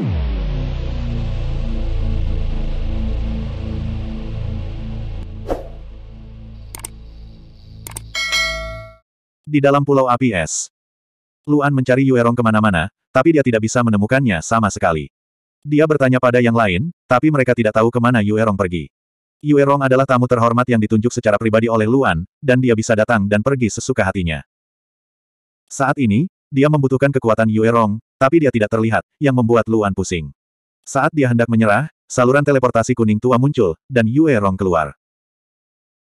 Di dalam pulau api es, Luan mencari Yuerong kemana-mana, tapi dia tidak bisa menemukannya sama sekali. Dia bertanya pada yang lain, tapi mereka tidak tahu kemana Yuerong pergi. Yuerong adalah tamu terhormat yang ditunjuk secara pribadi oleh Luan, dan dia bisa datang dan pergi sesuka hatinya. Saat ini, dia membutuhkan kekuatan Yuerong, tapi dia tidak terlihat, yang membuat Luan pusing. Saat dia hendak menyerah, saluran teleportasi kuning tua muncul, dan Yue Rong keluar.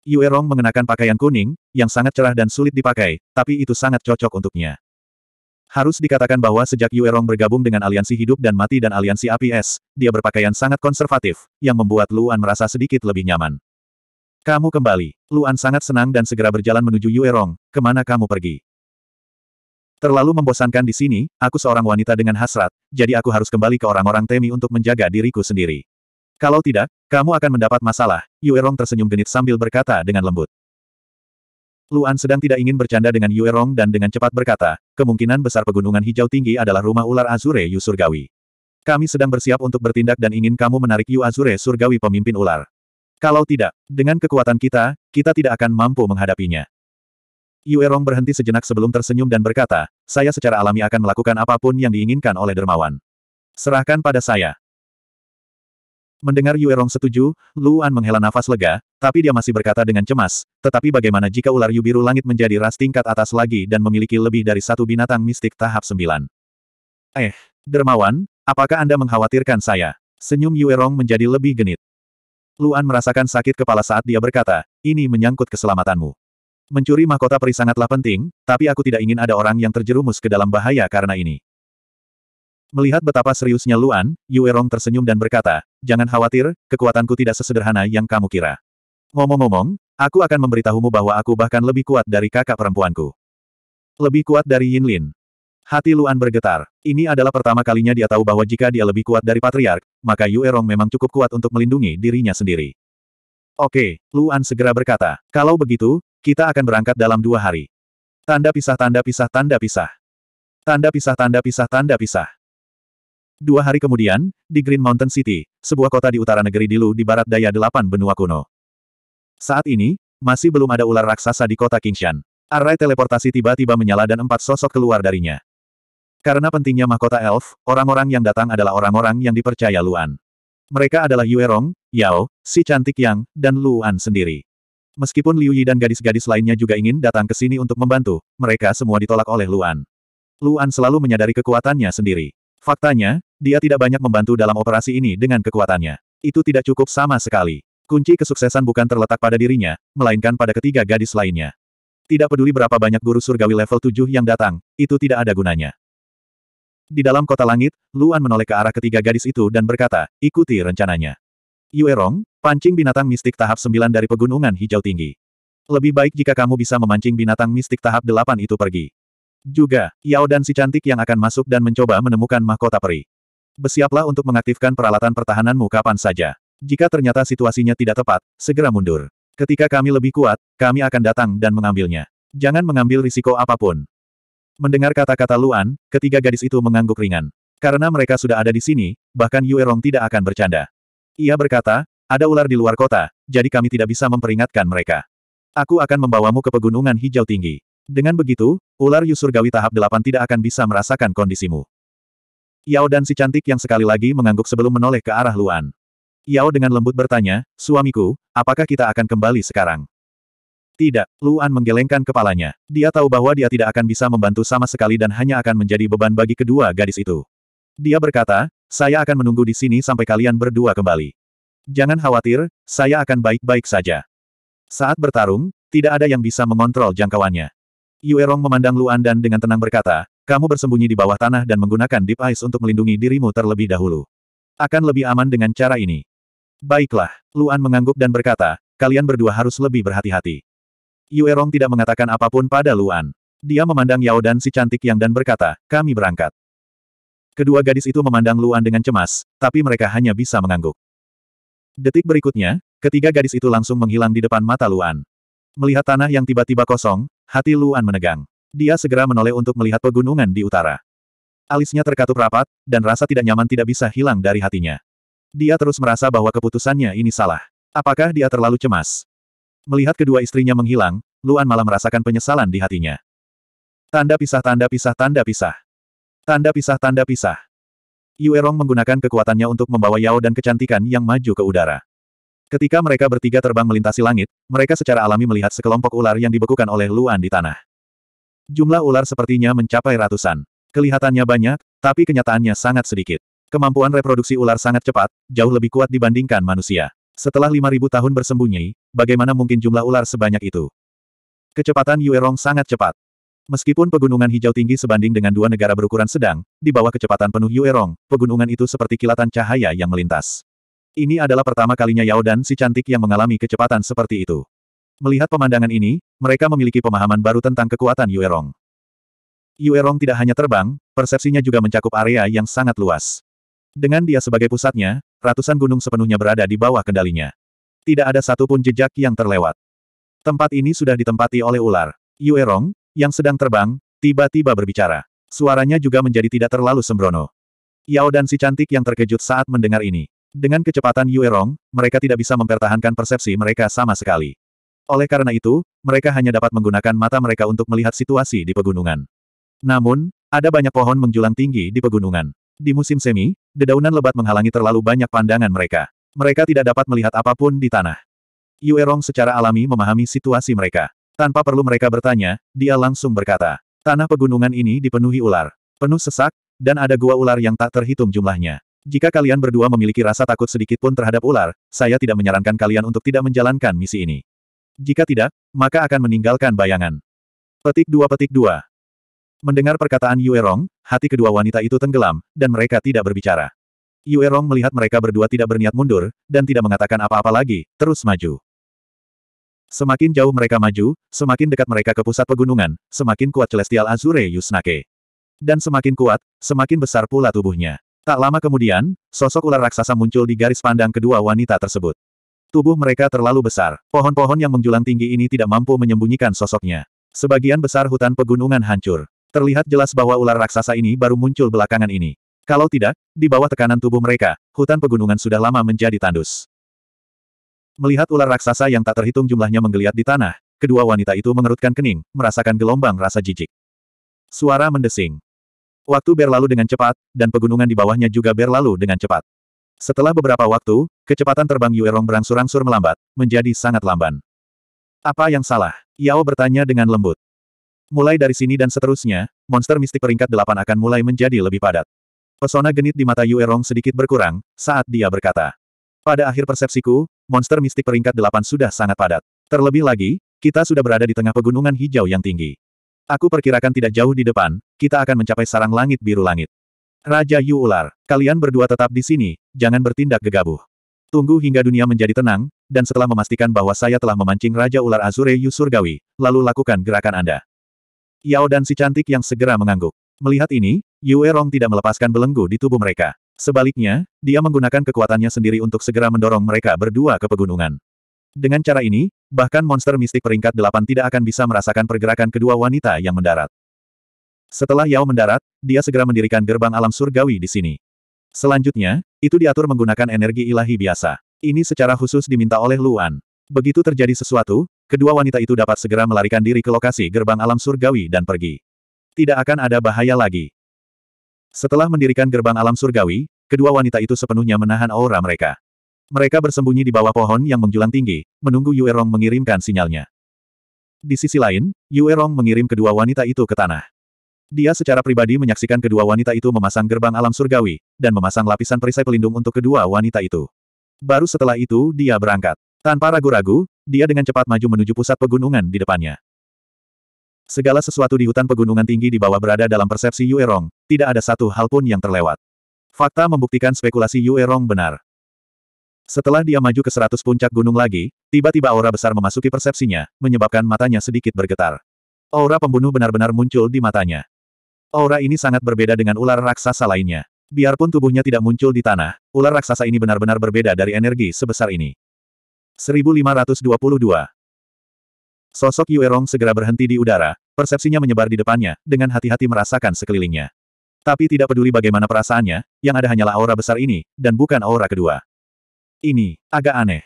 Yue Rong mengenakan pakaian kuning, yang sangat cerah dan sulit dipakai, tapi itu sangat cocok untuknya. Harus dikatakan bahwa sejak Yue Rong bergabung dengan aliansi hidup dan mati dan aliansi APS, dia berpakaian sangat konservatif, yang membuat Luan merasa sedikit lebih nyaman. Kamu kembali. Luan sangat senang dan segera berjalan menuju Yue Rong. kemana kamu pergi? Terlalu membosankan di sini, aku seorang wanita dengan hasrat, jadi aku harus kembali ke orang-orang Temi untuk menjaga diriku sendiri. Kalau tidak, kamu akan mendapat masalah, Yuerong tersenyum genit sambil berkata dengan lembut. Luan sedang tidak ingin bercanda dengan Yuerong dan dengan cepat berkata, kemungkinan besar pegunungan hijau tinggi adalah rumah ular Azure Yu Surgawi. Kami sedang bersiap untuk bertindak dan ingin kamu menarik Yu Azure Surgawi pemimpin ular. Kalau tidak, dengan kekuatan kita, kita tidak akan mampu menghadapinya. Yuerong berhenti sejenak sebelum tersenyum dan berkata, saya secara alami akan melakukan apapun yang diinginkan oleh dermawan. Serahkan pada saya. Mendengar Yuerong setuju, Luan menghela nafas lega, tapi dia masih berkata dengan cemas, tetapi bagaimana jika ular Yubiru langit menjadi ras tingkat atas lagi dan memiliki lebih dari satu binatang mistik tahap sembilan? Eh, dermawan, apakah Anda mengkhawatirkan saya? Senyum Yuerong menjadi lebih genit. Luan merasakan sakit kepala saat dia berkata, ini menyangkut keselamatanmu. Mencuri mahkota peri sangatlah penting, tapi aku tidak ingin ada orang yang terjerumus ke dalam bahaya karena ini. Melihat betapa seriusnya Luan, Yue Rong tersenyum dan berkata, Jangan khawatir, kekuatanku tidak sesederhana yang kamu kira. Ngomong-ngomong, aku akan memberitahumu bahwa aku bahkan lebih kuat dari kakak perempuanku. Lebih kuat dari Yin Lin. Hati Luan bergetar. Ini adalah pertama kalinya dia tahu bahwa jika dia lebih kuat dari Patriark, maka Yue Rong memang cukup kuat untuk melindungi dirinya sendiri. Oke, Luan segera berkata, kalau begitu, kita akan berangkat dalam dua hari. Tanda pisah tanda pisah tanda pisah. Tanda pisah tanda pisah tanda pisah. Dua hari kemudian, di Green Mountain City, sebuah kota di utara negeri Dilu di barat daya delapan benua kuno. Saat ini, masih belum ada ular raksasa di kota Kingshan. Array teleportasi tiba-tiba menyala dan empat sosok keluar darinya. Karena pentingnya mahkota elf, orang-orang yang datang adalah orang-orang yang dipercaya Luan. Mereka adalah Yue Rong, Yao, si cantik Yang, dan Luan sendiri. Meskipun Liu Yi dan gadis-gadis lainnya juga ingin datang ke sini untuk membantu, mereka semua ditolak oleh Luan. Luan selalu menyadari kekuatannya sendiri. Faktanya, dia tidak banyak membantu dalam operasi ini dengan kekuatannya. Itu tidak cukup sama sekali. Kunci kesuksesan bukan terletak pada dirinya, melainkan pada ketiga gadis lainnya. Tidak peduli berapa banyak guru surgawi level 7 yang datang, itu tidak ada gunanya. Di dalam kota langit, Luan menoleh ke arah ketiga gadis itu dan berkata, ikuti rencananya. Yuerong, pancing binatang mistik tahap sembilan dari pegunungan hijau tinggi. Lebih baik jika kamu bisa memancing binatang mistik tahap delapan itu pergi. Juga, Yao dan si cantik yang akan masuk dan mencoba menemukan mahkota peri. Bersiaplah untuk mengaktifkan peralatan pertahananmu kapan saja. Jika ternyata situasinya tidak tepat, segera mundur. Ketika kami lebih kuat, kami akan datang dan mengambilnya. Jangan mengambil risiko apapun. Mendengar kata-kata Luan, ketiga gadis itu mengangguk ringan. Karena mereka sudah ada di sini, bahkan Yue Rong tidak akan bercanda. Ia berkata, ada ular di luar kota, jadi kami tidak bisa memperingatkan mereka. Aku akan membawamu ke pegunungan hijau tinggi. Dengan begitu, ular Yusurgawi tahap delapan tidak akan bisa merasakan kondisimu. Yao dan si cantik yang sekali lagi mengangguk sebelum menoleh ke arah Luan. Yao dengan lembut bertanya, suamiku, apakah kita akan kembali sekarang? Tidak, Luan menggelengkan kepalanya. Dia tahu bahwa dia tidak akan bisa membantu sama sekali dan hanya akan menjadi beban bagi kedua gadis itu. Dia berkata, saya akan menunggu di sini sampai kalian berdua kembali. Jangan khawatir, saya akan baik-baik saja. Saat bertarung, tidak ada yang bisa mengontrol jangkauannya. Yuerong memandang Luan dan dengan tenang berkata, kamu bersembunyi di bawah tanah dan menggunakan Deep Ice untuk melindungi dirimu terlebih dahulu. Akan lebih aman dengan cara ini. Baiklah, Luan mengangguk dan berkata, kalian berdua harus lebih berhati-hati. Yuerong tidak mengatakan apapun pada Luan. Dia memandang Yao dan si cantik yang dan berkata, kami berangkat. Kedua gadis itu memandang Luan dengan cemas, tapi mereka hanya bisa mengangguk. Detik berikutnya, ketiga gadis itu langsung menghilang di depan mata Luan. Melihat tanah yang tiba-tiba kosong, hati Luan menegang. Dia segera menoleh untuk melihat pegunungan di utara. Alisnya terkatup rapat, dan rasa tidak nyaman tidak bisa hilang dari hatinya. Dia terus merasa bahwa keputusannya ini salah. Apakah dia terlalu cemas? Melihat kedua istrinya menghilang, Luan malah merasakan penyesalan di hatinya. Tanda pisah tanda pisah tanda pisah. Tanda pisah tanda pisah. Yuerong menggunakan kekuatannya untuk membawa Yao dan kecantikan yang maju ke udara. Ketika mereka bertiga terbang melintasi langit, mereka secara alami melihat sekelompok ular yang dibekukan oleh Luan di tanah. Jumlah ular sepertinya mencapai ratusan. Kelihatannya banyak, tapi kenyataannya sangat sedikit. Kemampuan reproduksi ular sangat cepat, jauh lebih kuat dibandingkan manusia. Setelah 5.000 tahun bersembunyi, bagaimana mungkin jumlah ular sebanyak itu? Kecepatan Yuerong sangat cepat. Meskipun pegunungan hijau tinggi sebanding dengan dua negara berukuran sedang, di bawah kecepatan penuh Yuerong, pegunungan itu seperti kilatan cahaya yang melintas. Ini adalah pertama kalinya Yao dan si cantik yang mengalami kecepatan seperti itu. Melihat pemandangan ini, mereka memiliki pemahaman baru tentang kekuatan Yuerong. Yuerong tidak hanya terbang, persepsinya juga mencakup area yang sangat luas. Dengan dia sebagai pusatnya, ratusan gunung sepenuhnya berada di bawah kendalinya. Tidak ada satupun jejak yang terlewat. Tempat ini sudah ditempati oleh ular. Yuerong, yang sedang terbang, tiba-tiba berbicara. Suaranya juga menjadi tidak terlalu sembrono. Yao dan si cantik yang terkejut saat mendengar ini. Dengan kecepatan Yuerong, mereka tidak bisa mempertahankan persepsi mereka sama sekali. Oleh karena itu, mereka hanya dapat menggunakan mata mereka untuk melihat situasi di pegunungan. Namun, ada banyak pohon menjulang tinggi di pegunungan. Di musim semi, dedaunan lebat menghalangi terlalu banyak pandangan mereka. Mereka tidak dapat melihat apapun di tanah. Yuerong secara alami memahami situasi mereka. Tanpa perlu mereka bertanya, dia langsung berkata, Tanah pegunungan ini dipenuhi ular. Penuh sesak, dan ada gua ular yang tak terhitung jumlahnya. Jika kalian berdua memiliki rasa takut sedikit pun terhadap ular, saya tidak menyarankan kalian untuk tidak menjalankan misi ini. Jika tidak, maka akan meninggalkan bayangan. Petik 2 Petik 2 Mendengar perkataan Yue Rong, hati kedua wanita itu tenggelam, dan mereka tidak berbicara. Yue Rong melihat mereka berdua tidak berniat mundur, dan tidak mengatakan apa-apa lagi, terus maju. Semakin jauh mereka maju, semakin dekat mereka ke pusat pegunungan, semakin kuat Celestial Azure Yusnake. Dan semakin kuat, semakin besar pula tubuhnya. Tak lama kemudian, sosok ular raksasa muncul di garis pandang kedua wanita tersebut. Tubuh mereka terlalu besar, pohon-pohon yang menjulang tinggi ini tidak mampu menyembunyikan sosoknya. Sebagian besar hutan pegunungan hancur. Terlihat jelas bahwa ular raksasa ini baru muncul belakangan ini. Kalau tidak, di bawah tekanan tubuh mereka, hutan pegunungan sudah lama menjadi tandus. Melihat ular raksasa yang tak terhitung jumlahnya menggeliat di tanah, kedua wanita itu mengerutkan kening, merasakan gelombang rasa jijik. Suara mendesing. Waktu berlalu dengan cepat, dan pegunungan di bawahnya juga berlalu dengan cepat. Setelah beberapa waktu, kecepatan terbang Yuerong berangsur-angsur melambat, menjadi sangat lamban. Apa yang salah? Yao bertanya dengan lembut. Mulai dari sini dan seterusnya, monster mistik peringkat delapan akan mulai menjadi lebih padat. Pesona genit di mata Yue Rong sedikit berkurang, saat dia berkata. Pada akhir persepsiku, monster mistik peringkat delapan sudah sangat padat. Terlebih lagi, kita sudah berada di tengah pegunungan hijau yang tinggi. Aku perkirakan tidak jauh di depan, kita akan mencapai sarang langit biru langit. Raja Yu Ular, kalian berdua tetap di sini, jangan bertindak gegabah. Tunggu hingga dunia menjadi tenang, dan setelah memastikan bahwa saya telah memancing Raja Ular Azure Yu Surgawi, lalu lakukan gerakan Anda. Yao dan si cantik yang segera mengangguk. Melihat ini, Yue Rong tidak melepaskan belenggu di tubuh mereka. Sebaliknya, dia menggunakan kekuatannya sendiri untuk segera mendorong mereka berdua ke pegunungan. Dengan cara ini, bahkan monster mistik peringkat delapan tidak akan bisa merasakan pergerakan kedua wanita yang mendarat. Setelah Yao mendarat, dia segera mendirikan gerbang alam surgawi di sini. Selanjutnya, itu diatur menggunakan energi ilahi biasa. Ini secara khusus diminta oleh Luan. Begitu terjadi sesuatu, kedua wanita itu dapat segera melarikan diri ke lokasi gerbang alam surgawi dan pergi. Tidak akan ada bahaya lagi. Setelah mendirikan gerbang alam surgawi, kedua wanita itu sepenuhnya menahan aura mereka. Mereka bersembunyi di bawah pohon yang menjulang tinggi, menunggu Yuerong mengirimkan sinyalnya. Di sisi lain, Yuerong mengirim kedua wanita itu ke tanah. Dia secara pribadi menyaksikan kedua wanita itu memasang gerbang alam surgawi, dan memasang lapisan perisai pelindung untuk kedua wanita itu. Baru setelah itu dia berangkat. Tanpa ragu-ragu, dia dengan cepat maju menuju pusat pegunungan di depannya. Segala sesuatu di hutan pegunungan tinggi di bawah berada dalam persepsi Yue Rong, tidak ada satu hal pun yang terlewat. Fakta membuktikan spekulasi Yue Rong benar. Setelah dia maju ke seratus puncak gunung lagi, tiba-tiba aura besar memasuki persepsinya, menyebabkan matanya sedikit bergetar. Aura pembunuh benar-benar muncul di matanya. Aura ini sangat berbeda dengan ular raksasa lainnya. Biarpun tubuhnya tidak muncul di tanah, ular raksasa ini benar-benar berbeda dari energi sebesar ini. 1522. Sosok Yuerong segera berhenti di udara, persepsinya menyebar di depannya, dengan hati-hati merasakan sekelilingnya. Tapi tidak peduli bagaimana perasaannya, yang ada hanyalah aura besar ini, dan bukan aura kedua. Ini, agak aneh.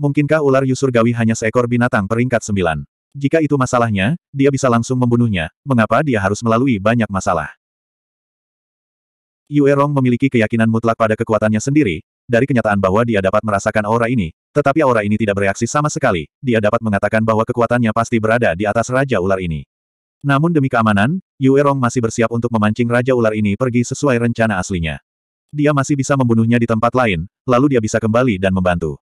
Mungkinkah ular Yusurgawi hanya seekor binatang peringkat sembilan? Jika itu masalahnya, dia bisa langsung membunuhnya, mengapa dia harus melalui banyak masalah? Yuerong memiliki keyakinan mutlak pada kekuatannya sendiri, dari kenyataan bahwa dia dapat merasakan aura ini, tetapi aura ini tidak bereaksi sama sekali, dia dapat mengatakan bahwa kekuatannya pasti berada di atas Raja Ular ini. Namun demi keamanan, Yue Rong masih bersiap untuk memancing Raja Ular ini pergi sesuai rencana aslinya. Dia masih bisa membunuhnya di tempat lain, lalu dia bisa kembali dan membantu.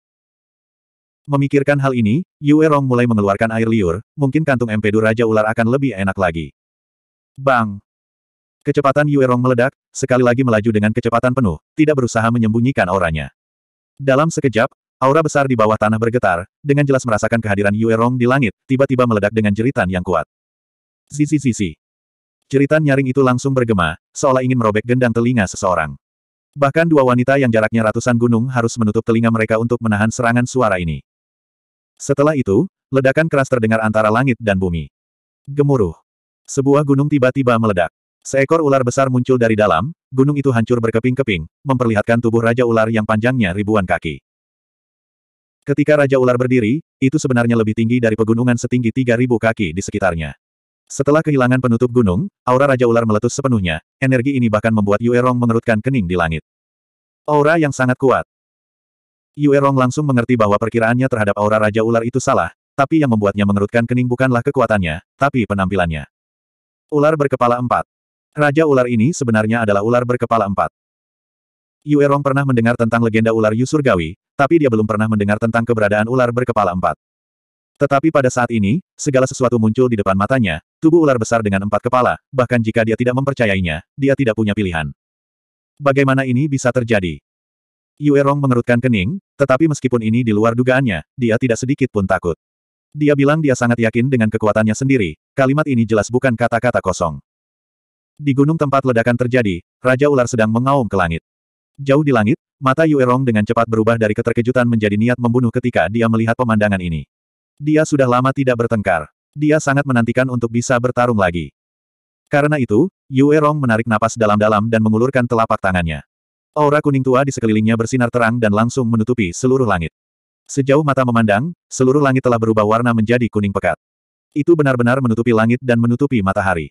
Memikirkan hal ini, Yue Rong mulai mengeluarkan air liur, mungkin kantung empedu Raja Ular akan lebih enak lagi. Bang! Kecepatan Yuerong meledak, sekali lagi melaju dengan kecepatan penuh, tidak berusaha menyembunyikan auranya. Dalam sekejap, aura besar di bawah tanah bergetar, dengan jelas merasakan kehadiran Yuerong di langit, tiba-tiba meledak dengan jeritan yang kuat. Zizi zizi. Jeritan nyaring itu langsung bergema, seolah ingin merobek gendang telinga seseorang. Bahkan dua wanita yang jaraknya ratusan gunung harus menutup telinga mereka untuk menahan serangan suara ini. Setelah itu, ledakan keras terdengar antara langit dan bumi. Gemuruh. Sebuah gunung tiba-tiba meledak. Seekor ular besar muncul dari dalam, gunung itu hancur berkeping-keping, memperlihatkan tubuh Raja Ular yang panjangnya ribuan kaki. Ketika Raja Ular berdiri, itu sebenarnya lebih tinggi dari pegunungan setinggi 3.000 kaki di sekitarnya. Setelah kehilangan penutup gunung, aura Raja Ular meletus sepenuhnya, energi ini bahkan membuat Yuerong mengerutkan kening di langit. Aura yang sangat kuat. Yuerong langsung mengerti bahwa perkiraannya terhadap aura Raja Ular itu salah, tapi yang membuatnya mengerutkan kening bukanlah kekuatannya, tapi penampilannya. Ular berkepala empat. Raja ular ini sebenarnya adalah ular berkepala empat. Yuerong pernah mendengar tentang legenda ular Yusurgawi, tapi dia belum pernah mendengar tentang keberadaan ular berkepala empat. Tetapi pada saat ini, segala sesuatu muncul di depan matanya, tubuh ular besar dengan empat kepala, bahkan jika dia tidak mempercayainya, dia tidak punya pilihan. Bagaimana ini bisa terjadi? Yuerong mengerutkan kening, tetapi meskipun ini di luar dugaannya, dia tidak sedikit pun takut. Dia bilang dia sangat yakin dengan kekuatannya sendiri, kalimat ini jelas bukan kata-kata kosong. Di gunung tempat ledakan terjadi, Raja Ular sedang mengaum ke langit. Jauh di langit, mata Yuerong dengan cepat berubah dari keterkejutan menjadi niat membunuh ketika dia melihat pemandangan ini. Dia sudah lama tidak bertengkar. Dia sangat menantikan untuk bisa bertarung lagi. Karena itu, Yuerong menarik napas dalam-dalam dan mengulurkan telapak tangannya. Aura kuning tua di sekelilingnya bersinar terang dan langsung menutupi seluruh langit. Sejauh mata memandang, seluruh langit telah berubah warna menjadi kuning pekat. Itu benar-benar menutupi langit dan menutupi matahari.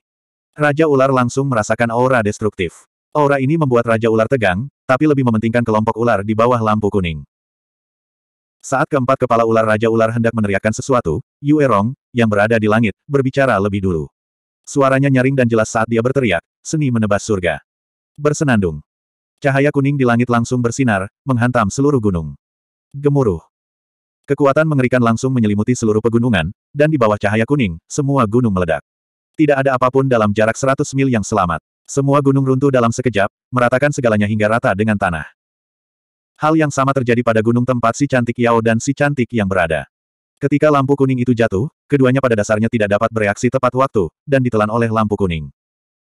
Raja ular langsung merasakan aura destruktif. Aura ini membuat Raja ular tegang, tapi lebih mementingkan kelompok ular di bawah lampu kuning. Saat keempat kepala ular Raja Ular hendak meneriakkan sesuatu, Yue Rong, yang berada di langit, berbicara lebih dulu. Suaranya nyaring dan jelas saat dia berteriak, seni menebas surga. Bersenandung. Cahaya kuning di langit langsung bersinar, menghantam seluruh gunung. Gemuruh. Kekuatan mengerikan langsung menyelimuti seluruh pegunungan, dan di bawah cahaya kuning, semua gunung meledak. Tidak ada apapun dalam jarak 100 mil yang selamat. Semua gunung runtuh dalam sekejap, meratakan segalanya hingga rata dengan tanah. Hal yang sama terjadi pada gunung tempat si cantik Yao dan si cantik yang berada. Ketika lampu kuning itu jatuh, keduanya pada dasarnya tidak dapat bereaksi tepat waktu, dan ditelan oleh lampu kuning.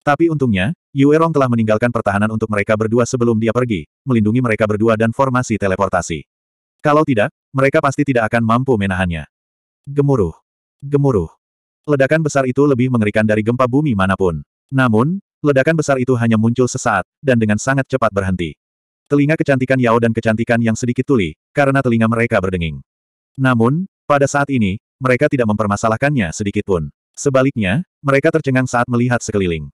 Tapi untungnya, Yuerong telah meninggalkan pertahanan untuk mereka berdua sebelum dia pergi, melindungi mereka berdua dan formasi teleportasi. Kalau tidak, mereka pasti tidak akan mampu menahannya. Gemuruh. Gemuruh. Ledakan besar itu lebih mengerikan dari gempa bumi manapun. Namun, ledakan besar itu hanya muncul sesaat, dan dengan sangat cepat berhenti. Telinga kecantikan Yao dan kecantikan yang sedikit tuli, karena telinga mereka berdenging. Namun, pada saat ini, mereka tidak mempermasalahkannya sedikit pun. Sebaliknya, mereka tercengang saat melihat sekeliling.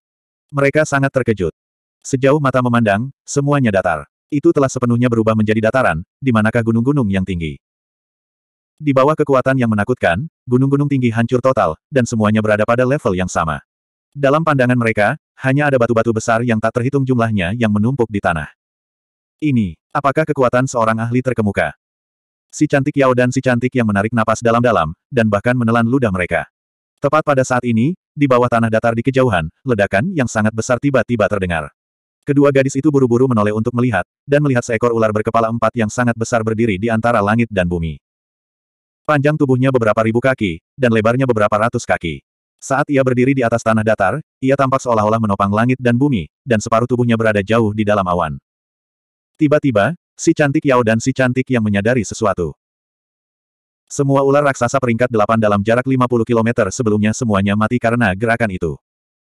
Mereka sangat terkejut. Sejauh mata memandang, semuanya datar. Itu telah sepenuhnya berubah menjadi dataran, di manakah gunung-gunung yang tinggi. Di bawah kekuatan yang menakutkan, gunung-gunung tinggi hancur total, dan semuanya berada pada level yang sama. Dalam pandangan mereka, hanya ada batu-batu besar yang tak terhitung jumlahnya yang menumpuk di tanah. Ini, apakah kekuatan seorang ahli terkemuka? Si cantik Yao dan si cantik yang menarik napas dalam-dalam, dan bahkan menelan ludah mereka. Tepat pada saat ini, di bawah tanah datar di kejauhan, ledakan yang sangat besar tiba-tiba terdengar. Kedua gadis itu buru-buru menoleh untuk melihat, dan melihat seekor ular berkepala empat yang sangat besar berdiri di antara langit dan bumi. Panjang tubuhnya beberapa ribu kaki, dan lebarnya beberapa ratus kaki. Saat ia berdiri di atas tanah datar, ia tampak seolah-olah menopang langit dan bumi, dan separuh tubuhnya berada jauh di dalam awan. Tiba-tiba, si cantik Yao dan si cantik yang menyadari sesuatu. Semua ular raksasa peringkat delapan dalam jarak 50 km sebelumnya semuanya mati karena gerakan itu.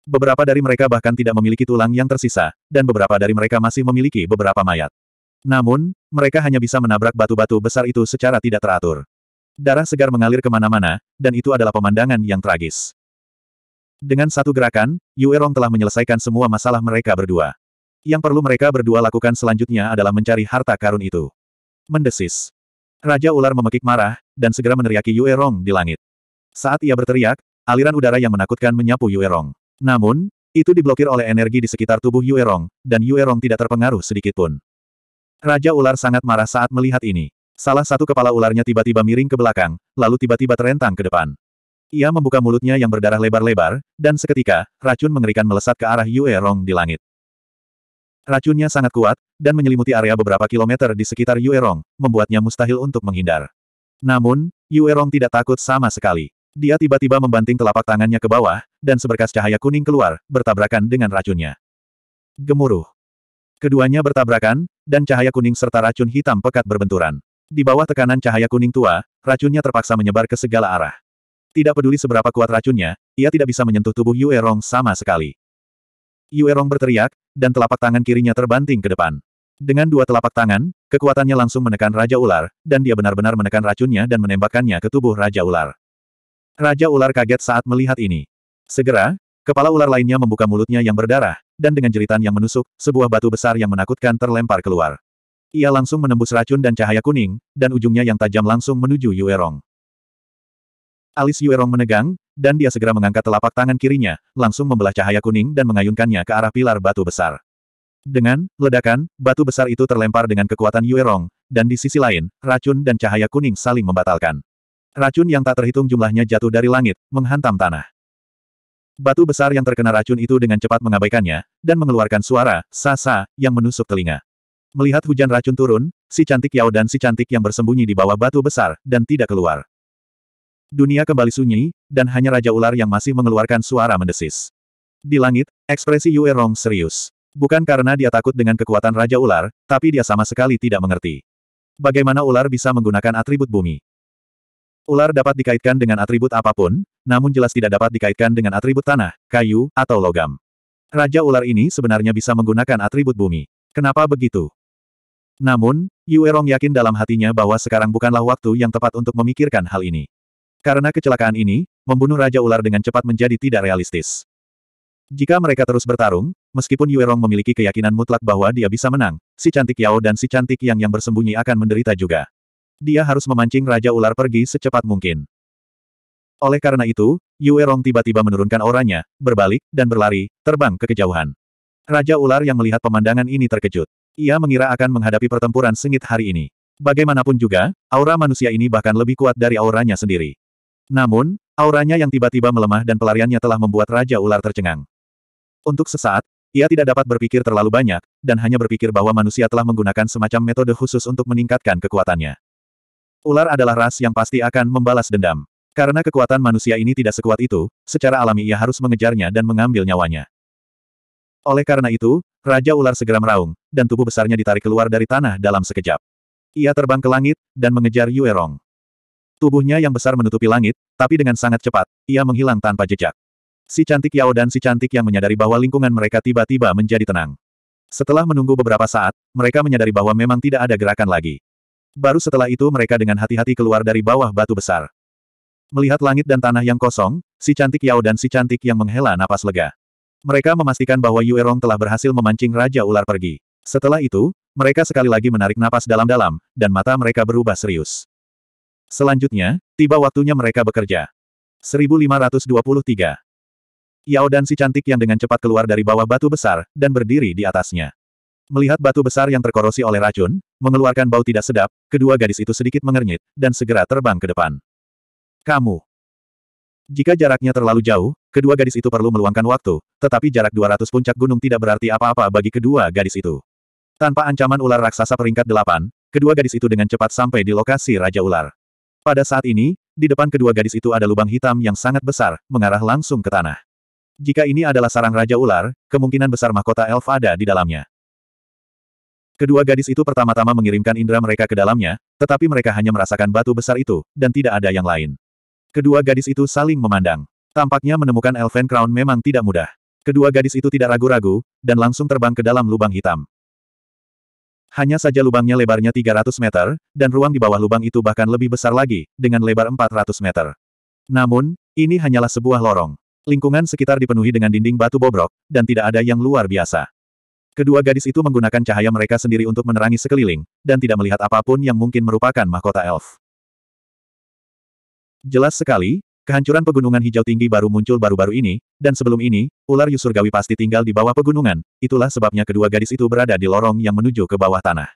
Beberapa dari mereka bahkan tidak memiliki tulang yang tersisa, dan beberapa dari mereka masih memiliki beberapa mayat. Namun, mereka hanya bisa menabrak batu-batu besar itu secara tidak teratur. Darah segar mengalir kemana-mana, dan itu adalah pemandangan yang tragis. Dengan satu gerakan, Yuerong telah menyelesaikan semua masalah mereka berdua. Yang perlu mereka berdua lakukan selanjutnya adalah mencari harta karun itu. Mendesis. Raja ular memekik marah, dan segera meneriaki Yuerong di langit. Saat ia berteriak, aliran udara yang menakutkan menyapu Yuerong. Namun, itu diblokir oleh energi di sekitar tubuh Yuerong, dan Yuerong tidak terpengaruh sedikitpun. Raja ular sangat marah saat melihat ini. Salah satu kepala ularnya tiba-tiba miring ke belakang, lalu tiba-tiba terentang ke depan. Ia membuka mulutnya yang berdarah lebar-lebar, dan seketika, racun mengerikan melesat ke arah Yue Rong di langit. Racunnya sangat kuat, dan menyelimuti area beberapa kilometer di sekitar Yue Rong, membuatnya mustahil untuk menghindar. Namun, Yue Rong tidak takut sama sekali. Dia tiba-tiba membanting telapak tangannya ke bawah, dan seberkas cahaya kuning keluar, bertabrakan dengan racunnya. Gemuruh. Keduanya bertabrakan, dan cahaya kuning serta racun hitam pekat berbenturan. Di bawah tekanan cahaya kuning tua, racunnya terpaksa menyebar ke segala arah. Tidak peduli seberapa kuat racunnya, ia tidak bisa menyentuh tubuh Yue Rong sama sekali. Yue Rong berteriak, dan telapak tangan kirinya terbanting ke depan. Dengan dua telapak tangan, kekuatannya langsung menekan Raja Ular, dan dia benar-benar menekan racunnya dan menembakkannya ke tubuh Raja Ular. Raja Ular kaget saat melihat ini. Segera, kepala ular lainnya membuka mulutnya yang berdarah, dan dengan jeritan yang menusuk, sebuah batu besar yang menakutkan terlempar keluar. Ia langsung menembus racun dan cahaya kuning, dan ujungnya yang tajam langsung menuju Yuerong. Alis Yuerong menegang, dan dia segera mengangkat telapak tangan kirinya, langsung membelah cahaya kuning dan mengayunkannya ke arah pilar batu besar. Dengan ledakan, batu besar itu terlempar dengan kekuatan Yuerong, dan di sisi lain, racun dan cahaya kuning saling membatalkan. Racun yang tak terhitung jumlahnya jatuh dari langit, menghantam tanah. Batu besar yang terkena racun itu dengan cepat mengabaikannya, dan mengeluarkan suara, sasa, yang menusuk telinga. Melihat hujan racun turun, si cantik Yao dan si cantik yang bersembunyi di bawah batu besar, dan tidak keluar. Dunia kembali sunyi, dan hanya Raja Ular yang masih mengeluarkan suara mendesis. Di langit, ekspresi Yue Rong serius. Bukan karena dia takut dengan kekuatan Raja Ular, tapi dia sama sekali tidak mengerti. Bagaimana ular bisa menggunakan atribut bumi? Ular dapat dikaitkan dengan atribut apapun, namun jelas tidak dapat dikaitkan dengan atribut tanah, kayu, atau logam. Raja ular ini sebenarnya bisa menggunakan atribut bumi. Kenapa begitu? Namun, Yuerong yakin dalam hatinya bahwa sekarang bukanlah waktu yang tepat untuk memikirkan hal ini. Karena kecelakaan ini, membunuh Raja Ular dengan cepat menjadi tidak realistis. Jika mereka terus bertarung, meskipun Yuerong memiliki keyakinan mutlak bahwa dia bisa menang, si cantik Yao dan si cantik Yang yang bersembunyi akan menderita juga. Dia harus memancing Raja Ular pergi secepat mungkin. Oleh karena itu, Yuerong tiba-tiba menurunkan auranya, berbalik, dan berlari, terbang ke kejauhan. Raja Ular yang melihat pemandangan ini terkejut. Ia mengira akan menghadapi pertempuran sengit hari ini. Bagaimanapun juga, aura manusia ini bahkan lebih kuat dari auranya sendiri. Namun, auranya yang tiba-tiba melemah dan pelariannya telah membuat Raja Ular tercengang. Untuk sesaat, ia tidak dapat berpikir terlalu banyak, dan hanya berpikir bahwa manusia telah menggunakan semacam metode khusus untuk meningkatkan kekuatannya. Ular adalah ras yang pasti akan membalas dendam. Karena kekuatan manusia ini tidak sekuat itu, secara alami ia harus mengejarnya dan mengambil nyawanya. Oleh karena itu, Raja Ular segera meraung, dan tubuh besarnya ditarik keluar dari tanah dalam sekejap. Ia terbang ke langit, dan mengejar Yue Rong. Tubuhnya yang besar menutupi langit, tapi dengan sangat cepat, ia menghilang tanpa jejak. Si cantik Yao dan si cantik yang menyadari bahwa lingkungan mereka tiba-tiba menjadi tenang. Setelah menunggu beberapa saat, mereka menyadari bahwa memang tidak ada gerakan lagi. Baru setelah itu mereka dengan hati-hati keluar dari bawah batu besar. Melihat langit dan tanah yang kosong, si cantik Yao dan si cantik yang menghela napas lega. Mereka memastikan bahwa Yuerong telah berhasil memancing Raja Ular pergi. Setelah itu, mereka sekali lagi menarik napas dalam-dalam, dan mata mereka berubah serius. Selanjutnya, tiba waktunya mereka bekerja. 1523 Yao dan si cantik yang dengan cepat keluar dari bawah batu besar, dan berdiri di atasnya. Melihat batu besar yang terkorosi oleh racun, mengeluarkan bau tidak sedap, kedua gadis itu sedikit mengernyit, dan segera terbang ke depan. Kamu. Jika jaraknya terlalu jauh, Kedua gadis itu perlu meluangkan waktu, tetapi jarak 200 puncak gunung tidak berarti apa-apa bagi kedua gadis itu. Tanpa ancaman ular raksasa peringkat 8, kedua gadis itu dengan cepat sampai di lokasi Raja Ular. Pada saat ini, di depan kedua gadis itu ada lubang hitam yang sangat besar, mengarah langsung ke tanah. Jika ini adalah sarang Raja Ular, kemungkinan besar mahkota elf ada di dalamnya. Kedua gadis itu pertama-tama mengirimkan indera mereka ke dalamnya, tetapi mereka hanya merasakan batu besar itu, dan tidak ada yang lain. Kedua gadis itu saling memandang. Tampaknya menemukan Elven Crown memang tidak mudah. Kedua gadis itu tidak ragu-ragu, dan langsung terbang ke dalam lubang hitam. Hanya saja lubangnya lebarnya 300 meter, dan ruang di bawah lubang itu bahkan lebih besar lagi, dengan lebar 400 meter. Namun, ini hanyalah sebuah lorong. Lingkungan sekitar dipenuhi dengan dinding batu bobrok, dan tidak ada yang luar biasa. Kedua gadis itu menggunakan cahaya mereka sendiri untuk menerangi sekeliling, dan tidak melihat apapun yang mungkin merupakan mahkota elf. Jelas sekali, Kehancuran pegunungan hijau tinggi baru muncul baru-baru ini, dan sebelum ini, ular Yusurgawi pasti tinggal di bawah pegunungan, itulah sebabnya kedua gadis itu berada di lorong yang menuju ke bawah tanah.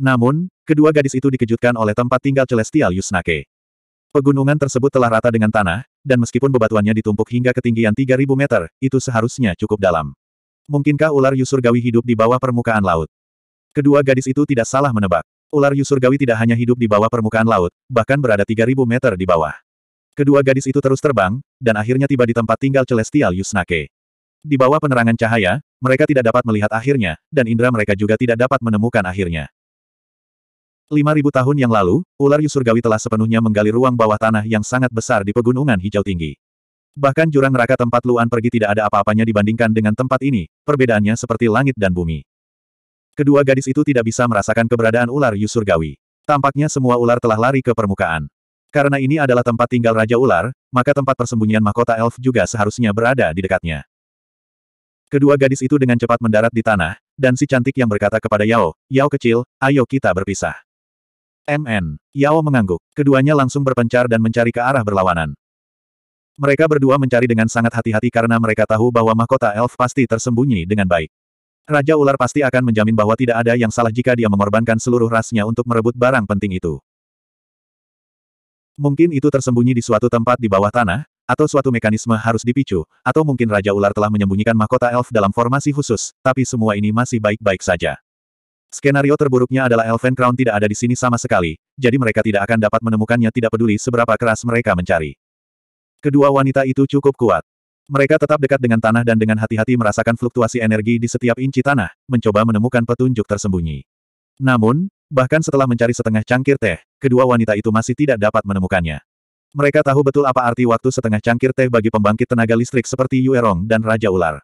Namun, kedua gadis itu dikejutkan oleh tempat tinggal Celestial Yusnake. Pegunungan tersebut telah rata dengan tanah, dan meskipun bebatuannya ditumpuk hingga ketinggian 3000 meter, itu seharusnya cukup dalam. Mungkinkah ular Yusurgawi hidup di bawah permukaan laut? Kedua gadis itu tidak salah menebak. Ular Yusurgawi tidak hanya hidup di bawah permukaan laut, bahkan berada 3000 meter di bawah. Kedua gadis itu terus terbang, dan akhirnya tiba di tempat tinggal Celestial Yusnake. Di bawah penerangan cahaya, mereka tidak dapat melihat akhirnya, dan indera mereka juga tidak dapat menemukan akhirnya. 5.000 tahun yang lalu, ular Yusurgawi telah sepenuhnya menggali ruang bawah tanah yang sangat besar di pegunungan hijau tinggi. Bahkan jurang neraka tempat Luan pergi tidak ada apa-apanya dibandingkan dengan tempat ini, perbedaannya seperti langit dan bumi. Kedua gadis itu tidak bisa merasakan keberadaan ular Yusurgawi. Tampaknya semua ular telah lari ke permukaan. Karena ini adalah tempat tinggal Raja Ular, maka tempat persembunyian mahkota elf juga seharusnya berada di dekatnya. Kedua gadis itu dengan cepat mendarat di tanah, dan si cantik yang berkata kepada Yao, Yao kecil, ayo kita berpisah. MN. Yao mengangguk. Keduanya langsung berpencar dan mencari ke arah berlawanan. Mereka berdua mencari dengan sangat hati-hati karena mereka tahu bahwa mahkota elf pasti tersembunyi dengan baik. Raja ular pasti akan menjamin bahwa tidak ada yang salah jika dia mengorbankan seluruh rasnya untuk merebut barang penting itu. Mungkin itu tersembunyi di suatu tempat di bawah tanah, atau suatu mekanisme harus dipicu, atau mungkin Raja Ular telah menyembunyikan mahkota elf dalam formasi khusus, tapi semua ini masih baik-baik saja. Skenario terburuknya adalah Elven Crown tidak ada di sini sama sekali, jadi mereka tidak akan dapat menemukannya tidak peduli seberapa keras mereka mencari. Kedua wanita itu cukup kuat. Mereka tetap dekat dengan tanah dan dengan hati-hati merasakan fluktuasi energi di setiap inci tanah, mencoba menemukan petunjuk tersembunyi. Namun, bahkan setelah mencari setengah cangkir teh, kedua wanita itu masih tidak dapat menemukannya. Mereka tahu betul apa arti waktu setengah cangkir teh bagi pembangkit tenaga listrik seperti Yuerong dan Raja Ular.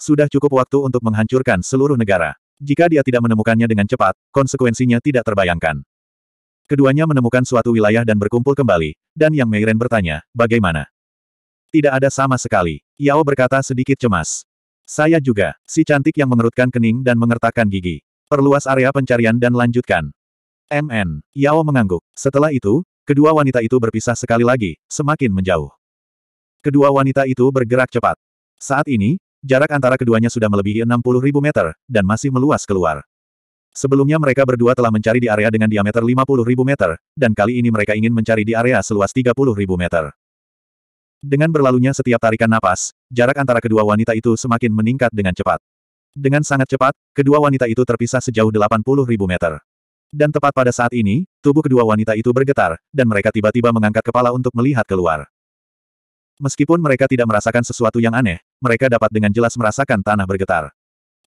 Sudah cukup waktu untuk menghancurkan seluruh negara. Jika dia tidak menemukannya dengan cepat, konsekuensinya tidak terbayangkan. Keduanya menemukan suatu wilayah dan berkumpul kembali, dan Yang Meiren bertanya, bagaimana? Tidak ada sama sekali. Yao berkata sedikit cemas. Saya juga, si cantik yang mengerutkan kening dan mengertakkan gigi. Perluas area pencarian dan lanjutkan. MN. Yao mengangguk. Setelah itu, kedua wanita itu berpisah sekali lagi, semakin menjauh. Kedua wanita itu bergerak cepat. Saat ini, jarak antara keduanya sudah melebihi 60 ribu meter, dan masih meluas keluar. Sebelumnya mereka berdua telah mencari di area dengan diameter 50 ribu meter, dan kali ini mereka ingin mencari di area seluas 30 ribu meter. Dengan berlalunya setiap tarikan napas, jarak antara kedua wanita itu semakin meningkat dengan cepat. Dengan sangat cepat, kedua wanita itu terpisah sejauh 80 ribu meter. Dan tepat pada saat ini, tubuh kedua wanita itu bergetar, dan mereka tiba-tiba mengangkat kepala untuk melihat keluar. Meskipun mereka tidak merasakan sesuatu yang aneh, mereka dapat dengan jelas merasakan tanah bergetar.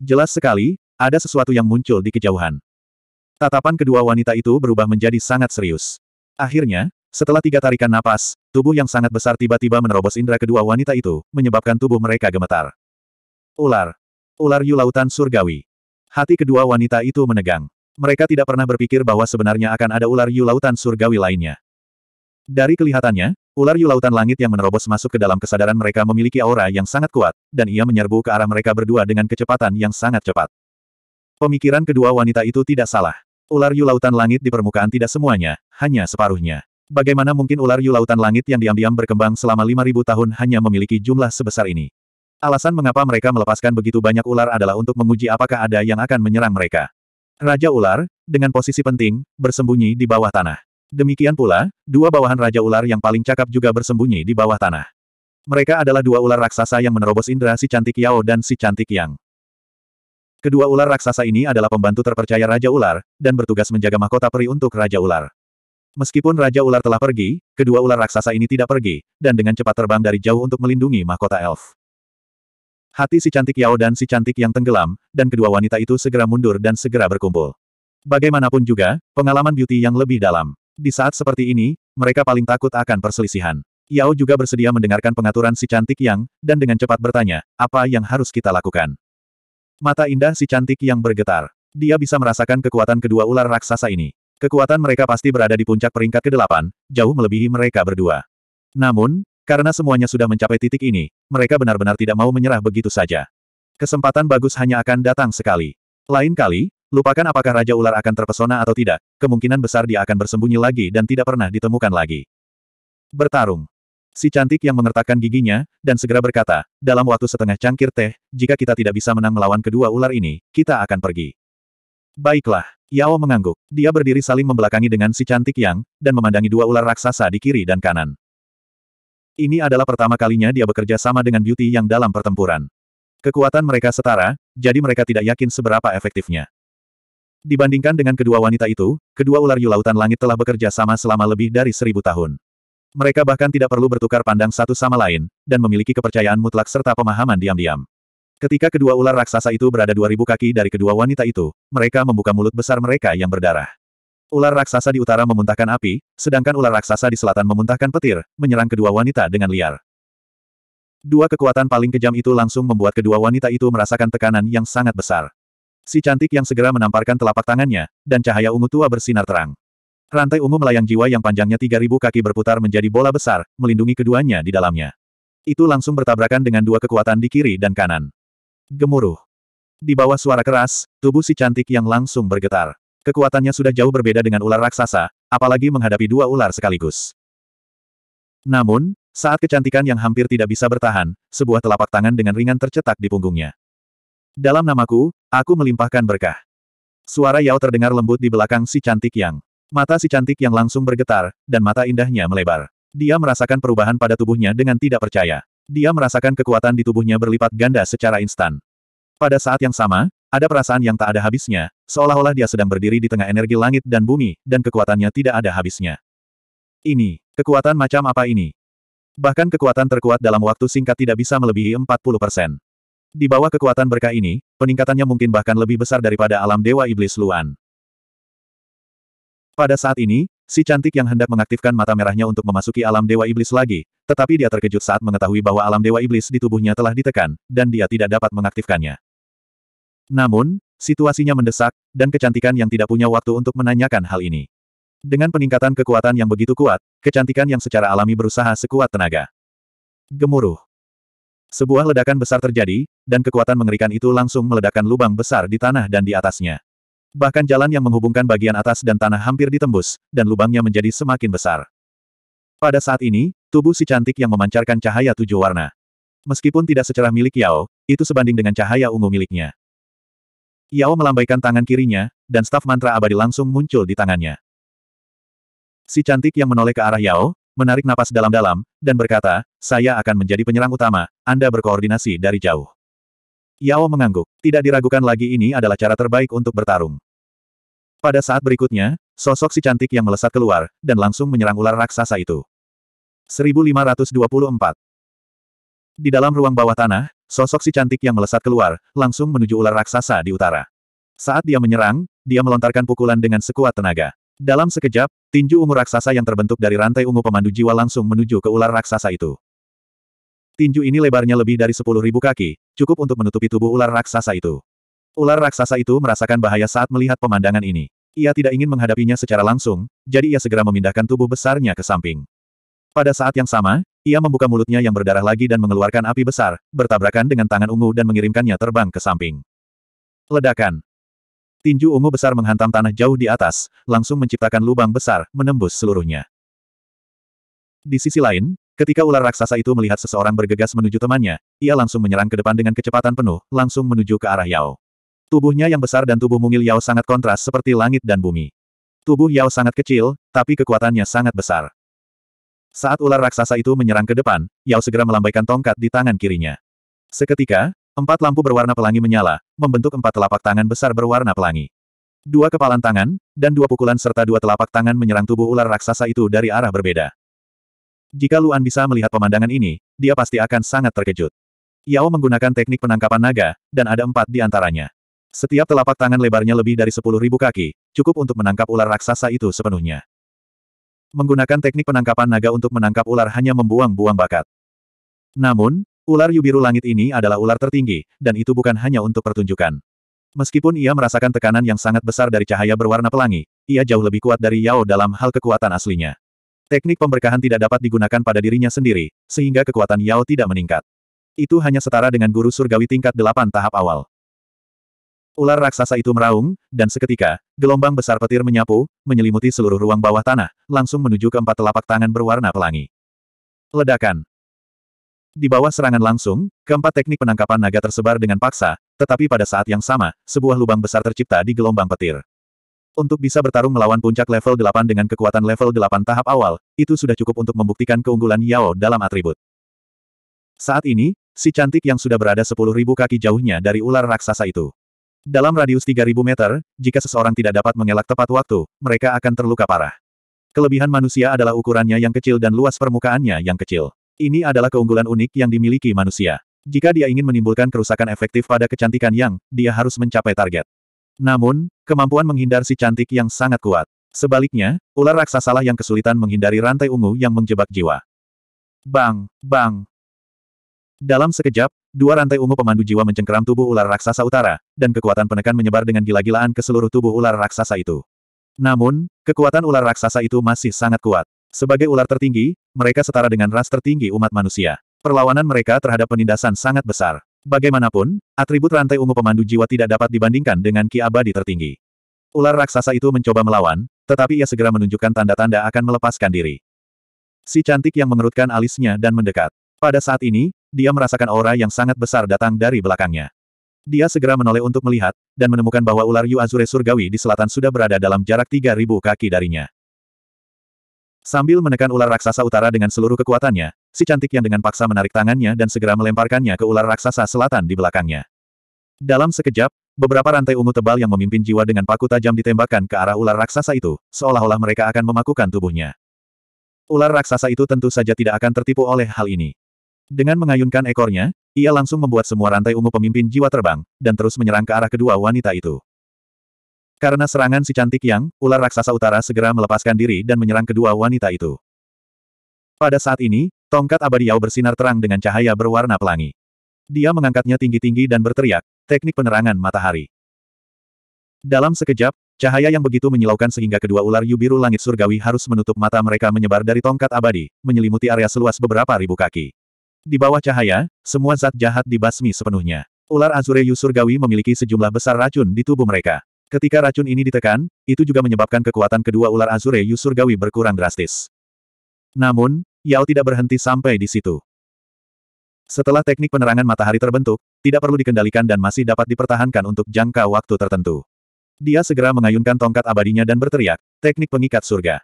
Jelas sekali, ada sesuatu yang muncul di kejauhan. Tatapan kedua wanita itu berubah menjadi sangat serius. Akhirnya, setelah tiga tarikan napas, tubuh yang sangat besar tiba-tiba menerobos indera kedua wanita itu, menyebabkan tubuh mereka gemetar. Ular. Ular yulautan Surgawi. Hati kedua wanita itu menegang. Mereka tidak pernah berpikir bahwa sebenarnya akan ada ular Yu lautan surgawi lainnya. Dari kelihatannya, ular Yu lautan langit yang menerobos masuk ke dalam kesadaran mereka memiliki aura yang sangat kuat, dan ia menyerbu ke arah mereka berdua dengan kecepatan yang sangat cepat. Pemikiran kedua wanita itu tidak salah. Ular Yu lautan langit di permukaan tidak semuanya, hanya separuhnya. Bagaimana mungkin ular Yu lautan langit yang diam-diam berkembang selama 5.000 tahun hanya memiliki jumlah sebesar ini? Alasan mengapa mereka melepaskan begitu banyak ular adalah untuk menguji apakah ada yang akan menyerang mereka. Raja Ular, dengan posisi penting, bersembunyi di bawah tanah. Demikian pula, dua bawahan Raja Ular yang paling cakap juga bersembunyi di bawah tanah. Mereka adalah dua ular raksasa yang menerobos indera si cantik Yao dan si cantik Yang. Kedua ular raksasa ini adalah pembantu terpercaya Raja Ular, dan bertugas menjaga mahkota peri untuk Raja Ular. Meskipun Raja Ular telah pergi, kedua ular raksasa ini tidak pergi, dan dengan cepat terbang dari jauh untuk melindungi mahkota elf. Hati si cantik Yao dan si cantik yang tenggelam, dan kedua wanita itu segera mundur dan segera berkumpul. Bagaimanapun juga, pengalaman beauty yang lebih dalam. Di saat seperti ini, mereka paling takut akan perselisihan. Yao juga bersedia mendengarkan pengaturan si cantik yang, dan dengan cepat bertanya, apa yang harus kita lakukan? Mata indah si cantik yang bergetar. Dia bisa merasakan kekuatan kedua ular raksasa ini. Kekuatan mereka pasti berada di puncak peringkat ke-8, jauh melebihi mereka berdua. Namun, karena semuanya sudah mencapai titik ini, mereka benar-benar tidak mau menyerah begitu saja. Kesempatan bagus hanya akan datang sekali. Lain kali, lupakan apakah Raja Ular akan terpesona atau tidak, kemungkinan besar dia akan bersembunyi lagi dan tidak pernah ditemukan lagi. Bertarung. Si cantik yang mengertakkan giginya, dan segera berkata, dalam waktu setengah cangkir teh, jika kita tidak bisa menang melawan kedua ular ini, kita akan pergi. Baiklah, Yao mengangguk. Dia berdiri saling membelakangi dengan si cantik yang, dan memandangi dua ular raksasa di kiri dan kanan. Ini adalah pertama kalinya dia bekerja sama dengan Beauty yang dalam pertempuran. Kekuatan mereka setara, jadi mereka tidak yakin seberapa efektifnya. Dibandingkan dengan kedua wanita itu, kedua ular yu lautan langit telah bekerja sama selama lebih dari seribu tahun. Mereka bahkan tidak perlu bertukar pandang satu sama lain, dan memiliki kepercayaan mutlak serta pemahaman diam-diam. Ketika kedua ular raksasa itu berada 2000 kaki dari kedua wanita itu, mereka membuka mulut besar mereka yang berdarah. Ular raksasa di utara memuntahkan api, sedangkan ular raksasa di selatan memuntahkan petir, menyerang kedua wanita dengan liar. Dua kekuatan paling kejam itu langsung membuat kedua wanita itu merasakan tekanan yang sangat besar. Si cantik yang segera menamparkan telapak tangannya, dan cahaya ungu tua bersinar terang. Rantai ungu melayang jiwa yang panjangnya 3000 kaki berputar menjadi bola besar, melindungi keduanya di dalamnya. Itu langsung bertabrakan dengan dua kekuatan di kiri dan kanan. Gemuruh. Di bawah suara keras, tubuh si cantik yang langsung bergetar. Kekuatannya sudah jauh berbeda dengan ular raksasa, apalagi menghadapi dua ular sekaligus. Namun, saat kecantikan yang hampir tidak bisa bertahan, sebuah telapak tangan dengan ringan tercetak di punggungnya. Dalam namaku, aku melimpahkan berkah. Suara Yao terdengar lembut di belakang si cantik yang. Mata si cantik yang langsung bergetar, dan mata indahnya melebar. Dia merasakan perubahan pada tubuhnya dengan tidak percaya. Dia merasakan kekuatan di tubuhnya berlipat ganda secara instan. Pada saat yang sama, ada perasaan yang tak ada habisnya, seolah-olah dia sedang berdiri di tengah energi langit dan bumi, dan kekuatannya tidak ada habisnya. Ini, kekuatan macam apa ini? Bahkan kekuatan terkuat dalam waktu singkat tidak bisa melebihi 40%. Di bawah kekuatan berkah ini, peningkatannya mungkin bahkan lebih besar daripada alam Dewa Iblis Luan. Pada saat ini, si cantik yang hendak mengaktifkan mata merahnya untuk memasuki alam Dewa Iblis lagi, tetapi dia terkejut saat mengetahui bahwa alam Dewa Iblis di tubuhnya telah ditekan, dan dia tidak dapat mengaktifkannya. Namun, situasinya mendesak, dan kecantikan yang tidak punya waktu untuk menanyakan hal ini. Dengan peningkatan kekuatan yang begitu kuat, kecantikan yang secara alami berusaha sekuat tenaga. Gemuruh. Sebuah ledakan besar terjadi, dan kekuatan mengerikan itu langsung meledakkan lubang besar di tanah dan di atasnya. Bahkan jalan yang menghubungkan bagian atas dan tanah hampir ditembus, dan lubangnya menjadi semakin besar. Pada saat ini, tubuh si cantik yang memancarkan cahaya tujuh warna. Meskipun tidak secerah milik Yao, itu sebanding dengan cahaya ungu miliknya. Yao melambaikan tangan kirinya, dan staf mantra abadi langsung muncul di tangannya. Si cantik yang menoleh ke arah Yao, menarik napas dalam-dalam, dan berkata, saya akan menjadi penyerang utama, Anda berkoordinasi dari jauh. Yao mengangguk. Tidak diragukan lagi ini adalah cara terbaik untuk bertarung. Pada saat berikutnya, sosok si cantik yang melesat keluar, dan langsung menyerang ular raksasa itu. 1524 Di dalam ruang bawah tanah, Sosok si cantik yang melesat keluar, langsung menuju ular raksasa di utara. Saat dia menyerang, dia melontarkan pukulan dengan sekuat tenaga. Dalam sekejap, tinju ungu raksasa yang terbentuk dari rantai ungu pemandu jiwa langsung menuju ke ular raksasa itu. Tinju ini lebarnya lebih dari 10.000 kaki, cukup untuk menutupi tubuh ular raksasa itu. Ular raksasa itu merasakan bahaya saat melihat pemandangan ini. Ia tidak ingin menghadapinya secara langsung, jadi ia segera memindahkan tubuh besarnya ke samping. Pada saat yang sama, ia membuka mulutnya yang berdarah lagi dan mengeluarkan api besar, bertabrakan dengan tangan ungu dan mengirimkannya terbang ke samping. Ledakan. Tinju ungu besar menghantam tanah jauh di atas, langsung menciptakan lubang besar, menembus seluruhnya. Di sisi lain, ketika ular raksasa itu melihat seseorang bergegas menuju temannya, ia langsung menyerang ke depan dengan kecepatan penuh, langsung menuju ke arah Yao. Tubuhnya yang besar dan tubuh mungil Yao sangat kontras seperti langit dan bumi. Tubuh Yao sangat kecil, tapi kekuatannya sangat besar. Saat ular raksasa itu menyerang ke depan, Yao segera melambaikan tongkat di tangan kirinya. Seketika, empat lampu berwarna pelangi menyala, membentuk empat telapak tangan besar berwarna pelangi. Dua kepalan tangan, dan dua pukulan serta dua telapak tangan menyerang tubuh ular raksasa itu dari arah berbeda. Jika Luan bisa melihat pemandangan ini, dia pasti akan sangat terkejut. Yao menggunakan teknik penangkapan naga, dan ada empat di antaranya. Setiap telapak tangan lebarnya lebih dari sepuluh ribu kaki, cukup untuk menangkap ular raksasa itu sepenuhnya. Menggunakan teknik penangkapan naga untuk menangkap ular hanya membuang-buang bakat. Namun, ular yubiru langit ini adalah ular tertinggi, dan itu bukan hanya untuk pertunjukan. Meskipun ia merasakan tekanan yang sangat besar dari cahaya berwarna pelangi, ia jauh lebih kuat dari Yao dalam hal kekuatan aslinya. Teknik pemberkahan tidak dapat digunakan pada dirinya sendiri, sehingga kekuatan Yao tidak meningkat. Itu hanya setara dengan guru surgawi tingkat 8 tahap awal. Ular raksasa itu meraung, dan seketika, gelombang besar petir menyapu, menyelimuti seluruh ruang bawah tanah, langsung menuju ke empat telapak tangan berwarna pelangi. Ledakan. Di bawah serangan langsung, keempat teknik penangkapan naga tersebar dengan paksa, tetapi pada saat yang sama, sebuah lubang besar tercipta di gelombang petir. Untuk bisa bertarung melawan puncak level 8 dengan kekuatan level 8 tahap awal, itu sudah cukup untuk membuktikan keunggulan Yao dalam atribut. Saat ini, si cantik yang sudah berada 10.000 kaki jauhnya dari ular raksasa itu. Dalam radius 3000 meter, jika seseorang tidak dapat mengelak tepat waktu, mereka akan terluka parah. Kelebihan manusia adalah ukurannya yang kecil dan luas permukaannya yang kecil. Ini adalah keunggulan unik yang dimiliki manusia. Jika dia ingin menimbulkan kerusakan efektif pada kecantikan yang, dia harus mencapai target. Namun, kemampuan menghindar si cantik yang sangat kuat. Sebaliknya, ular raksasalah yang kesulitan menghindari rantai ungu yang menjebak jiwa. Bang, bang. Dalam sekejap, Dua rantai ungu pemandu jiwa mencengkeram tubuh ular raksasa utara, dan kekuatan penekan menyebar dengan gila-gilaan ke seluruh tubuh ular raksasa itu. Namun, kekuatan ular raksasa itu masih sangat kuat. Sebagai ular tertinggi, mereka setara dengan ras tertinggi umat manusia. Perlawanan mereka terhadap penindasan sangat besar. Bagaimanapun, atribut rantai ungu pemandu jiwa tidak dapat dibandingkan dengan ki abadi tertinggi. Ular raksasa itu mencoba melawan, tetapi ia segera menunjukkan tanda-tanda akan melepaskan diri. Si cantik yang mengerutkan alisnya dan mendekat. Pada saat ini, dia merasakan aura yang sangat besar datang dari belakangnya. Dia segera menoleh untuk melihat, dan menemukan bahwa ular Yu Azure Surgawi di selatan sudah berada dalam jarak 3.000 kaki darinya. Sambil menekan ular raksasa utara dengan seluruh kekuatannya, si cantik yang dengan paksa menarik tangannya dan segera melemparkannya ke ular raksasa selatan di belakangnya. Dalam sekejap, beberapa rantai ungu tebal yang memimpin jiwa dengan paku tajam ditembakkan ke arah ular raksasa itu, seolah-olah mereka akan memakukan tubuhnya. Ular raksasa itu tentu saja tidak akan tertipu oleh hal ini. Dengan mengayunkan ekornya, ia langsung membuat semua rantai ungu pemimpin jiwa terbang, dan terus menyerang ke arah kedua wanita itu. Karena serangan si cantik yang, ular raksasa utara segera melepaskan diri dan menyerang kedua wanita itu. Pada saat ini, tongkat abadi Yao bersinar terang dengan cahaya berwarna pelangi. Dia mengangkatnya tinggi-tinggi dan berteriak, teknik penerangan matahari. Dalam sekejap, cahaya yang begitu menyilaukan sehingga kedua ular yu biru langit surgawi harus menutup mata mereka menyebar dari tongkat abadi, menyelimuti area seluas beberapa ribu kaki. Di bawah cahaya, semua zat jahat dibasmi sepenuhnya. Ular Azure Yusurgawi Surgawi memiliki sejumlah besar racun di tubuh mereka. Ketika racun ini ditekan, itu juga menyebabkan kekuatan kedua ular Azure Yusurgawi Surgawi berkurang drastis. Namun, Yao tidak berhenti sampai di situ. Setelah teknik penerangan matahari terbentuk, tidak perlu dikendalikan dan masih dapat dipertahankan untuk jangka waktu tertentu. Dia segera mengayunkan tongkat abadinya dan berteriak, teknik pengikat surga.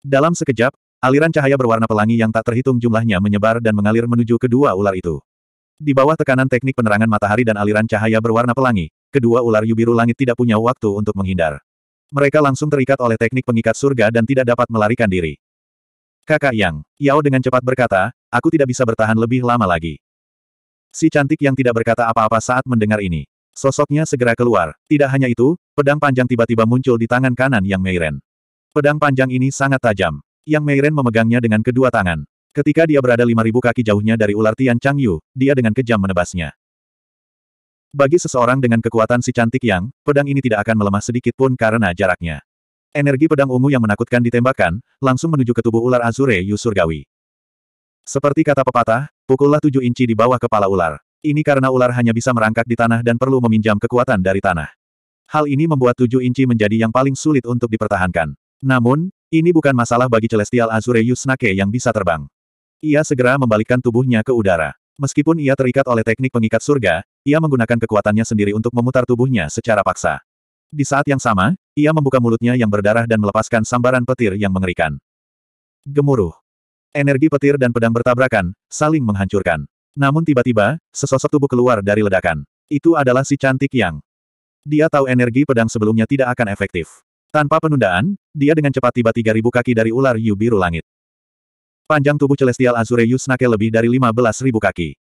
Dalam sekejap, Aliran cahaya berwarna pelangi yang tak terhitung jumlahnya menyebar dan mengalir menuju kedua ular itu. Di bawah tekanan teknik penerangan matahari dan aliran cahaya berwarna pelangi, kedua ular yubiru langit tidak punya waktu untuk menghindar. Mereka langsung terikat oleh teknik pengikat surga dan tidak dapat melarikan diri. Kakak Yang, Yao dengan cepat berkata, aku tidak bisa bertahan lebih lama lagi. Si cantik yang tidak berkata apa-apa saat mendengar ini. Sosoknya segera keluar. Tidak hanya itu, pedang panjang tiba-tiba muncul di tangan kanan Yang Meiren. Pedang panjang ini sangat tajam yang Meiren memegangnya dengan kedua tangan. Ketika dia berada 5.000 kaki jauhnya dari ular Tian Changyu, dia dengan kejam menebasnya. Bagi seseorang dengan kekuatan si cantik yang, pedang ini tidak akan melemah sedikit pun karena jaraknya. Energi pedang ungu yang menakutkan ditembakkan, langsung menuju ke tubuh ular Azure Yu Surgawi. Seperti kata pepatah, pukullah tujuh inci di bawah kepala ular. Ini karena ular hanya bisa merangkak di tanah dan perlu meminjam kekuatan dari tanah. Hal ini membuat tujuh inci menjadi yang paling sulit untuk dipertahankan. Namun, ini bukan masalah bagi Celestial Azure Yusnake yang bisa terbang. Ia segera membalikkan tubuhnya ke udara. Meskipun ia terikat oleh teknik pengikat surga, ia menggunakan kekuatannya sendiri untuk memutar tubuhnya secara paksa. Di saat yang sama, ia membuka mulutnya yang berdarah dan melepaskan sambaran petir yang mengerikan. Gemuruh. Energi petir dan pedang bertabrakan, saling menghancurkan. Namun tiba-tiba, sesosok tubuh keluar dari ledakan. Itu adalah si cantik yang. Dia tahu energi pedang sebelumnya tidak akan efektif. Tanpa penundaan, dia dengan cepat tiba 3.000 kaki dari ular Yu biru langit. Panjang tubuh Celestial Azure Yusnake lebih dari 15.000 kaki.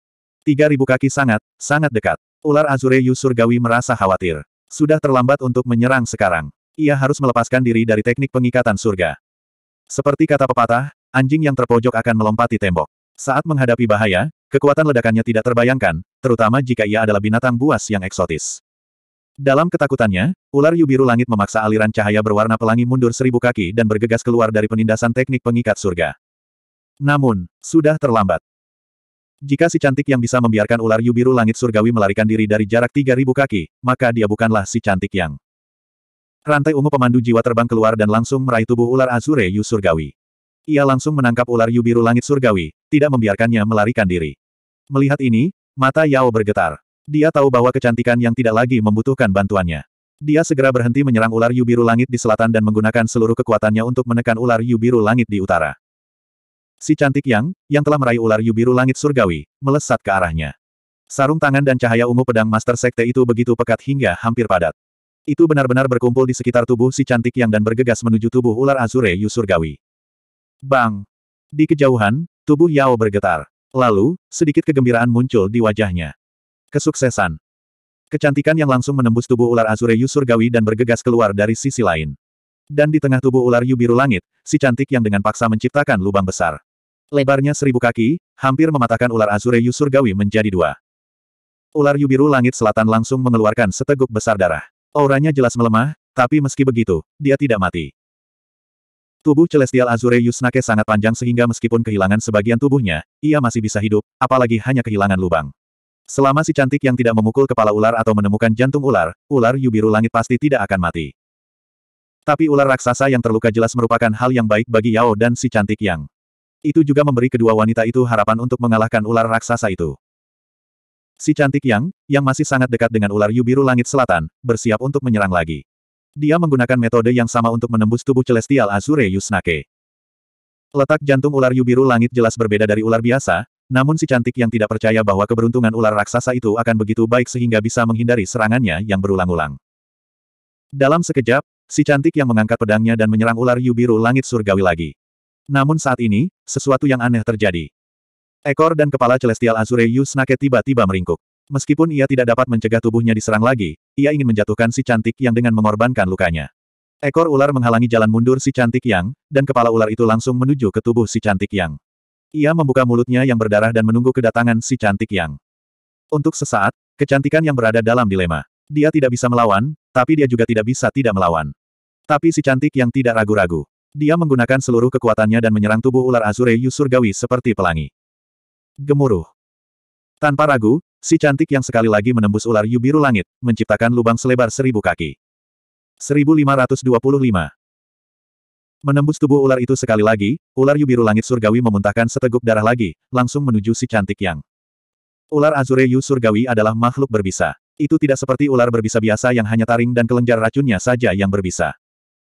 3.000 kaki sangat, sangat dekat. Ular Azure Surgawi merasa khawatir. Sudah terlambat untuk menyerang sekarang. Ia harus melepaskan diri dari teknik pengikatan surga. Seperti kata pepatah, anjing yang terpojok akan melompati tembok. Saat menghadapi bahaya, kekuatan ledakannya tidak terbayangkan, terutama jika ia adalah binatang buas yang eksotis. Dalam ketakutannya, ular Yubiru Langit memaksa aliran cahaya berwarna pelangi mundur seribu kaki dan bergegas keluar dari penindasan teknik pengikat surga. Namun, sudah terlambat. Jika si cantik yang bisa membiarkan ular Yubiru Langit Surgawi melarikan diri dari jarak tiga ribu kaki, maka dia bukanlah si cantik yang. Rantai ungu pemandu jiwa terbang keluar dan langsung meraih tubuh ular Azure Yu Surgawi. Ia langsung menangkap ular Yubiru Langit Surgawi, tidak membiarkannya melarikan diri. Melihat ini, mata Yao bergetar. Dia tahu bahwa kecantikan yang tidak lagi membutuhkan bantuannya. Dia segera berhenti menyerang ular Yubiru Langit di selatan dan menggunakan seluruh kekuatannya untuk menekan ular Yubiru Langit di utara. Si cantik Yang, yang telah meraih ular Yubiru Langit Surgawi, melesat ke arahnya. Sarung tangan dan cahaya ungu pedang Master Sekte itu begitu pekat hingga hampir padat. Itu benar-benar berkumpul di sekitar tubuh si cantik yang dan bergegas menuju tubuh ular Azure Yusurgawi. Bang! Di kejauhan, tubuh Yao bergetar. Lalu, sedikit kegembiraan muncul di wajahnya. Kesuksesan. Kecantikan yang langsung menembus tubuh ular Azure Yu Surgawi dan bergegas keluar dari sisi lain. Dan di tengah tubuh ular Yu Biru Langit, si cantik yang dengan paksa menciptakan lubang besar. Lebarnya seribu kaki, hampir mematahkan ular Azure Yu Surgawi menjadi dua. Ular Yu Biru Langit Selatan langsung mengeluarkan seteguk besar darah. Auranya jelas melemah, tapi meski begitu, dia tidak mati. Tubuh Celestial Azure Yusnake sangat panjang sehingga meskipun kehilangan sebagian tubuhnya, ia masih bisa hidup, apalagi hanya kehilangan lubang. Selama si cantik yang tidak memukul kepala ular atau menemukan jantung ular, ular yubiru langit pasti tidak akan mati. Tapi ular raksasa yang terluka jelas merupakan hal yang baik bagi Yao dan si cantik yang. Itu juga memberi kedua wanita itu harapan untuk mengalahkan ular raksasa itu. Si cantik yang, yang masih sangat dekat dengan ular yubiru langit selatan, bersiap untuk menyerang lagi. Dia menggunakan metode yang sama untuk menembus tubuh Celestial Azure Yusnake. Letak jantung ular yubiru langit jelas berbeda dari ular biasa, namun si cantik yang tidak percaya bahwa keberuntungan ular raksasa itu akan begitu baik sehingga bisa menghindari serangannya yang berulang-ulang. Dalam sekejap, si cantik yang mengangkat pedangnya dan menyerang ular yu biru langit surgawi lagi. Namun saat ini, sesuatu yang aneh terjadi. Ekor dan kepala Celestial Azure Yu Snake tiba-tiba meringkuk. Meskipun ia tidak dapat mencegah tubuhnya diserang lagi, ia ingin menjatuhkan si cantik yang dengan mengorbankan lukanya. Ekor ular menghalangi jalan mundur si cantik yang, dan kepala ular itu langsung menuju ke tubuh si cantik yang. Ia membuka mulutnya yang berdarah dan menunggu kedatangan si cantik yang. Untuk sesaat, kecantikan yang berada dalam dilema. Dia tidak bisa melawan, tapi dia juga tidak bisa tidak melawan. Tapi si cantik yang tidak ragu-ragu. Dia menggunakan seluruh kekuatannya dan menyerang tubuh ular Azure Yusurgawi Surgawi seperti pelangi. Gemuruh. Tanpa ragu, si cantik yang sekali lagi menembus ular yubiru Langit, menciptakan lubang selebar seribu kaki. 1525. Menembus tubuh ular itu sekali lagi, ular Yu biru langit surgawi memuntahkan seteguk darah lagi, langsung menuju si cantik yang. Ular Azure Yu surgawi adalah makhluk berbisa. Itu tidak seperti ular berbisa biasa yang hanya taring dan kelenjar racunnya saja yang berbisa.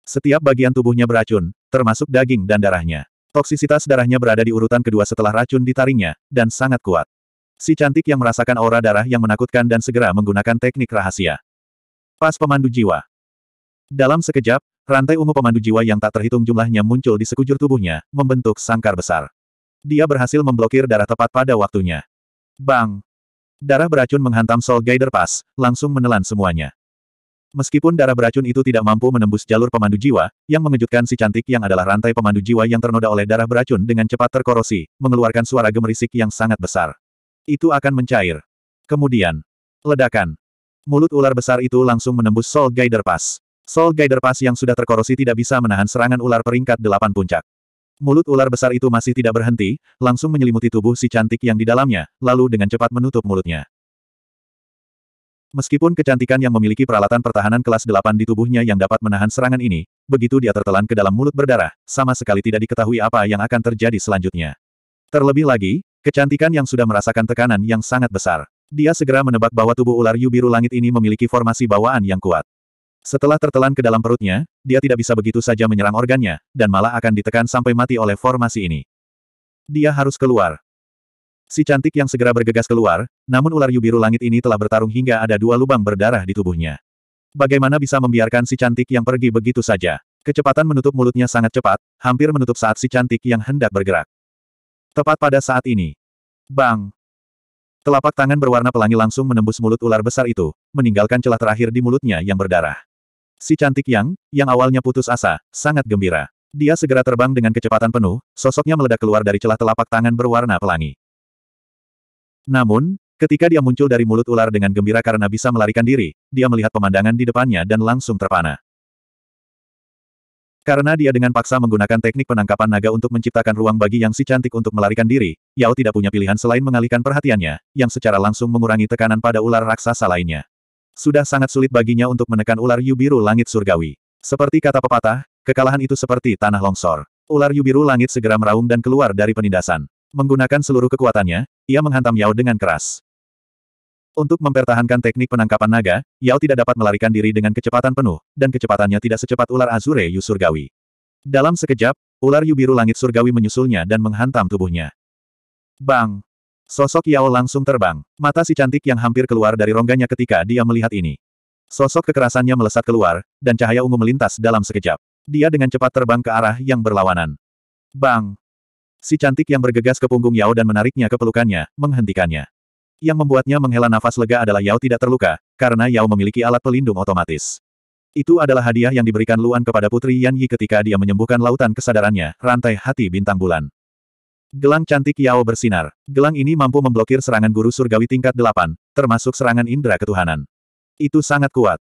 Setiap bagian tubuhnya beracun, termasuk daging dan darahnya. Toksisitas darahnya berada di urutan kedua setelah racun taringnya, dan sangat kuat. Si cantik yang merasakan aura darah yang menakutkan dan segera menggunakan teknik rahasia. Pas pemandu jiwa. Dalam sekejap, Rantai ungu pemandu jiwa yang tak terhitung jumlahnya muncul di sekujur tubuhnya, membentuk sangkar besar. Dia berhasil memblokir darah tepat pada waktunya. Bang! Darah beracun menghantam Soul Guider Pass, langsung menelan semuanya. Meskipun darah beracun itu tidak mampu menembus jalur pemandu jiwa, yang mengejutkan si cantik yang adalah rantai pemandu jiwa yang ternoda oleh darah beracun dengan cepat terkorosi, mengeluarkan suara gemerisik yang sangat besar. Itu akan mencair. Kemudian, ledakan. Mulut ular besar itu langsung menembus Soul Guider Pass. Soul Guider Pass yang sudah terkorosi tidak bisa menahan serangan ular peringkat delapan puncak. Mulut ular besar itu masih tidak berhenti, langsung menyelimuti tubuh si cantik yang di dalamnya, lalu dengan cepat menutup mulutnya. Meskipun kecantikan yang memiliki peralatan pertahanan kelas delapan di tubuhnya yang dapat menahan serangan ini, begitu dia tertelan ke dalam mulut berdarah, sama sekali tidak diketahui apa yang akan terjadi selanjutnya. Terlebih lagi, kecantikan yang sudah merasakan tekanan yang sangat besar. Dia segera menebak bahwa tubuh ular yu biru langit ini memiliki formasi bawaan yang kuat. Setelah tertelan ke dalam perutnya, dia tidak bisa begitu saja menyerang organnya, dan malah akan ditekan sampai mati oleh formasi ini. Dia harus keluar. Si cantik yang segera bergegas keluar, namun ular yubiru langit ini telah bertarung hingga ada dua lubang berdarah di tubuhnya. Bagaimana bisa membiarkan si cantik yang pergi begitu saja? Kecepatan menutup mulutnya sangat cepat, hampir menutup saat si cantik yang hendak bergerak. Tepat pada saat ini. Bang! Telapak tangan berwarna pelangi langsung menembus mulut ular besar itu, meninggalkan celah terakhir di mulutnya yang berdarah. Si cantik Yang, yang awalnya putus asa, sangat gembira. Dia segera terbang dengan kecepatan penuh, sosoknya meledak keluar dari celah telapak tangan berwarna pelangi. Namun, ketika dia muncul dari mulut ular dengan gembira karena bisa melarikan diri, dia melihat pemandangan di depannya dan langsung terpana. Karena dia dengan paksa menggunakan teknik penangkapan naga untuk menciptakan ruang bagi yang si cantik untuk melarikan diri, Yao tidak punya pilihan selain mengalihkan perhatiannya, yang secara langsung mengurangi tekanan pada ular raksasa lainnya. Sudah sangat sulit baginya untuk menekan ular yu biru langit surgawi. Seperti kata pepatah, kekalahan itu seperti tanah longsor. Ular yu biru langit segera meraung dan keluar dari penindasan. Menggunakan seluruh kekuatannya, ia menghantam Yao dengan keras. Untuk mempertahankan teknik penangkapan naga, Yao tidak dapat melarikan diri dengan kecepatan penuh, dan kecepatannya tidak secepat ular Azure Yu Surgawi. Dalam sekejap, ular Yu Biru Langit Surgawi menyusulnya dan menghantam tubuhnya. Bang! Sosok Yao langsung terbang. Mata si cantik yang hampir keluar dari rongganya ketika dia melihat ini. Sosok kekerasannya melesat keluar, dan cahaya ungu melintas dalam sekejap. Dia dengan cepat terbang ke arah yang berlawanan. Bang! Si cantik yang bergegas ke punggung Yao dan menariknya ke pelukannya, menghentikannya. Yang membuatnya menghela nafas lega adalah Yao tidak terluka, karena Yao memiliki alat pelindung otomatis. Itu adalah hadiah yang diberikan Luan kepada Putri Yan Yi ketika dia menyembuhkan lautan kesadarannya, rantai hati bintang bulan. Gelang cantik Yao bersinar. Gelang ini mampu memblokir serangan guru surgawi tingkat delapan, termasuk serangan indera ketuhanan. Itu sangat kuat.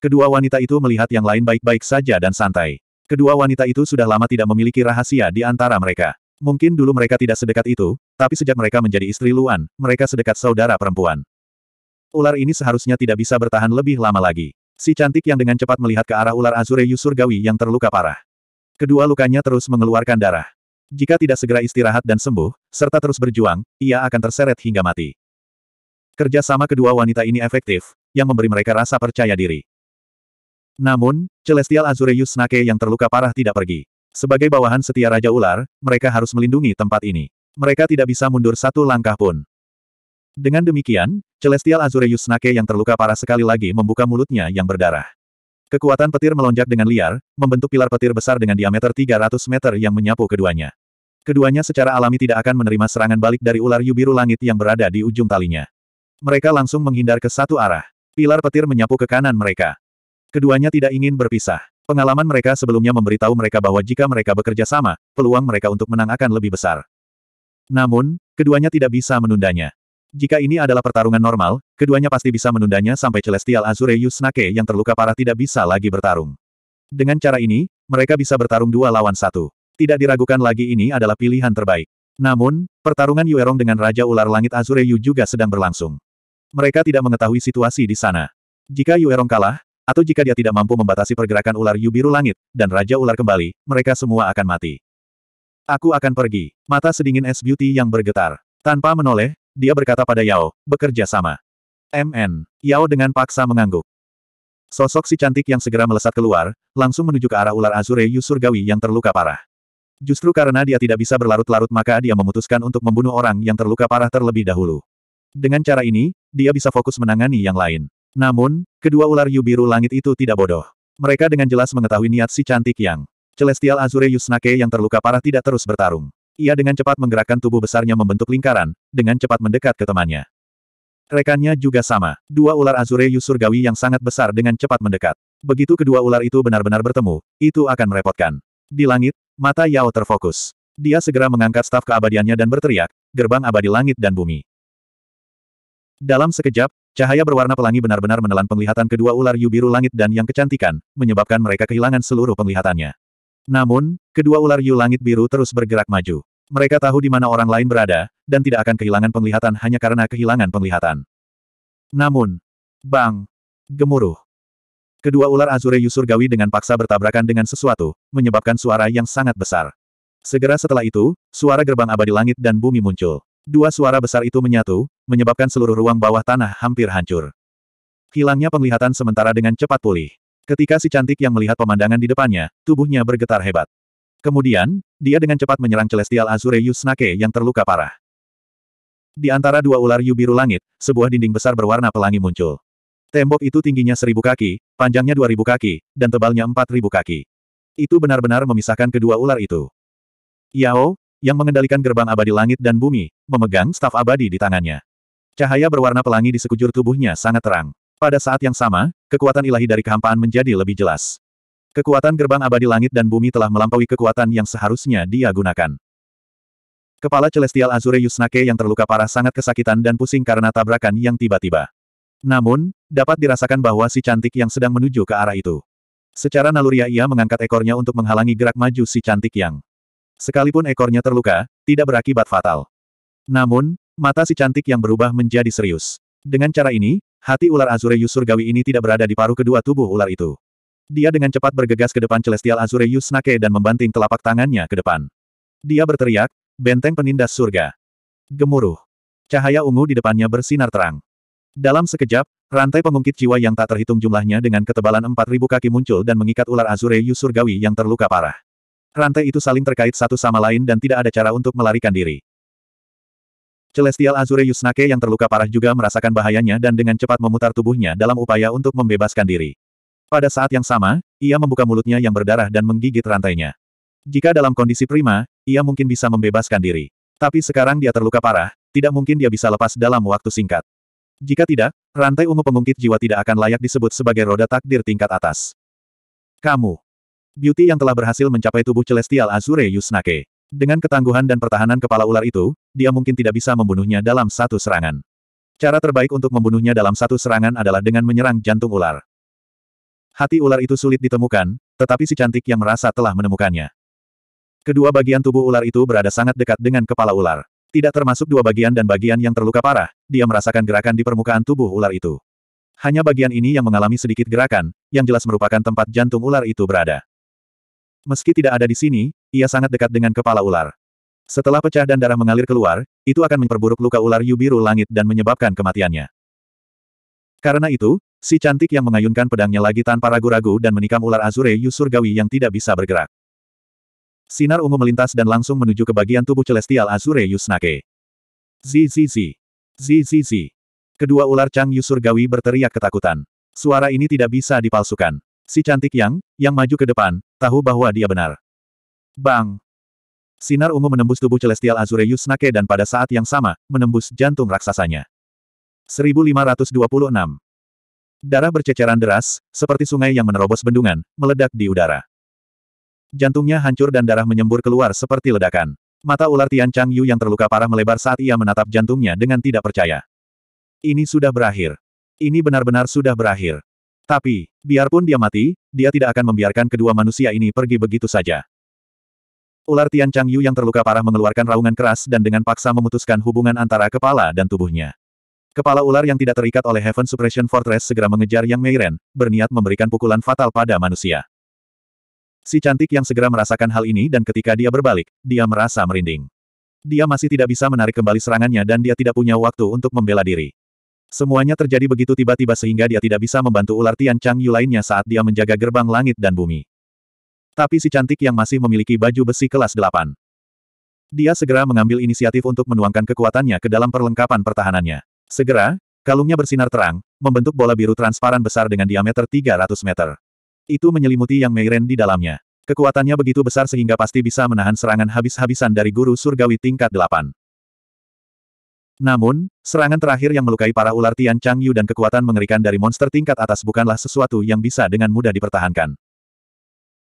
Kedua wanita itu melihat yang lain baik-baik saja dan santai. Kedua wanita itu sudah lama tidak memiliki rahasia di antara mereka. Mungkin dulu mereka tidak sedekat itu, tapi sejak mereka menjadi istri Luan, mereka sedekat saudara perempuan. Ular ini seharusnya tidak bisa bertahan lebih lama lagi. Si cantik yang dengan cepat melihat ke arah ular Azure Surgawi yang terluka parah. Kedua lukanya terus mengeluarkan darah. Jika tidak segera istirahat dan sembuh, serta terus berjuang, ia akan terseret hingga mati. Kerja sama kedua wanita ini efektif, yang memberi mereka rasa percaya diri. Namun, Celestial Azureus Snake yang terluka parah tidak pergi. Sebagai bawahan setia Raja Ular, mereka harus melindungi tempat ini. Mereka tidak bisa mundur satu langkah pun. Dengan demikian, Celestial Azureus Snake yang terluka parah sekali lagi membuka mulutnya yang berdarah. Kekuatan petir melonjak dengan liar, membentuk pilar petir besar dengan diameter 300 meter yang menyapu keduanya. Keduanya secara alami tidak akan menerima serangan balik dari ular yu biru langit yang berada di ujung talinya. Mereka langsung menghindar ke satu arah. Pilar petir menyapu ke kanan mereka. Keduanya tidak ingin berpisah. Pengalaman mereka sebelumnya memberitahu mereka bahwa jika mereka bekerja sama, peluang mereka untuk menang akan lebih besar. Namun, keduanya tidak bisa menundanya. Jika ini adalah pertarungan normal, keduanya pasti bisa menundanya sampai Celestial Azure Yusnake yang terluka parah tidak bisa lagi bertarung. Dengan cara ini, mereka bisa bertarung dua lawan satu. Tidak diragukan lagi ini adalah pilihan terbaik. Namun, pertarungan Yuerong dengan Raja Ular Langit Azure Yu juga sedang berlangsung. Mereka tidak mengetahui situasi di sana. Jika Yuerong kalah, atau jika dia tidak mampu membatasi pergerakan ular Yu Biru Langit, dan Raja Ular kembali, mereka semua akan mati. Aku akan pergi. Mata sedingin es beauty yang bergetar. Tanpa menoleh, dia berkata pada Yao, bekerja sama. MN. Yao dengan paksa mengangguk. Sosok si cantik yang segera melesat keluar, langsung menuju ke arah ular Azure surgawi yang terluka parah. Justru karena dia tidak bisa berlarut-larut maka dia memutuskan untuk membunuh orang yang terluka parah terlebih dahulu. Dengan cara ini, dia bisa fokus menangani yang lain. Namun, kedua ular yu biru langit itu tidak bodoh. Mereka dengan jelas mengetahui niat si cantik yang Celestial Azure Yusnake yang terluka parah tidak terus bertarung. Ia dengan cepat menggerakkan tubuh besarnya membentuk lingkaran, dengan cepat mendekat ke temannya. Rekannya juga sama, dua ular azure yusurgawi yang sangat besar dengan cepat mendekat. Begitu kedua ular itu benar-benar bertemu, itu akan merepotkan. Di langit, mata Yao terfokus. Dia segera mengangkat staf keabadiannya dan berteriak, gerbang abadi langit dan bumi. Dalam sekejap, cahaya berwarna pelangi benar-benar menelan penglihatan kedua ular yu biru langit dan yang kecantikan, menyebabkan mereka kehilangan seluruh penglihatannya. Namun, kedua ular Yu Langit Biru terus bergerak maju. Mereka tahu di mana orang lain berada, dan tidak akan kehilangan penglihatan hanya karena kehilangan penglihatan. Namun, bang, gemuruh. Kedua ular Azure Yu Surgawi dengan paksa bertabrakan dengan sesuatu, menyebabkan suara yang sangat besar. Segera setelah itu, suara gerbang abadi langit dan bumi muncul. Dua suara besar itu menyatu, menyebabkan seluruh ruang bawah tanah hampir hancur. Hilangnya penglihatan sementara dengan cepat pulih. Ketika si cantik yang melihat pemandangan di depannya, tubuhnya bergetar hebat. Kemudian, dia dengan cepat menyerang Celestial Azure Yusnake yang terluka parah. Di antara dua ular yu biru langit, sebuah dinding besar berwarna pelangi muncul. Tembok itu tingginya seribu kaki, panjangnya dua ribu kaki, dan tebalnya empat ribu kaki. Itu benar-benar memisahkan kedua ular itu. Yao, yang mengendalikan gerbang abadi langit dan bumi, memegang staf abadi di tangannya. Cahaya berwarna pelangi di sekujur tubuhnya sangat terang. Pada saat yang sama, kekuatan ilahi dari kehampaan menjadi lebih jelas. Kekuatan gerbang abadi langit dan bumi telah melampaui kekuatan yang seharusnya dia gunakan. Kepala Celestial Azure Yusnake yang terluka parah sangat kesakitan dan pusing karena tabrakan yang tiba-tiba. Namun, dapat dirasakan bahwa si cantik yang sedang menuju ke arah itu. Secara naluriah ia mengangkat ekornya untuk menghalangi gerak maju si cantik yang. Sekalipun ekornya terluka, tidak berakibat fatal. Namun, mata si cantik yang berubah menjadi serius. Dengan cara ini, Hati ular Azure Surgawi ini tidak berada di paruh kedua tubuh ular itu. Dia dengan cepat bergegas ke depan Celestial Azure Snake dan membanting telapak tangannya ke depan. Dia berteriak, benteng penindas surga. Gemuruh. Cahaya ungu di depannya bersinar terang. Dalam sekejap, rantai pengungkit jiwa yang tak terhitung jumlahnya dengan ketebalan 4.000 kaki muncul dan mengikat ular Azure Surgawi yang terluka parah. Rantai itu saling terkait satu sama lain dan tidak ada cara untuk melarikan diri. Celestial Azure Yusnake yang terluka parah juga merasakan bahayanya dan dengan cepat memutar tubuhnya dalam upaya untuk membebaskan diri. Pada saat yang sama, ia membuka mulutnya yang berdarah dan menggigit rantainya. Jika dalam kondisi prima, ia mungkin bisa membebaskan diri. Tapi sekarang dia terluka parah, tidak mungkin dia bisa lepas dalam waktu singkat. Jika tidak, rantai ungu pengungkit jiwa tidak akan layak disebut sebagai roda takdir tingkat atas. Kamu. Beauty yang telah berhasil mencapai tubuh Celestial Azure Yusnake. Dengan ketangguhan dan pertahanan kepala ular itu, dia mungkin tidak bisa membunuhnya dalam satu serangan. Cara terbaik untuk membunuhnya dalam satu serangan adalah dengan menyerang jantung ular. Hati ular itu sulit ditemukan, tetapi si cantik yang merasa telah menemukannya. Kedua bagian tubuh ular itu berada sangat dekat dengan kepala ular. Tidak termasuk dua bagian dan bagian yang terluka parah, dia merasakan gerakan di permukaan tubuh ular itu. Hanya bagian ini yang mengalami sedikit gerakan, yang jelas merupakan tempat jantung ular itu berada. Meski tidak ada di sini, ia sangat dekat dengan kepala ular. Setelah pecah dan darah mengalir keluar, itu akan memperburuk luka ular yu biru langit dan menyebabkan kematiannya. Karena itu, si cantik yang mengayunkan pedangnya lagi tanpa ragu-ragu dan menikam ular azure yu surgawi yang tidak bisa bergerak. Sinar ungu melintas dan langsung menuju ke bagian tubuh celestial azure Yu yusnake. Zizizi. Zizizi. Kedua ular Chang Yu Surgawi berteriak ketakutan. Suara ini tidak bisa dipalsukan. Si cantik yang, yang maju ke depan, tahu bahwa dia benar. Bang! Sinar ungu menembus tubuh Celestial Azure Yusnake dan pada saat yang sama, menembus jantung raksasanya. 1526 Darah berceceran deras, seperti sungai yang menerobos bendungan, meledak di udara. Jantungnya hancur dan darah menyembur keluar seperti ledakan. Mata ular Tian Chang Yu yang terluka parah melebar saat ia menatap jantungnya dengan tidak percaya. Ini sudah berakhir. Ini benar-benar sudah berakhir. Tapi, biarpun dia mati, dia tidak akan membiarkan kedua manusia ini pergi begitu saja. Ular Tian Chang Yu yang terluka parah mengeluarkan raungan keras dan dengan paksa memutuskan hubungan antara kepala dan tubuhnya. Kepala ular yang tidak terikat oleh Heaven Suppression Fortress segera mengejar Yang Meiren, berniat memberikan pukulan fatal pada manusia. Si cantik yang segera merasakan hal ini dan ketika dia berbalik, dia merasa merinding. Dia masih tidak bisa menarik kembali serangannya dan dia tidak punya waktu untuk membela diri. Semuanya terjadi begitu tiba-tiba sehingga dia tidak bisa membantu ular Tian Chang Yu lainnya saat dia menjaga gerbang langit dan bumi. Tapi si cantik yang masih memiliki baju besi kelas 8. Dia segera mengambil inisiatif untuk menuangkan kekuatannya ke dalam perlengkapan pertahanannya. Segera, kalungnya bersinar terang, membentuk bola biru transparan besar dengan diameter 300 meter. Itu menyelimuti yang Meiren di dalamnya. Kekuatannya begitu besar sehingga pasti bisa menahan serangan habis-habisan dari guru surgawi tingkat 8. Namun, serangan terakhir yang melukai para ular Tian Chang Yu dan kekuatan mengerikan dari monster tingkat atas bukanlah sesuatu yang bisa dengan mudah dipertahankan.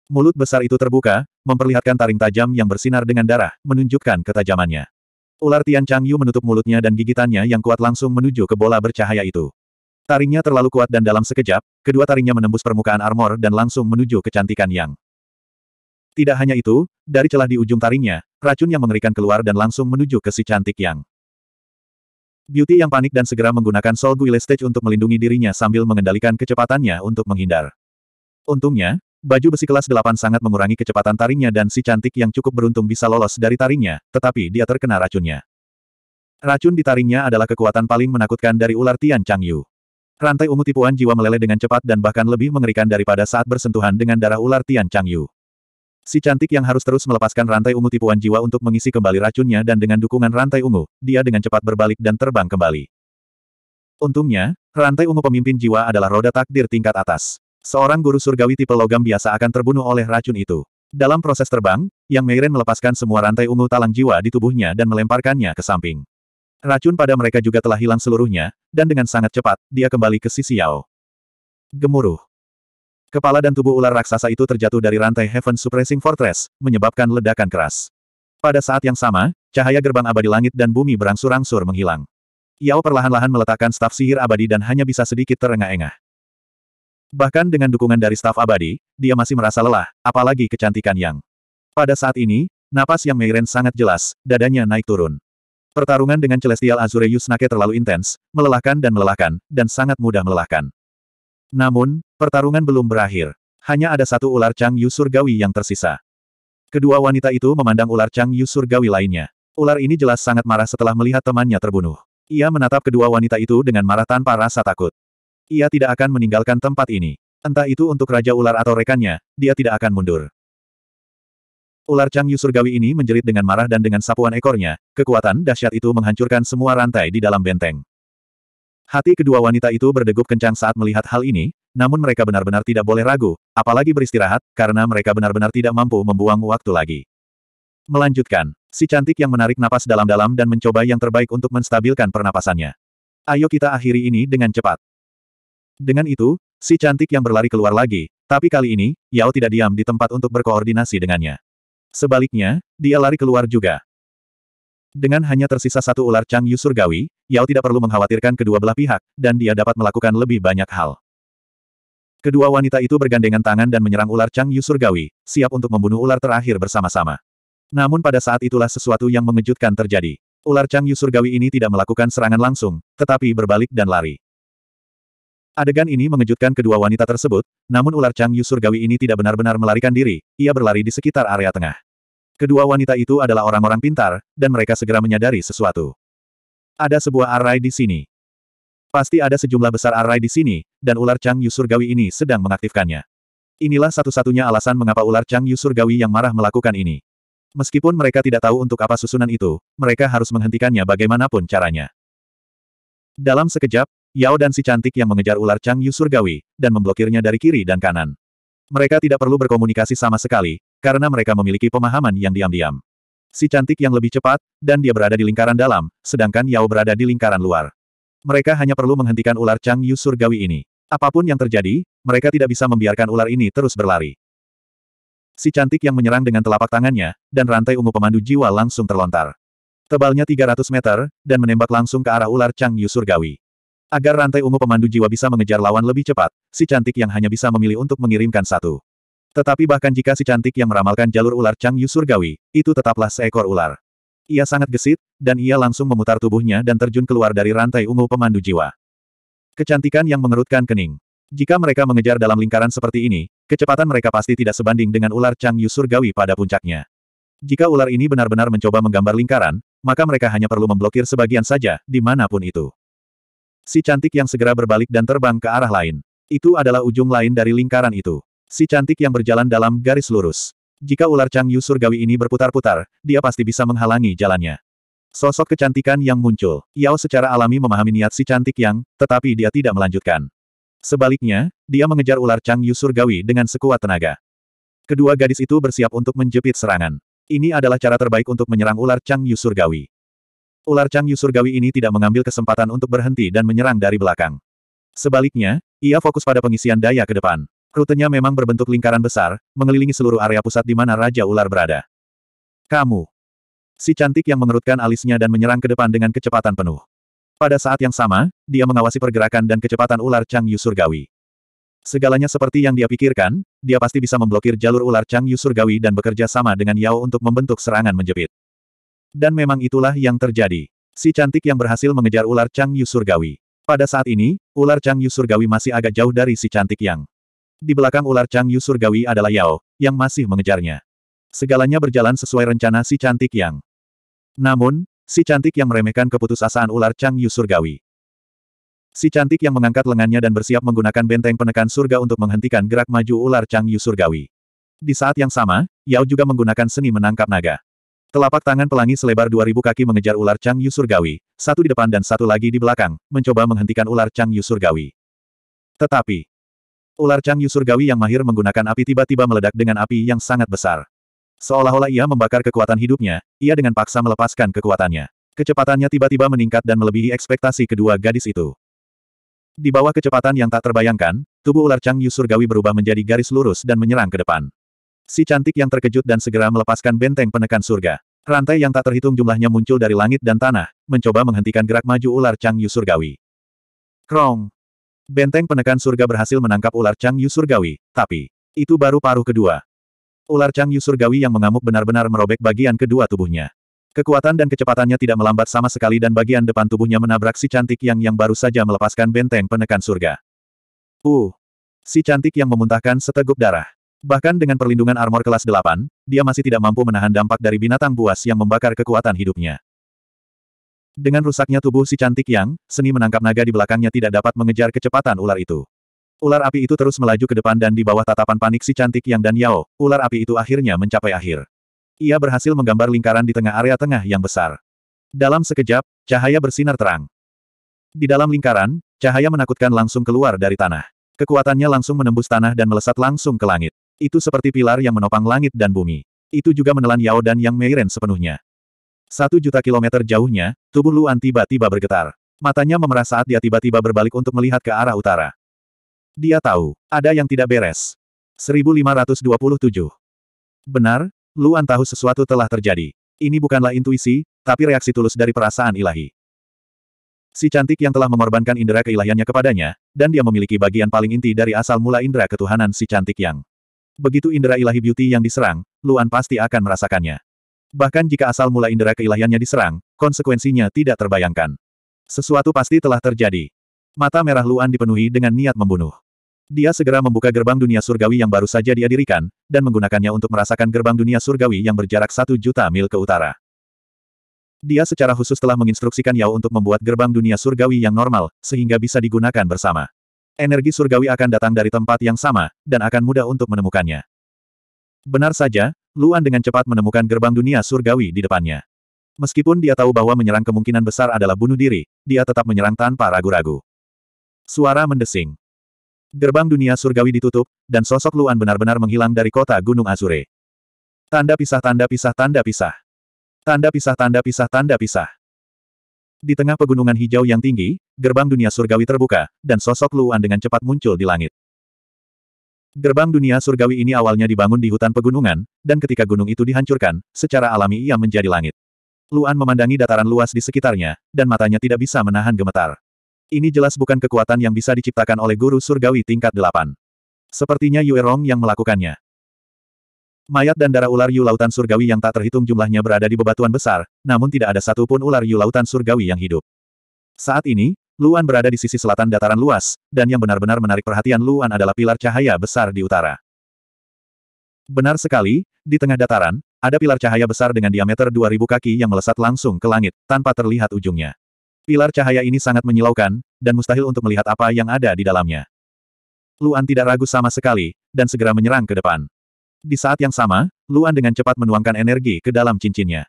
Mulut besar itu terbuka, memperlihatkan taring tajam yang bersinar dengan darah, menunjukkan ketajamannya. Ular Tian Chang Yu menutup mulutnya dan gigitannya yang kuat langsung menuju ke bola bercahaya itu. Taringnya terlalu kuat dan dalam sekejap, kedua taringnya menembus permukaan armor dan langsung menuju kecantikan Yang. Tidak hanya itu, dari celah di ujung taringnya, racun yang mengerikan keluar dan langsung menuju ke si cantik Yang. Beauty yang panik dan segera menggunakan Soul Guile Stage untuk melindungi dirinya sambil mengendalikan kecepatannya untuk menghindar. Untungnya, Baju besi kelas 8 sangat mengurangi kecepatan taringnya dan si cantik yang cukup beruntung bisa lolos dari taringnya, tetapi dia terkena racunnya. Racun di taringnya adalah kekuatan paling menakutkan dari ular Tian Changyu. Rantai ungu tipuan jiwa meleleh dengan cepat dan bahkan lebih mengerikan daripada saat bersentuhan dengan darah ular Tian Changyu. Si cantik yang harus terus melepaskan rantai ungu tipuan jiwa untuk mengisi kembali racunnya dan dengan dukungan rantai ungu, dia dengan cepat berbalik dan terbang kembali. Untungnya, rantai ungu pemimpin jiwa adalah roda takdir tingkat atas. Seorang guru surgawi tipe logam biasa akan terbunuh oleh racun itu. Dalam proses terbang, Yang Meiren melepaskan semua rantai ungu talang jiwa di tubuhnya dan melemparkannya ke samping. Racun pada mereka juga telah hilang seluruhnya, dan dengan sangat cepat, dia kembali ke sisi Yao. Gemuruh. Kepala dan tubuh ular raksasa itu terjatuh dari rantai Heaven Suppressing Fortress, menyebabkan ledakan keras. Pada saat yang sama, cahaya gerbang abadi langit dan bumi berangsur-angsur menghilang. Yao perlahan-lahan meletakkan staf sihir abadi dan hanya bisa sedikit terengah-engah. Bahkan dengan dukungan dari staf abadi, dia masih merasa lelah, apalagi kecantikan Yang. Pada saat ini, napas Yang Meiren sangat jelas, dadanya naik turun. Pertarungan dengan Celestial Azure Yusnake terlalu intens, melelahkan dan melelahkan, dan sangat mudah melelahkan. Namun, pertarungan belum berakhir. Hanya ada satu ular Chang Yu Surgawi yang tersisa. Kedua wanita itu memandang ular Chang Yu Surgawi lainnya. Ular ini jelas sangat marah setelah melihat temannya terbunuh. Ia menatap kedua wanita itu dengan marah tanpa rasa takut. Ia tidak akan meninggalkan tempat ini. Entah itu untuk Raja Ular atau rekannya, dia tidak akan mundur. Ular Chang Yu Surgawi ini menjerit dengan marah dan dengan sapuan ekornya, kekuatan dahsyat itu menghancurkan semua rantai di dalam benteng. Hati kedua wanita itu berdegup kencang saat melihat hal ini, namun mereka benar-benar tidak boleh ragu, apalagi beristirahat, karena mereka benar-benar tidak mampu membuang waktu lagi. Melanjutkan, si cantik yang menarik napas dalam-dalam dan mencoba yang terbaik untuk menstabilkan pernapasannya. Ayo kita akhiri ini dengan cepat. Dengan itu, si cantik yang berlari keluar lagi, tapi kali ini, Yao tidak diam di tempat untuk berkoordinasi dengannya. Sebaliknya, dia lari keluar juga. Dengan hanya tersisa satu ular Chang Yu Surgawi, Yao tidak perlu mengkhawatirkan kedua belah pihak, dan dia dapat melakukan lebih banyak hal. Kedua wanita itu bergandengan tangan dan menyerang ular Chang Yu Surgawi, siap untuk membunuh ular terakhir bersama-sama. Namun pada saat itulah sesuatu yang mengejutkan terjadi. Ular Chang Yu Surgawi ini tidak melakukan serangan langsung, tetapi berbalik dan lari. Adegan ini mengejutkan kedua wanita tersebut, namun ular Chang Yu Surgawi ini tidak benar-benar melarikan diri, ia berlari di sekitar area tengah. Kedua wanita itu adalah orang-orang pintar, dan mereka segera menyadari sesuatu. Ada sebuah arai di sini. Pasti ada sejumlah besar arai di sini, dan ular Chang Yu Surgawi ini sedang mengaktifkannya. Inilah satu-satunya alasan mengapa ular Chang Yu Surgawi yang marah melakukan ini. Meskipun mereka tidak tahu untuk apa susunan itu, mereka harus menghentikannya bagaimanapun caranya. Dalam sekejap, Yao dan si cantik yang mengejar ular Chang Yu surgawi, dan memblokirnya dari kiri dan kanan. Mereka tidak perlu berkomunikasi sama sekali, karena mereka memiliki pemahaman yang diam-diam. Si cantik yang lebih cepat, dan dia berada di lingkaran dalam, sedangkan Yao berada di lingkaran luar. Mereka hanya perlu menghentikan ular Chang Yu surgawi ini. Apapun yang terjadi, mereka tidak bisa membiarkan ular ini terus berlari. Si cantik yang menyerang dengan telapak tangannya, dan rantai ungu pemandu jiwa langsung terlontar. Tebalnya 300 meter, dan menembak langsung ke arah ular Chang Yu surgawi. Agar rantai ungu pemandu jiwa bisa mengejar lawan lebih cepat, si cantik yang hanya bisa memilih untuk mengirimkan satu. Tetapi bahkan jika si cantik yang meramalkan jalur ular Chang Yu surgawi, itu tetaplah seekor ular. Ia sangat gesit, dan ia langsung memutar tubuhnya dan terjun keluar dari rantai ungu pemandu jiwa. Kecantikan yang mengerutkan kening. Jika mereka mengejar dalam lingkaran seperti ini, kecepatan mereka pasti tidak sebanding dengan ular Chang Yu surgawi pada puncaknya. Jika ular ini benar-benar mencoba menggambar lingkaran, maka mereka hanya perlu memblokir sebagian saja, dimanapun itu. Si cantik yang segera berbalik dan terbang ke arah lain. Itu adalah ujung lain dari lingkaran itu. Si cantik yang berjalan dalam garis lurus. Jika ular Chang Yu surgawi ini berputar-putar, dia pasti bisa menghalangi jalannya. Sosok kecantikan yang muncul. Yao secara alami memahami niat si cantik yang, tetapi dia tidak melanjutkan. Sebaliknya, dia mengejar ular Chang Yu surgawi dengan sekuat tenaga. Kedua gadis itu bersiap untuk menjepit serangan. Ini adalah cara terbaik untuk menyerang ular Chang Yu surgawi ular Chang Yu Surgawi ini tidak mengambil kesempatan untuk berhenti dan menyerang dari belakang. Sebaliknya, ia fokus pada pengisian daya ke depan. Rutenya memang berbentuk lingkaran besar, mengelilingi seluruh area pusat di mana Raja Ular berada. Kamu. Si cantik yang mengerutkan alisnya dan menyerang ke depan dengan kecepatan penuh. Pada saat yang sama, dia mengawasi pergerakan dan kecepatan ular Chang Yu Surgawi. Segalanya seperti yang dia pikirkan, dia pasti bisa memblokir jalur ular Chang Yu Surgawi dan bekerja sama dengan Yao untuk membentuk serangan menjepit. Dan memang itulah yang terjadi. Si cantik yang berhasil mengejar ular Chang Yu Surgawi. Pada saat ini, ular Chang Yu Surgawi masih agak jauh dari si cantik yang. Di belakang ular Chang Yu Surgawi adalah Yao, yang masih mengejarnya. Segalanya berjalan sesuai rencana si cantik yang. Namun, si cantik yang meremehkan keputusasaan ular Chang Yu Surgawi. Si cantik yang mengangkat lengannya dan bersiap menggunakan benteng penekan surga untuk menghentikan gerak maju ular Chang Yu Surgawi. Di saat yang sama, Yao juga menggunakan seni menangkap naga. Telapak tangan pelangi selebar 2000 kaki mengejar ular Chang Yu Surgawi, satu di depan dan satu lagi di belakang, mencoba menghentikan ular Chang Yu Surgawi. Tetapi, ular Chang Yu Surgawi yang mahir menggunakan api tiba-tiba meledak dengan api yang sangat besar. Seolah-olah ia membakar kekuatan hidupnya, ia dengan paksa melepaskan kekuatannya. Kecepatannya tiba-tiba meningkat dan melebihi ekspektasi kedua gadis itu. Di bawah kecepatan yang tak terbayangkan, tubuh ular Chang Yu Surgawi berubah menjadi garis lurus dan menyerang ke depan. Si cantik yang terkejut dan segera melepaskan benteng penekan surga. Rantai yang tak terhitung jumlahnya muncul dari langit dan tanah, mencoba menghentikan gerak maju ular Chang Yu Surgawi. Krong! Benteng penekan surga berhasil menangkap ular Chang Yu Surgawi, tapi itu baru paruh kedua. Ular Chang Yu Surgawi yang mengamuk benar-benar merobek bagian kedua tubuhnya. Kekuatan dan kecepatannya tidak melambat sama sekali dan bagian depan tubuhnya menabrak si cantik yang yang baru saja melepaskan benteng penekan surga. Uh! Si cantik yang memuntahkan seteguk darah. Bahkan dengan perlindungan armor kelas 8, dia masih tidak mampu menahan dampak dari binatang buas yang membakar kekuatan hidupnya. Dengan rusaknya tubuh si cantik yang, seni menangkap naga di belakangnya tidak dapat mengejar kecepatan ular itu. Ular api itu terus melaju ke depan dan di bawah tatapan panik si cantik yang dan Yao, ular api itu akhirnya mencapai akhir. Ia berhasil menggambar lingkaran di tengah area tengah yang besar. Dalam sekejap, cahaya bersinar terang. Di dalam lingkaran, cahaya menakutkan langsung keluar dari tanah. Kekuatannya langsung menembus tanah dan melesat langsung ke langit. Itu seperti pilar yang menopang langit dan bumi. Itu juga menelan Yao dan Yang Meiren sepenuhnya. Satu juta kilometer jauhnya, tubuh Luan tiba-tiba bergetar. Matanya memerah saat dia tiba-tiba berbalik untuk melihat ke arah utara. Dia tahu, ada yang tidak beres. 1527. Benar, Luan tahu sesuatu telah terjadi. Ini bukanlah intuisi, tapi reaksi tulus dari perasaan ilahi. Si cantik yang telah mengorbankan indera keilahiannya kepadanya, dan dia memiliki bagian paling inti dari asal mula indera ketuhanan si cantik yang begitu indera ilahi beauty yang diserang, Luan pasti akan merasakannya. Bahkan jika asal mula indera keilahiannya diserang, konsekuensinya tidak terbayangkan. Sesuatu pasti telah terjadi. Mata merah Luan dipenuhi dengan niat membunuh. Dia segera membuka gerbang dunia surgawi yang baru saja dia dirikan, dan menggunakannya untuk merasakan gerbang dunia surgawi yang berjarak satu juta mil ke utara. Dia secara khusus telah menginstruksikan Yao untuk membuat gerbang dunia surgawi yang normal, sehingga bisa digunakan bersama energi surgawi akan datang dari tempat yang sama, dan akan mudah untuk menemukannya. Benar saja, Luan dengan cepat menemukan gerbang dunia surgawi di depannya. Meskipun dia tahu bahwa menyerang kemungkinan besar adalah bunuh diri, dia tetap menyerang tanpa ragu-ragu. Suara mendesing. Gerbang dunia surgawi ditutup, dan sosok Luan benar-benar menghilang dari kota Gunung Azure. Tanda pisah tanda pisah tanda pisah. Tanda pisah tanda pisah tanda pisah. Di tengah pegunungan hijau yang tinggi, gerbang dunia surgawi terbuka, dan sosok Luan dengan cepat muncul di langit. Gerbang dunia surgawi ini awalnya dibangun di hutan pegunungan, dan ketika gunung itu dihancurkan, secara alami ia menjadi langit. Luan memandangi dataran luas di sekitarnya, dan matanya tidak bisa menahan gemetar. Ini jelas bukan kekuatan yang bisa diciptakan oleh guru surgawi tingkat delapan. Sepertinya Yue Rong yang melakukannya. Mayat dan darah ular Yu Lautan Surgawi yang tak terhitung jumlahnya berada di bebatuan besar, namun tidak ada satupun ular Yu Lautan Surgawi yang hidup. Saat ini, Luan berada di sisi selatan dataran luas, dan yang benar-benar menarik perhatian Luan adalah pilar cahaya besar di utara. Benar sekali, di tengah dataran, ada pilar cahaya besar dengan diameter 2000 kaki yang melesat langsung ke langit, tanpa terlihat ujungnya. Pilar cahaya ini sangat menyilaukan, dan mustahil untuk melihat apa yang ada di dalamnya. Luan tidak ragu sama sekali, dan segera menyerang ke depan. Di saat yang sama, Luan dengan cepat menuangkan energi ke dalam cincinnya.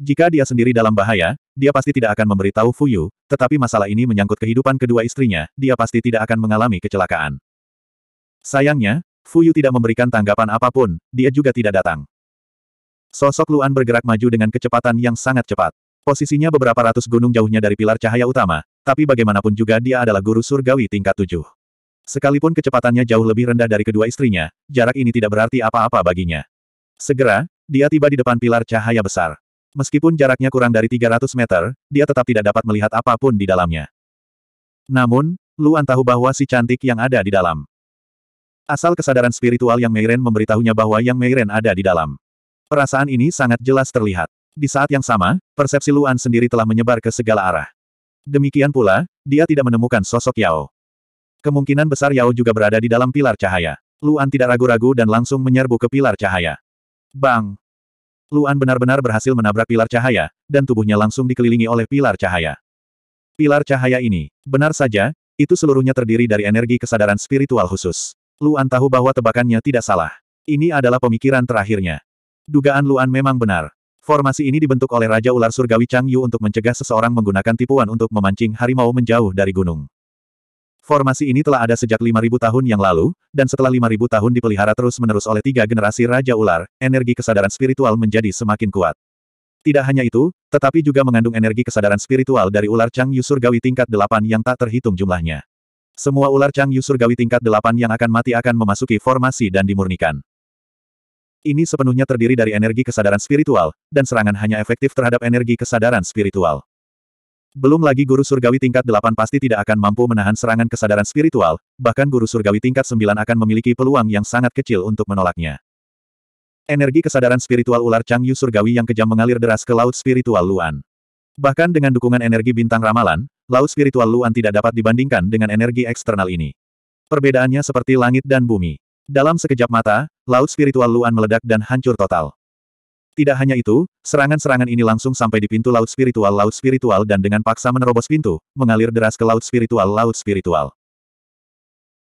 Jika dia sendiri dalam bahaya, dia pasti tidak akan memberitahu Fuyu, tetapi masalah ini menyangkut kehidupan kedua istrinya, dia pasti tidak akan mengalami kecelakaan. Sayangnya, Fuyu tidak memberikan tanggapan apapun, dia juga tidak datang. Sosok Luan bergerak maju dengan kecepatan yang sangat cepat. Posisinya beberapa ratus gunung jauhnya dari pilar cahaya utama, tapi bagaimanapun juga dia adalah guru surgawi tingkat tujuh. Sekalipun kecepatannya jauh lebih rendah dari kedua istrinya, jarak ini tidak berarti apa-apa baginya. Segera, dia tiba di depan pilar cahaya besar. Meskipun jaraknya kurang dari 300 meter, dia tetap tidak dapat melihat apapun di dalamnya. Namun, Luan tahu bahwa si cantik yang ada di dalam. Asal kesadaran spiritual yang Meiren memberitahunya bahwa yang Meiren ada di dalam. Perasaan ini sangat jelas terlihat. Di saat yang sama, persepsi Luan sendiri telah menyebar ke segala arah. Demikian pula, dia tidak menemukan sosok Yao. Kemungkinan besar Yao juga berada di dalam pilar cahaya. Luan tidak ragu-ragu dan langsung menyerbu ke pilar cahaya. Bang! Luan benar-benar berhasil menabrak pilar cahaya, dan tubuhnya langsung dikelilingi oleh pilar cahaya. Pilar cahaya ini, benar saja, itu seluruhnya terdiri dari energi kesadaran spiritual khusus. Luan tahu bahwa tebakannya tidak salah. Ini adalah pemikiran terakhirnya. Dugaan Luan memang benar. Formasi ini dibentuk oleh Raja Ular Surgawi Chang Yu untuk mencegah seseorang menggunakan tipuan untuk memancing harimau menjauh dari gunung. Formasi ini telah ada sejak 5.000 tahun yang lalu, dan setelah 5.000 tahun dipelihara terus-menerus oleh tiga generasi Raja Ular, energi kesadaran spiritual menjadi semakin kuat. Tidak hanya itu, tetapi juga mengandung energi kesadaran spiritual dari ular Chang Yu Surgawi tingkat 8 yang tak terhitung jumlahnya. Semua ular Chang Yu Surgawi tingkat 8 yang akan mati akan memasuki formasi dan dimurnikan. Ini sepenuhnya terdiri dari energi kesadaran spiritual, dan serangan hanya efektif terhadap energi kesadaran spiritual. Belum lagi guru surgawi tingkat 8 pasti tidak akan mampu menahan serangan kesadaran spiritual, bahkan guru surgawi tingkat 9 akan memiliki peluang yang sangat kecil untuk menolaknya. Energi kesadaran spiritual ular Chang Yu surgawi yang kejam mengalir deras ke laut spiritual Luan. Bahkan dengan dukungan energi bintang ramalan, laut spiritual Luan tidak dapat dibandingkan dengan energi eksternal ini. Perbedaannya seperti langit dan bumi. Dalam sekejap mata, laut spiritual Luan meledak dan hancur total. Tidak hanya itu, serangan-serangan ini langsung sampai di pintu laut spiritual laut spiritual dan dengan paksa menerobos pintu, mengalir deras ke laut spiritual laut spiritual.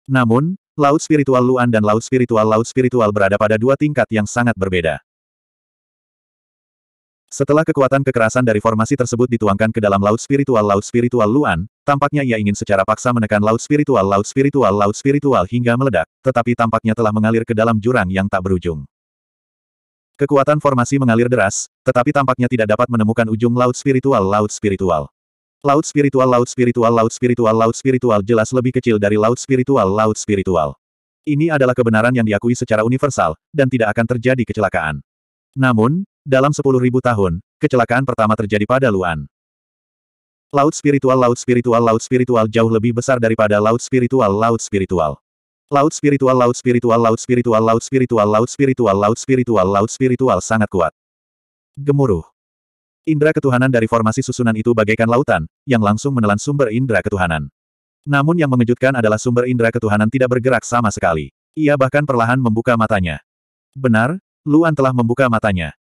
Namun, laut spiritual Luan dan laut spiritual laut spiritual berada pada dua tingkat yang sangat berbeda. Setelah kekuatan kekerasan dari formasi tersebut dituangkan ke dalam laut spiritual laut spiritual Luan, tampaknya ia ingin secara paksa menekan laut spiritual laut spiritual laut spiritual hingga meledak, tetapi tampaknya telah mengalir ke dalam jurang yang tak berujung. Kekuatan formasi mengalir deras, tetapi tampaknya tidak dapat menemukan ujung laut spiritual laut spiritual. Laut spiritual laut spiritual laut spiritual laut spiritual jelas lebih kecil dari laut spiritual laut spiritual. Ini adalah kebenaran yang diakui secara universal, dan tidak akan terjadi kecelakaan. Namun, dalam 10.000 tahun, kecelakaan pertama terjadi pada Luan. Laut spiritual laut spiritual laut spiritual jauh lebih besar daripada laut spiritual laut spiritual. Laut spiritual laut spiritual laut spiritual laut spiritual laut spiritual laut spiritual laut spiritual sangat kuat. Gemuruh. Indra ketuhanan dari formasi susunan itu bagaikan lautan, yang langsung menelan sumber indra ketuhanan. Namun yang mengejutkan adalah sumber indra ketuhanan tidak bergerak sama sekali. Ia bahkan perlahan membuka matanya. Benar, Luan telah membuka matanya.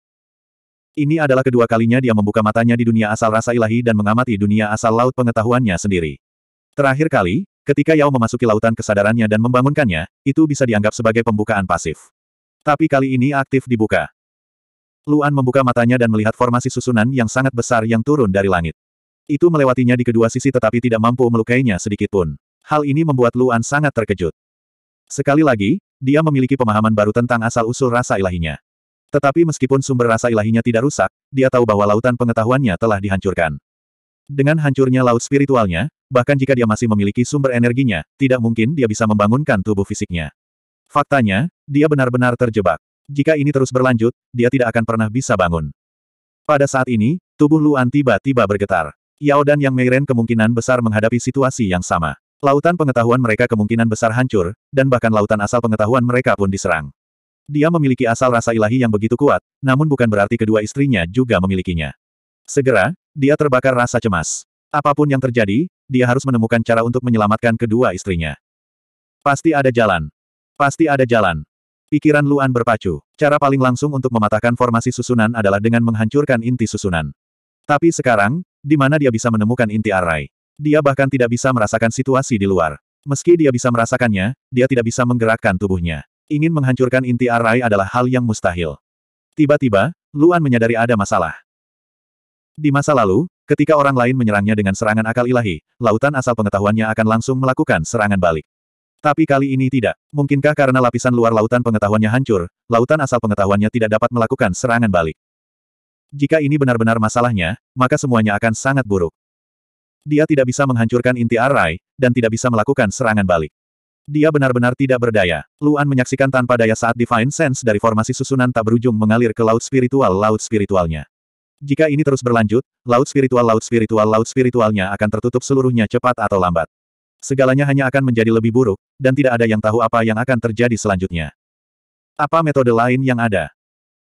Ini adalah kedua kalinya dia membuka matanya di dunia asal rasa ilahi dan mengamati dunia asal laut pengetahuannya sendiri. Terakhir kali, Ketika Yao memasuki lautan kesadarannya dan membangunkannya, itu bisa dianggap sebagai pembukaan pasif. Tapi kali ini aktif dibuka. Luan membuka matanya dan melihat formasi susunan yang sangat besar yang turun dari langit. Itu melewatinya di kedua sisi tetapi tidak mampu melukainya sedikitpun. Hal ini membuat Luan sangat terkejut. Sekali lagi, dia memiliki pemahaman baru tentang asal-usul rasa ilahinya. Tetapi meskipun sumber rasa ilahinya tidak rusak, dia tahu bahwa lautan pengetahuannya telah dihancurkan. Dengan hancurnya laut spiritualnya, bahkan jika dia masih memiliki sumber energinya, tidak mungkin dia bisa membangunkan tubuh fisiknya. Faktanya, dia benar-benar terjebak. Jika ini terus berlanjut, dia tidak akan pernah bisa bangun. Pada saat ini, tubuh Luan tiba-tiba bergetar. Yao dan Yang Meiren kemungkinan besar menghadapi situasi yang sama. Lautan pengetahuan mereka kemungkinan besar hancur, dan bahkan lautan asal pengetahuan mereka pun diserang. Dia memiliki asal rasa ilahi yang begitu kuat, namun bukan berarti kedua istrinya juga memilikinya. Segera, dia terbakar rasa cemas. Apapun yang terjadi, dia harus menemukan cara untuk menyelamatkan kedua istrinya. Pasti ada jalan. Pasti ada jalan. Pikiran Luan berpacu. Cara paling langsung untuk mematahkan formasi susunan adalah dengan menghancurkan inti susunan. Tapi sekarang, di mana dia bisa menemukan inti arai? Dia bahkan tidak bisa merasakan situasi di luar. Meski dia bisa merasakannya, dia tidak bisa menggerakkan tubuhnya. Ingin menghancurkan inti arai adalah hal yang mustahil. Tiba-tiba, Luan menyadari ada masalah. Di masa lalu, Ketika orang lain menyerangnya dengan serangan akal ilahi, lautan asal pengetahuannya akan langsung melakukan serangan balik. Tapi kali ini tidak. Mungkinkah karena lapisan luar lautan pengetahuannya hancur, lautan asal pengetahuannya tidak dapat melakukan serangan balik? Jika ini benar-benar masalahnya, maka semuanya akan sangat buruk. Dia tidak bisa menghancurkan inti arai, dan tidak bisa melakukan serangan balik. Dia benar-benar tidak berdaya. Luan menyaksikan tanpa daya saat Divine Sense dari formasi susunan tak berujung mengalir ke laut spiritual laut spiritualnya. Jika ini terus berlanjut, laut spiritual laut spiritual laut spiritualnya akan tertutup seluruhnya cepat atau lambat. Segalanya hanya akan menjadi lebih buruk, dan tidak ada yang tahu apa yang akan terjadi selanjutnya. Apa metode lain yang ada?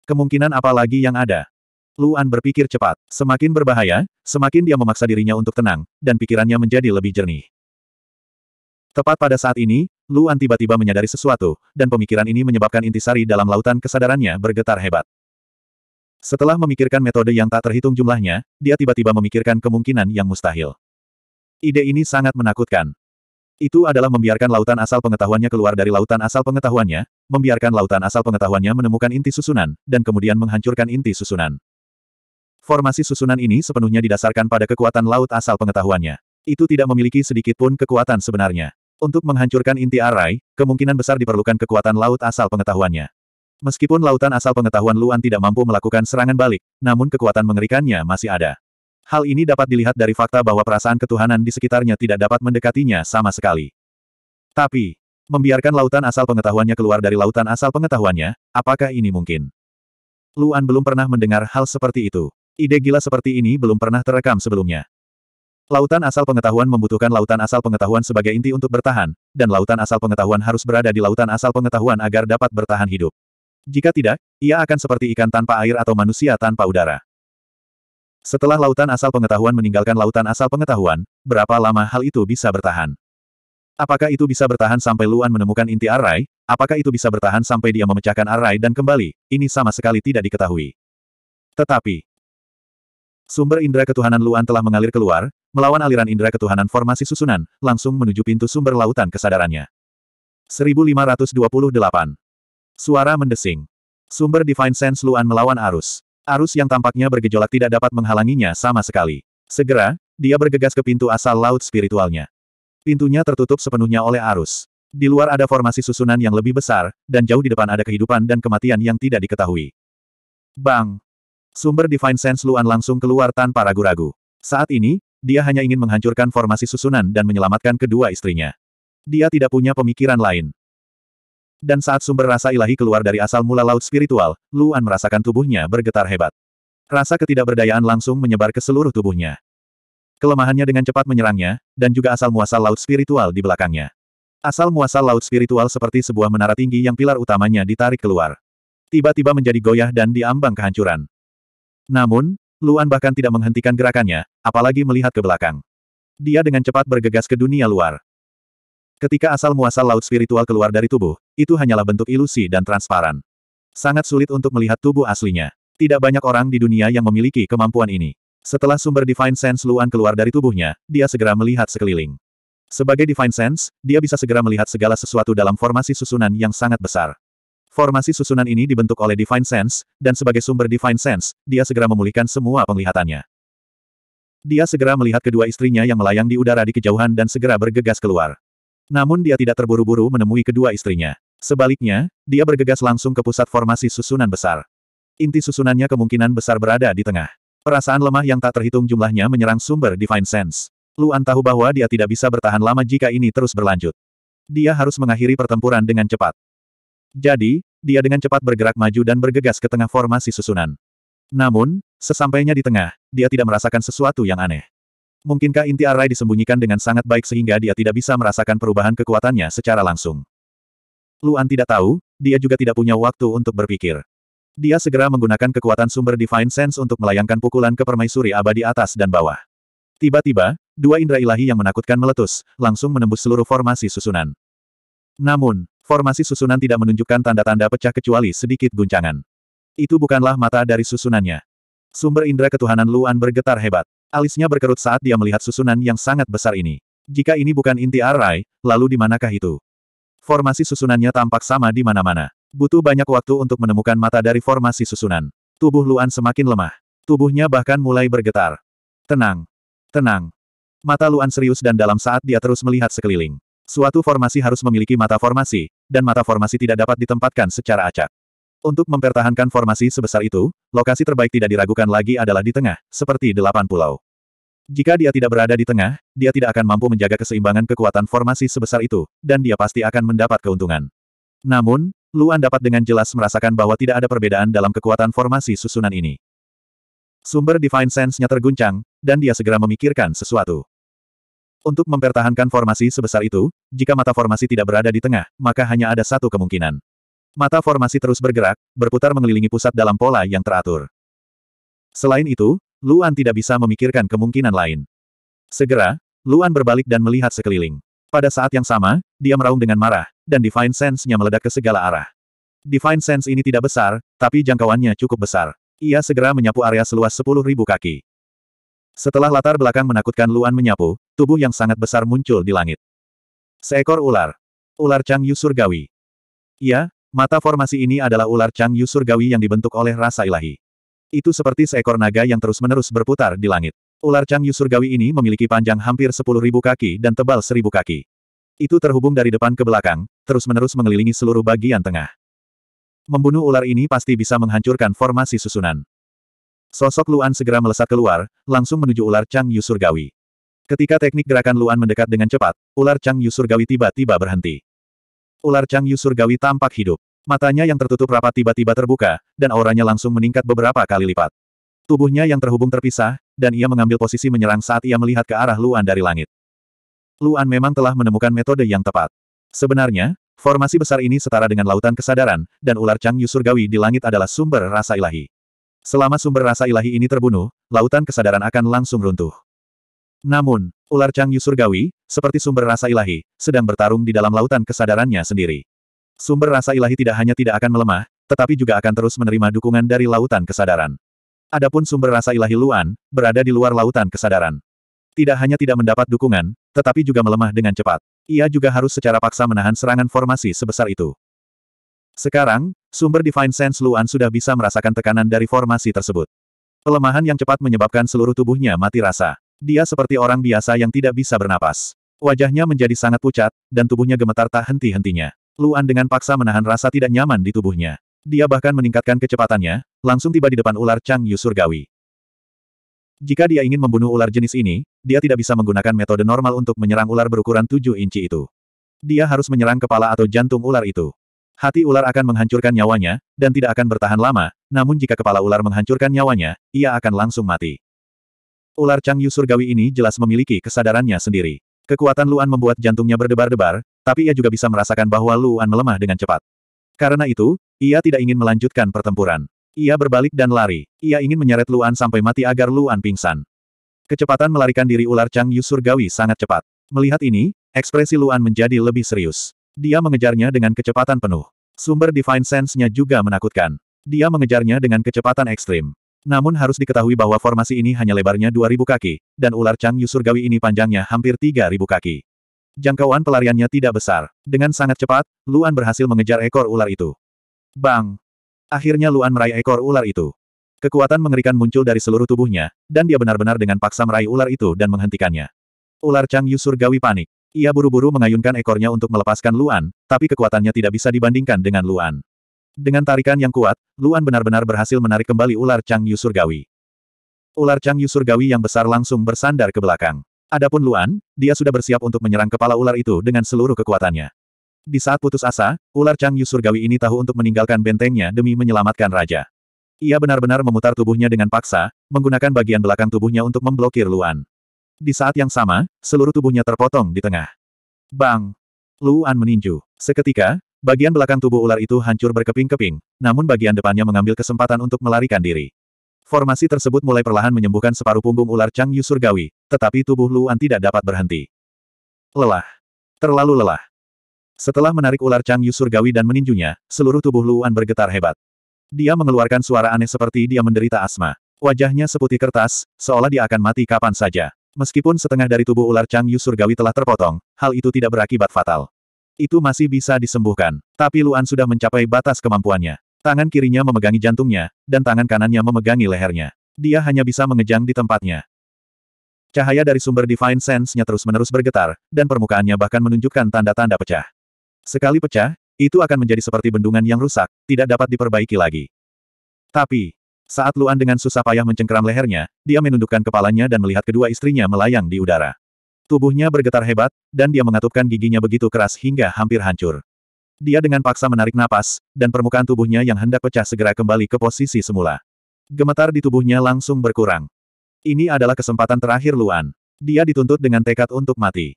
Kemungkinan apa lagi yang ada? Luan berpikir cepat. Semakin berbahaya, semakin dia memaksa dirinya untuk tenang, dan pikirannya menjadi lebih jernih. Tepat pada saat ini, Luan tiba-tiba menyadari sesuatu, dan pemikiran ini menyebabkan intisari dalam lautan kesadarannya bergetar hebat. Setelah memikirkan metode yang tak terhitung jumlahnya, dia tiba-tiba memikirkan kemungkinan yang mustahil. Ide ini sangat menakutkan. Itu adalah membiarkan lautan asal pengetahuannya keluar dari lautan asal pengetahuannya, membiarkan lautan asal pengetahuannya menemukan inti susunan, dan kemudian menghancurkan inti susunan. Formasi susunan ini sepenuhnya didasarkan pada kekuatan laut asal pengetahuannya. Itu tidak memiliki sedikit pun kekuatan sebenarnya. Untuk menghancurkan inti arai, kemungkinan besar diperlukan kekuatan laut asal pengetahuannya. Meskipun lautan asal pengetahuan Luan tidak mampu melakukan serangan balik, namun kekuatan mengerikannya masih ada. Hal ini dapat dilihat dari fakta bahwa perasaan ketuhanan di sekitarnya tidak dapat mendekatinya sama sekali. Tapi, membiarkan lautan asal pengetahuannya keluar dari lautan asal pengetahuannya, apakah ini mungkin? Luan belum pernah mendengar hal seperti itu. Ide gila seperti ini belum pernah terekam sebelumnya. Lautan asal pengetahuan membutuhkan lautan asal pengetahuan sebagai inti untuk bertahan, dan lautan asal pengetahuan harus berada di lautan asal pengetahuan agar dapat bertahan hidup. Jika tidak, ia akan seperti ikan tanpa air atau manusia tanpa udara. Setelah lautan asal pengetahuan meninggalkan lautan asal pengetahuan, berapa lama hal itu bisa bertahan? Apakah itu bisa bertahan sampai Luan menemukan inti Arai? Apakah itu bisa bertahan sampai dia memecahkan Arai dan kembali? Ini sama sekali tidak diketahui. Tetapi, sumber indera ketuhanan Luan telah mengalir keluar, melawan aliran indera ketuhanan formasi susunan, langsung menuju pintu sumber lautan kesadarannya. 1528 Suara mendesing. Sumber Divine Sense Luan melawan arus. Arus yang tampaknya bergejolak tidak dapat menghalanginya sama sekali. Segera, dia bergegas ke pintu asal laut spiritualnya. Pintunya tertutup sepenuhnya oleh arus. Di luar ada formasi susunan yang lebih besar, dan jauh di depan ada kehidupan dan kematian yang tidak diketahui. Bang! Sumber Divine Sense Luan langsung keluar tanpa ragu-ragu. Saat ini, dia hanya ingin menghancurkan formasi susunan dan menyelamatkan kedua istrinya. Dia tidak punya pemikiran lain. Dan saat sumber rasa ilahi keluar dari asal mula laut spiritual, Luan merasakan tubuhnya bergetar hebat. Rasa ketidakberdayaan langsung menyebar ke seluruh tubuhnya. Kelemahannya dengan cepat menyerangnya, dan juga asal-muasal laut spiritual di belakangnya. Asal-muasal laut spiritual seperti sebuah menara tinggi yang pilar utamanya ditarik keluar. Tiba-tiba menjadi goyah dan diambang kehancuran. Namun, Luan bahkan tidak menghentikan gerakannya, apalagi melihat ke belakang. Dia dengan cepat bergegas ke dunia luar. Ketika asal-muasal laut spiritual keluar dari tubuh, itu hanyalah bentuk ilusi dan transparan. Sangat sulit untuk melihat tubuh aslinya. Tidak banyak orang di dunia yang memiliki kemampuan ini. Setelah sumber Divine Sense Luan keluar dari tubuhnya, dia segera melihat sekeliling. Sebagai Divine Sense, dia bisa segera melihat segala sesuatu dalam formasi susunan yang sangat besar. Formasi susunan ini dibentuk oleh Divine Sense, dan sebagai sumber Divine Sense, dia segera memulihkan semua penglihatannya. Dia segera melihat kedua istrinya yang melayang di udara di kejauhan dan segera bergegas keluar. Namun dia tidak terburu-buru menemui kedua istrinya. Sebaliknya, dia bergegas langsung ke pusat formasi susunan besar. Inti susunannya kemungkinan besar berada di tengah. Perasaan lemah yang tak terhitung jumlahnya menyerang sumber Divine Sense. Luan tahu bahwa dia tidak bisa bertahan lama jika ini terus berlanjut. Dia harus mengakhiri pertempuran dengan cepat. Jadi, dia dengan cepat bergerak maju dan bergegas ke tengah formasi susunan. Namun, sesampainya di tengah, dia tidak merasakan sesuatu yang aneh. Mungkinkah inti arai disembunyikan dengan sangat baik sehingga dia tidak bisa merasakan perubahan kekuatannya secara langsung? Luan tidak tahu, dia juga tidak punya waktu untuk berpikir. Dia segera menggunakan kekuatan sumber Divine Sense untuk melayangkan pukulan ke permaisuri abadi atas dan bawah. Tiba-tiba, dua indera ilahi yang menakutkan meletus, langsung menembus seluruh formasi susunan. Namun, formasi susunan tidak menunjukkan tanda-tanda pecah kecuali sedikit guncangan. Itu bukanlah mata dari susunannya. Sumber indera ketuhanan Luan bergetar hebat. Alisnya berkerut saat dia melihat susunan yang sangat besar ini. Jika ini bukan inti arai, lalu di manakah itu? Formasi susunannya tampak sama di mana-mana. Butuh banyak waktu untuk menemukan mata dari formasi susunan. Tubuh Luan semakin lemah. Tubuhnya bahkan mulai bergetar. Tenang. Tenang. Mata Luan serius dan dalam saat dia terus melihat sekeliling. Suatu formasi harus memiliki mata formasi, dan mata formasi tidak dapat ditempatkan secara acak. Untuk mempertahankan formasi sebesar itu, lokasi terbaik tidak diragukan lagi adalah di tengah, seperti delapan pulau. Jika dia tidak berada di tengah, dia tidak akan mampu menjaga keseimbangan kekuatan formasi sebesar itu, dan dia pasti akan mendapat keuntungan. Namun, Luan dapat dengan jelas merasakan bahwa tidak ada perbedaan dalam kekuatan formasi susunan ini. Sumber Divine Sense-nya terguncang, dan dia segera memikirkan sesuatu. Untuk mempertahankan formasi sebesar itu, jika mata formasi tidak berada di tengah, maka hanya ada satu kemungkinan. Mata formasi terus bergerak, berputar mengelilingi pusat dalam pola yang teratur. Selain itu, Luan tidak bisa memikirkan kemungkinan lain. Segera, Luan berbalik dan melihat sekeliling. Pada saat yang sama, dia meraung dengan marah, dan Divine Sense-nya meledak ke segala arah. Divine Sense ini tidak besar, tapi jangkauannya cukup besar. Ia segera menyapu area seluas 10.000 kaki. Setelah latar belakang menakutkan Luan menyapu, tubuh yang sangat besar muncul di langit. Seekor ular. Ular Chang Yu Surgawi. Ia mata formasi ini adalah ular Chang Yu Surgawi yang dibentuk oleh rasa ilahi. Itu seperti seekor naga yang terus-menerus berputar di langit. Ular Chang Yu Surgawi ini memiliki panjang hampir 10.000 kaki dan tebal 1.000 kaki. Itu terhubung dari depan ke belakang, terus-menerus mengelilingi seluruh bagian tengah. Membunuh ular ini pasti bisa menghancurkan formasi susunan. Sosok Luan segera melesat keluar, langsung menuju ular Chang Yu Surgawi. Ketika teknik gerakan Luan mendekat dengan cepat, ular Chang Yu Surgawi tiba-tiba berhenti. Ular Chang Yu Surgawi tampak hidup. Matanya yang tertutup rapat tiba-tiba terbuka, dan auranya langsung meningkat beberapa kali lipat. Tubuhnya yang terhubung terpisah, dan ia mengambil posisi menyerang saat ia melihat ke arah Luan dari langit. Luan memang telah menemukan metode yang tepat. Sebenarnya, formasi besar ini setara dengan lautan kesadaran, dan ular Changyu surgawi di langit adalah sumber rasa ilahi. Selama sumber rasa ilahi ini terbunuh, lautan kesadaran akan langsung runtuh. Namun, ular Changyu surgawi, seperti sumber rasa ilahi, sedang bertarung di dalam lautan kesadarannya sendiri. Sumber rasa ilahi tidak hanya tidak akan melemah, tetapi juga akan terus menerima dukungan dari lautan kesadaran. Adapun sumber rasa ilahi Luan, berada di luar lautan kesadaran. Tidak hanya tidak mendapat dukungan, tetapi juga melemah dengan cepat. Ia juga harus secara paksa menahan serangan formasi sebesar itu. Sekarang, sumber Divine Sense Luan sudah bisa merasakan tekanan dari formasi tersebut. Pelemahan yang cepat menyebabkan seluruh tubuhnya mati rasa. Dia seperti orang biasa yang tidak bisa bernapas. Wajahnya menjadi sangat pucat, dan tubuhnya gemetar tak henti-hentinya. Luan dengan paksa menahan rasa tidak nyaman di tubuhnya. Dia bahkan meningkatkan kecepatannya, langsung tiba di depan ular Chang Yu Surgawi. Jika dia ingin membunuh ular jenis ini, dia tidak bisa menggunakan metode normal untuk menyerang ular berukuran 7 inci itu. Dia harus menyerang kepala atau jantung ular itu. Hati ular akan menghancurkan nyawanya, dan tidak akan bertahan lama, namun jika kepala ular menghancurkan nyawanya, ia akan langsung mati. Ular Chang Yu Surgawi ini jelas memiliki kesadarannya sendiri. Kekuatan Luan membuat jantungnya berdebar-debar, tapi ia juga bisa merasakan bahwa Luan melemah dengan cepat. Karena itu, ia tidak ingin melanjutkan pertempuran. Ia berbalik dan lari. Ia ingin menyeret Luan sampai mati agar Luan pingsan. Kecepatan melarikan diri ular Chang Yu Surgawi sangat cepat. Melihat ini, ekspresi Luan menjadi lebih serius. Dia mengejarnya dengan kecepatan penuh. Sumber Divine Sense-nya juga menakutkan. Dia mengejarnya dengan kecepatan ekstrim. Namun harus diketahui bahwa formasi ini hanya lebarnya 2.000 kaki, dan ular Chang Yu Surgawi ini panjangnya hampir 3.000 kaki. Jangkauan pelariannya tidak besar. Dengan sangat cepat, Luan berhasil mengejar ekor ular itu. Bang! Akhirnya Luan meraih ekor ular itu. Kekuatan mengerikan muncul dari seluruh tubuhnya, dan dia benar-benar dengan paksa meraih ular itu dan menghentikannya. Ular Chang Yu Surgawi panik. Ia buru-buru mengayunkan ekornya untuk melepaskan Luan, tapi kekuatannya tidak bisa dibandingkan dengan Luan. Dengan tarikan yang kuat, Luan benar-benar berhasil menarik kembali ular Chang Yu Surgawi. Ular Chang Yu Surgawi yang besar langsung bersandar ke belakang. Adapun Luan, dia sudah bersiap untuk menyerang kepala ular itu dengan seluruh kekuatannya. Di saat putus asa, ular Chang Yu Surgawi ini tahu untuk meninggalkan bentengnya demi menyelamatkan raja. Ia benar-benar memutar tubuhnya dengan paksa, menggunakan bagian belakang tubuhnya untuk memblokir Luan. Di saat yang sama, seluruh tubuhnya terpotong di tengah. Bang! Luan meninju. Seketika, bagian belakang tubuh ular itu hancur berkeping-keping, namun bagian depannya mengambil kesempatan untuk melarikan diri. Formasi tersebut mulai perlahan menyembuhkan separuh punggung ular Chang Yu Surgawi, tetapi tubuh Luan tidak dapat berhenti. Lelah. Terlalu lelah. Setelah menarik ular Chang Yu Surgawi dan meninjunya, seluruh tubuh Luan bergetar hebat. Dia mengeluarkan suara aneh seperti dia menderita asma. Wajahnya seputih kertas, seolah dia akan mati kapan saja. Meskipun setengah dari tubuh ular Chang Yu Surgawi telah terpotong, hal itu tidak berakibat fatal. Itu masih bisa disembuhkan. Tapi Luan sudah mencapai batas kemampuannya. Tangan kirinya memegangi jantungnya, dan tangan kanannya memegangi lehernya. Dia hanya bisa mengejang di tempatnya. Cahaya dari sumber Divine Sense-nya terus-menerus bergetar, dan permukaannya bahkan menunjukkan tanda-tanda pecah. Sekali pecah, itu akan menjadi seperti bendungan yang rusak, tidak dapat diperbaiki lagi. Tapi, saat Luan dengan susah payah mencengkeram lehernya, dia menundukkan kepalanya dan melihat kedua istrinya melayang di udara. Tubuhnya bergetar hebat, dan dia mengatupkan giginya begitu keras hingga hampir hancur. Dia dengan paksa menarik napas, dan permukaan tubuhnya yang hendak pecah segera kembali ke posisi semula. Gemetar di tubuhnya langsung berkurang. Ini adalah kesempatan terakhir Luan. Dia dituntut dengan tekad untuk mati.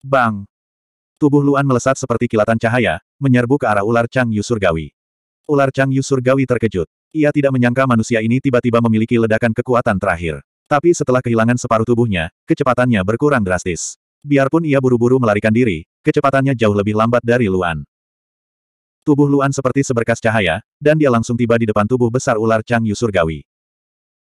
Bang! Tubuh Luan melesat seperti kilatan cahaya, menyerbu ke arah ular Chang Yu Surgawi. Ular Chang Yu Surgawi terkejut. Ia tidak menyangka manusia ini tiba-tiba memiliki ledakan kekuatan terakhir. Tapi setelah kehilangan separuh tubuhnya, kecepatannya berkurang drastis. Biarpun ia buru-buru melarikan diri, kecepatannya jauh lebih lambat dari Luan. Tubuh Luan seperti seberkas cahaya, dan dia langsung tiba di depan tubuh besar ular Chang Yu Surgawi.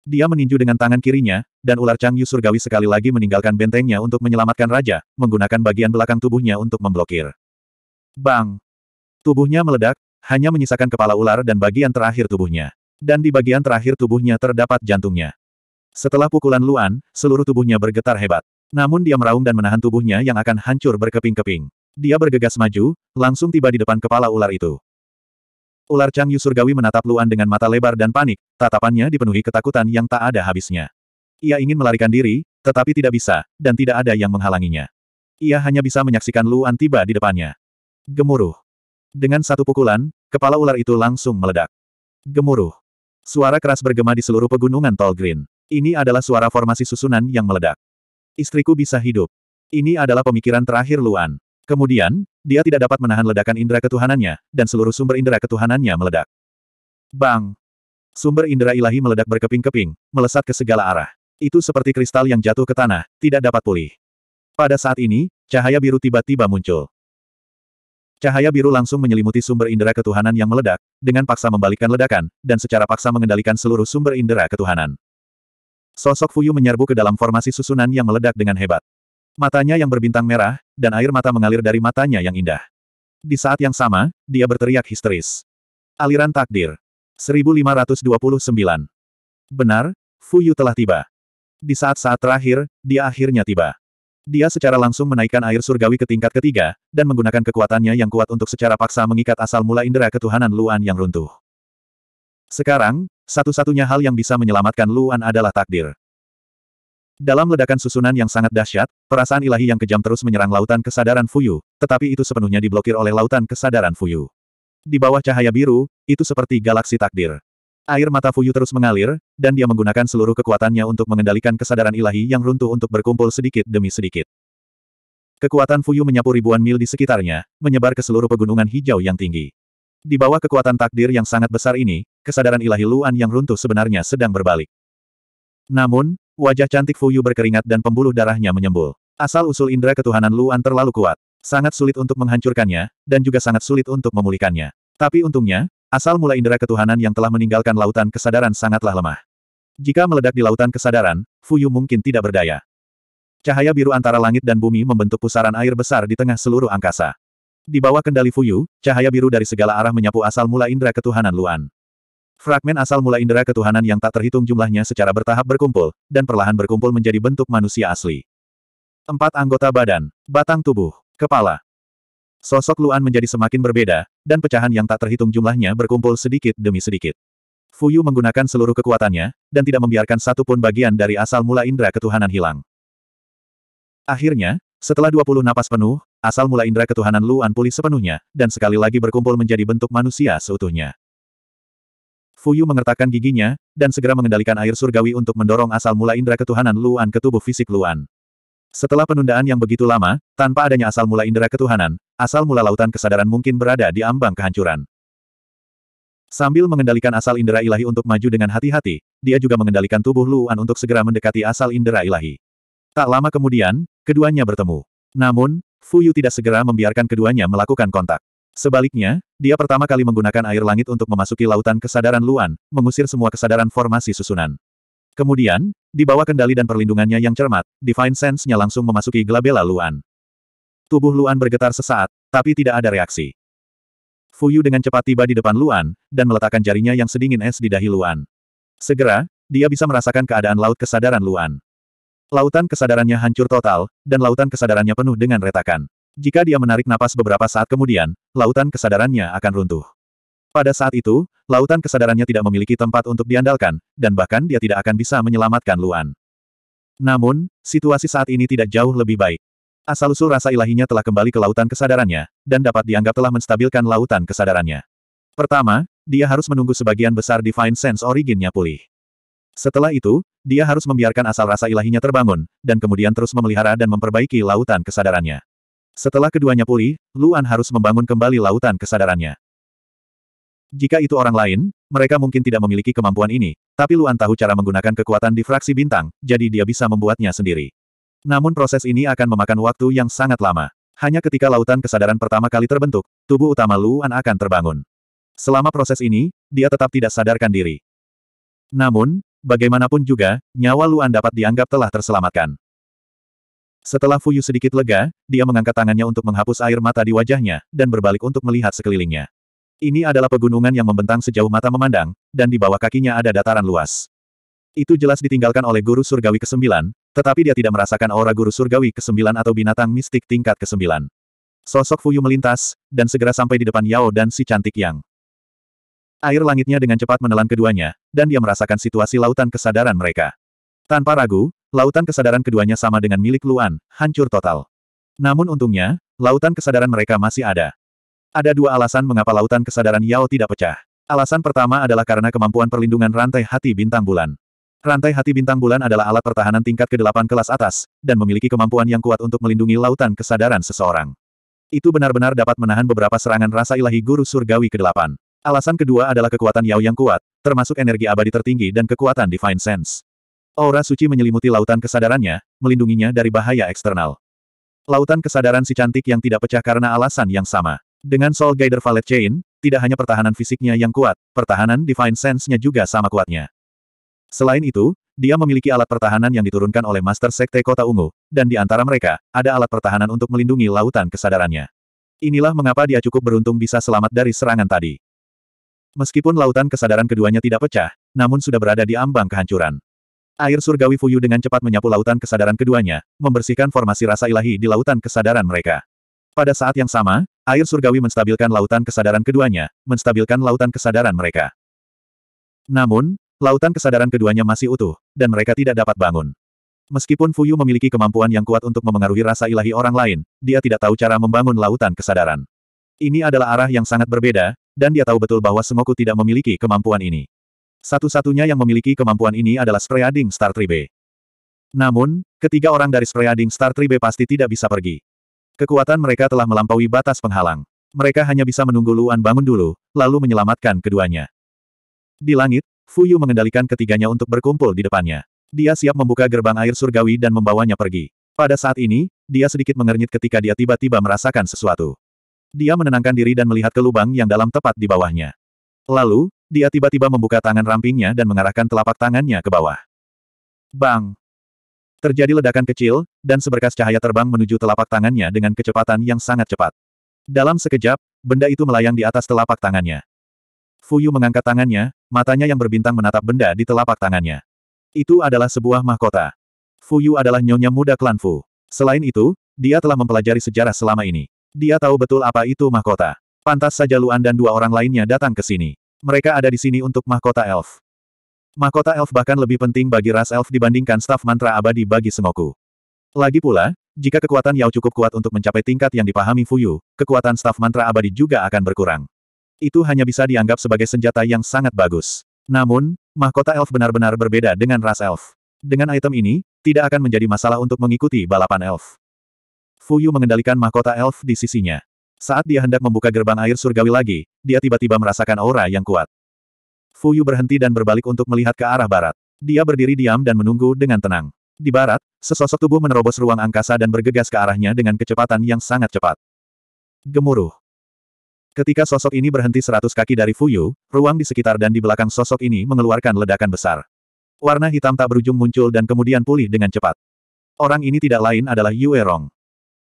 Dia meninju dengan tangan kirinya, dan ular Chang Yu Surgawi sekali lagi meninggalkan bentengnya untuk menyelamatkan raja, menggunakan bagian belakang tubuhnya untuk memblokir. Bang! Tubuhnya meledak, hanya menyisakan kepala ular dan bagian terakhir tubuhnya. Dan di bagian terakhir tubuhnya terdapat jantungnya. Setelah pukulan Luan, seluruh tubuhnya bergetar hebat. Namun dia meraung dan menahan tubuhnya yang akan hancur berkeping-keping. Dia bergegas maju, langsung tiba di depan kepala ular itu. Ular Chang Yu Surgawi menatap Luan dengan mata lebar dan panik, tatapannya dipenuhi ketakutan yang tak ada habisnya. Ia ingin melarikan diri, tetapi tidak bisa, dan tidak ada yang menghalanginya. Ia hanya bisa menyaksikan Luan tiba di depannya. Gemuruh. Dengan satu pukulan, kepala ular itu langsung meledak. Gemuruh. Suara keras bergema di seluruh pegunungan Tall Green. Ini adalah suara formasi susunan yang meledak. Istriku bisa hidup. Ini adalah pemikiran terakhir Luan. Kemudian, dia tidak dapat menahan ledakan indera ketuhanannya, dan seluruh sumber indera ketuhanannya meledak. Bang! Sumber indera ilahi meledak berkeping-keping, melesat ke segala arah. Itu seperti kristal yang jatuh ke tanah, tidak dapat pulih. Pada saat ini, cahaya biru tiba-tiba muncul. Cahaya biru langsung menyelimuti sumber indera ketuhanan yang meledak, dengan paksa membalikkan ledakan, dan secara paksa mengendalikan seluruh sumber indera ketuhanan. Sosok Fuyu menyerbu ke dalam formasi susunan yang meledak dengan hebat. Matanya yang berbintang merah, dan air mata mengalir dari matanya yang indah. Di saat yang sama, dia berteriak histeris. Aliran takdir. 1529. Benar, Fuyu telah tiba. Di saat-saat terakhir, dia akhirnya tiba. Dia secara langsung menaikkan air surgawi ke tingkat ketiga, dan menggunakan kekuatannya yang kuat untuk secara paksa mengikat asal mula indera ketuhanan Luan yang runtuh. Sekarang, satu-satunya hal yang bisa menyelamatkan Luan adalah takdir. Dalam ledakan susunan yang sangat dahsyat, perasaan ilahi yang kejam terus menyerang lautan kesadaran Fuyu, tetapi itu sepenuhnya diblokir oleh lautan kesadaran Fuyu. Di bawah cahaya biru, itu seperti galaksi takdir. Air mata Fuyu terus mengalir, dan dia menggunakan seluruh kekuatannya untuk mengendalikan kesadaran ilahi yang runtuh untuk berkumpul sedikit demi sedikit. Kekuatan Fuyu menyapu ribuan mil di sekitarnya, menyebar ke seluruh pegunungan hijau yang tinggi. Di bawah kekuatan takdir yang sangat besar ini, kesadaran ilahi Luan yang runtuh sebenarnya sedang berbalik. Namun, wajah cantik Fuyu berkeringat dan pembuluh darahnya menyembul. Asal-usul indera ketuhanan Luan terlalu kuat. Sangat sulit untuk menghancurkannya, dan juga sangat sulit untuk memulihkannya. Tapi untungnya, asal mula indera ketuhanan yang telah meninggalkan lautan kesadaran sangatlah lemah. Jika meledak di lautan kesadaran, Fuyu mungkin tidak berdaya. Cahaya biru antara langit dan bumi membentuk pusaran air besar di tengah seluruh angkasa. Di bawah kendali Fuyu, cahaya biru dari segala arah menyapu asal mula indera ketuhanan Luan. Fragmen asal mula indera ketuhanan yang tak terhitung jumlahnya secara bertahap berkumpul, dan perlahan berkumpul menjadi bentuk manusia asli. Empat anggota badan, batang tubuh, kepala. Sosok Luan menjadi semakin berbeda, dan pecahan yang tak terhitung jumlahnya berkumpul sedikit demi sedikit. Fuyu menggunakan seluruh kekuatannya, dan tidak membiarkan satu pun bagian dari asal mula indera ketuhanan hilang. Akhirnya, setelah 20 napas penuh, asal mula indera ketuhanan Luan pulih sepenuhnya, dan sekali lagi berkumpul menjadi bentuk manusia seutuhnya. Fuyu mengertakkan giginya, dan segera mengendalikan air surgawi untuk mendorong asal mula indera ketuhanan Luan ke tubuh fisik Luan. Setelah penundaan yang begitu lama, tanpa adanya asal mula indera ketuhanan, asal mula lautan kesadaran mungkin berada di ambang kehancuran. Sambil mengendalikan asal indera ilahi untuk maju dengan hati-hati, dia juga mengendalikan tubuh Luan untuk segera mendekati asal indera ilahi. Tak lama kemudian, keduanya bertemu. Namun, Fuyu tidak segera membiarkan keduanya melakukan kontak. Sebaliknya, dia pertama kali menggunakan air langit untuk memasuki lautan kesadaran Luan, mengusir semua kesadaran formasi susunan. Kemudian, di bawah kendali dan perlindungannya yang cermat, Divine Sense-nya langsung memasuki glabella Luan. Tubuh Luan bergetar sesaat, tapi tidak ada reaksi. Fuyu dengan cepat tiba di depan Luan, dan meletakkan jarinya yang sedingin es di dahi Luan. Segera, dia bisa merasakan keadaan laut kesadaran Luan. Lautan kesadarannya hancur total, dan lautan kesadarannya penuh dengan retakan. Jika dia menarik napas beberapa saat kemudian, lautan kesadarannya akan runtuh. Pada saat itu, lautan kesadarannya tidak memiliki tempat untuk diandalkan, dan bahkan dia tidak akan bisa menyelamatkan Luan. Namun, situasi saat ini tidak jauh lebih baik. Asal-usul rasa ilahinya telah kembali ke lautan kesadarannya, dan dapat dianggap telah menstabilkan lautan kesadarannya. Pertama, dia harus menunggu sebagian besar Divine Sense Originnya pulih. Setelah itu, dia harus membiarkan asal rasa ilahinya terbangun, dan kemudian terus memelihara dan memperbaiki lautan kesadarannya. Setelah keduanya pulih, Luan harus membangun kembali lautan kesadarannya. Jika itu orang lain, mereka mungkin tidak memiliki kemampuan ini, tapi Luan tahu cara menggunakan kekuatan difraksi bintang, jadi dia bisa membuatnya sendiri. Namun proses ini akan memakan waktu yang sangat lama. Hanya ketika lautan kesadaran pertama kali terbentuk, tubuh utama Luan akan terbangun. Selama proses ini, dia tetap tidak sadarkan diri. Namun, bagaimanapun juga, nyawa Luan dapat dianggap telah terselamatkan. Setelah Fuyu sedikit lega, dia mengangkat tangannya untuk menghapus air mata di wajahnya, dan berbalik untuk melihat sekelilingnya. Ini adalah pegunungan yang membentang sejauh mata memandang, dan di bawah kakinya ada dataran luas. Itu jelas ditinggalkan oleh Guru Surgawi ke-9, tetapi dia tidak merasakan aura Guru Surgawi ke-9 atau binatang mistik tingkat ke-9. Sosok Fuyu melintas, dan segera sampai di depan Yao dan si cantik Yang. Air langitnya dengan cepat menelan keduanya, dan dia merasakan situasi lautan kesadaran mereka. Tanpa ragu, lautan kesadaran keduanya sama dengan milik Luan, hancur total. Namun untungnya, lautan kesadaran mereka masih ada. Ada dua alasan mengapa lautan kesadaran Yao tidak pecah. Alasan pertama adalah karena kemampuan perlindungan rantai hati bintang bulan. Rantai hati bintang bulan adalah alat pertahanan tingkat ke-8 kelas atas, dan memiliki kemampuan yang kuat untuk melindungi lautan kesadaran seseorang. Itu benar-benar dapat menahan beberapa serangan rasa ilahi guru surgawi ke-8. Alasan kedua adalah kekuatan Yao yang kuat, termasuk energi abadi tertinggi dan kekuatan Divine Sense. Aura suci menyelimuti lautan kesadarannya, melindunginya dari bahaya eksternal. Lautan kesadaran si cantik yang tidak pecah karena alasan yang sama. Dengan Soul Guider Valet Chain, tidak hanya pertahanan fisiknya yang kuat, pertahanan Divine Sense-nya juga sama kuatnya. Selain itu, dia memiliki alat pertahanan yang diturunkan oleh Master Sekte Kota Ungu, dan di antara mereka, ada alat pertahanan untuk melindungi lautan kesadarannya. Inilah mengapa dia cukup beruntung bisa selamat dari serangan tadi. Meskipun lautan kesadaran keduanya tidak pecah, namun sudah berada di ambang kehancuran. Air surgawi Fuyu dengan cepat menyapu lautan kesadaran keduanya, membersihkan formasi rasa ilahi di lautan kesadaran mereka. Pada saat yang sama, air surgawi menstabilkan lautan kesadaran keduanya, menstabilkan lautan kesadaran mereka. Namun, lautan kesadaran keduanya masih utuh, dan mereka tidak dapat bangun. Meskipun Fuyu memiliki kemampuan yang kuat untuk memengaruhi rasa ilahi orang lain, dia tidak tahu cara membangun lautan kesadaran. Ini adalah arah yang sangat berbeda, dan dia tahu betul bahwa Sengoku tidak memiliki kemampuan ini. Satu-satunya yang memiliki kemampuan ini adalah Spreading Star Tribe. Namun, ketiga orang dari Spreading Star Tribe pasti tidak bisa pergi. Kekuatan mereka telah melampaui batas penghalang. Mereka hanya bisa menunggu Luan bangun dulu, lalu menyelamatkan keduanya. Di langit, Fuyu mengendalikan ketiganya untuk berkumpul di depannya. Dia siap membuka gerbang air surgawi dan membawanya pergi. Pada saat ini, dia sedikit mengernyit ketika dia tiba-tiba merasakan sesuatu. Dia menenangkan diri dan melihat ke lubang yang dalam tepat di bawahnya. Lalu, dia tiba-tiba membuka tangan rampingnya dan mengarahkan telapak tangannya ke bawah. Bang! Terjadi ledakan kecil, dan seberkas cahaya terbang menuju telapak tangannya dengan kecepatan yang sangat cepat. Dalam sekejap, benda itu melayang di atas telapak tangannya. Fuyu mengangkat tangannya, matanya yang berbintang menatap benda di telapak tangannya. Itu adalah sebuah mahkota. Fuyu adalah nyonya muda klan Fu. Selain itu, dia telah mempelajari sejarah selama ini. Dia tahu betul apa itu mahkota. Pantas saja Luan dan dua orang lainnya datang ke sini. Mereka ada di sini untuk mahkota elf. Mahkota elf bahkan lebih penting bagi ras elf dibandingkan staf mantra abadi bagi Sengoku. Lagi pula, jika kekuatan Yao cukup kuat untuk mencapai tingkat yang dipahami Fuyu, kekuatan staf mantra abadi juga akan berkurang. Itu hanya bisa dianggap sebagai senjata yang sangat bagus. Namun, mahkota elf benar-benar berbeda dengan ras elf. Dengan item ini, tidak akan menjadi masalah untuk mengikuti balapan elf. Fuyu mengendalikan mahkota elf di sisinya. Saat dia hendak membuka gerbang air surgawi lagi, dia tiba-tiba merasakan aura yang kuat. Fuyu berhenti dan berbalik untuk melihat ke arah barat. Dia berdiri diam dan menunggu dengan tenang. Di barat, sesosok tubuh menerobos ruang angkasa dan bergegas ke arahnya dengan kecepatan yang sangat cepat. Gemuruh. Ketika sosok ini berhenti seratus kaki dari Fuyu, ruang di sekitar dan di belakang sosok ini mengeluarkan ledakan besar. Warna hitam tak berujung muncul dan kemudian pulih dengan cepat. Orang ini tidak lain adalah Yue Rong.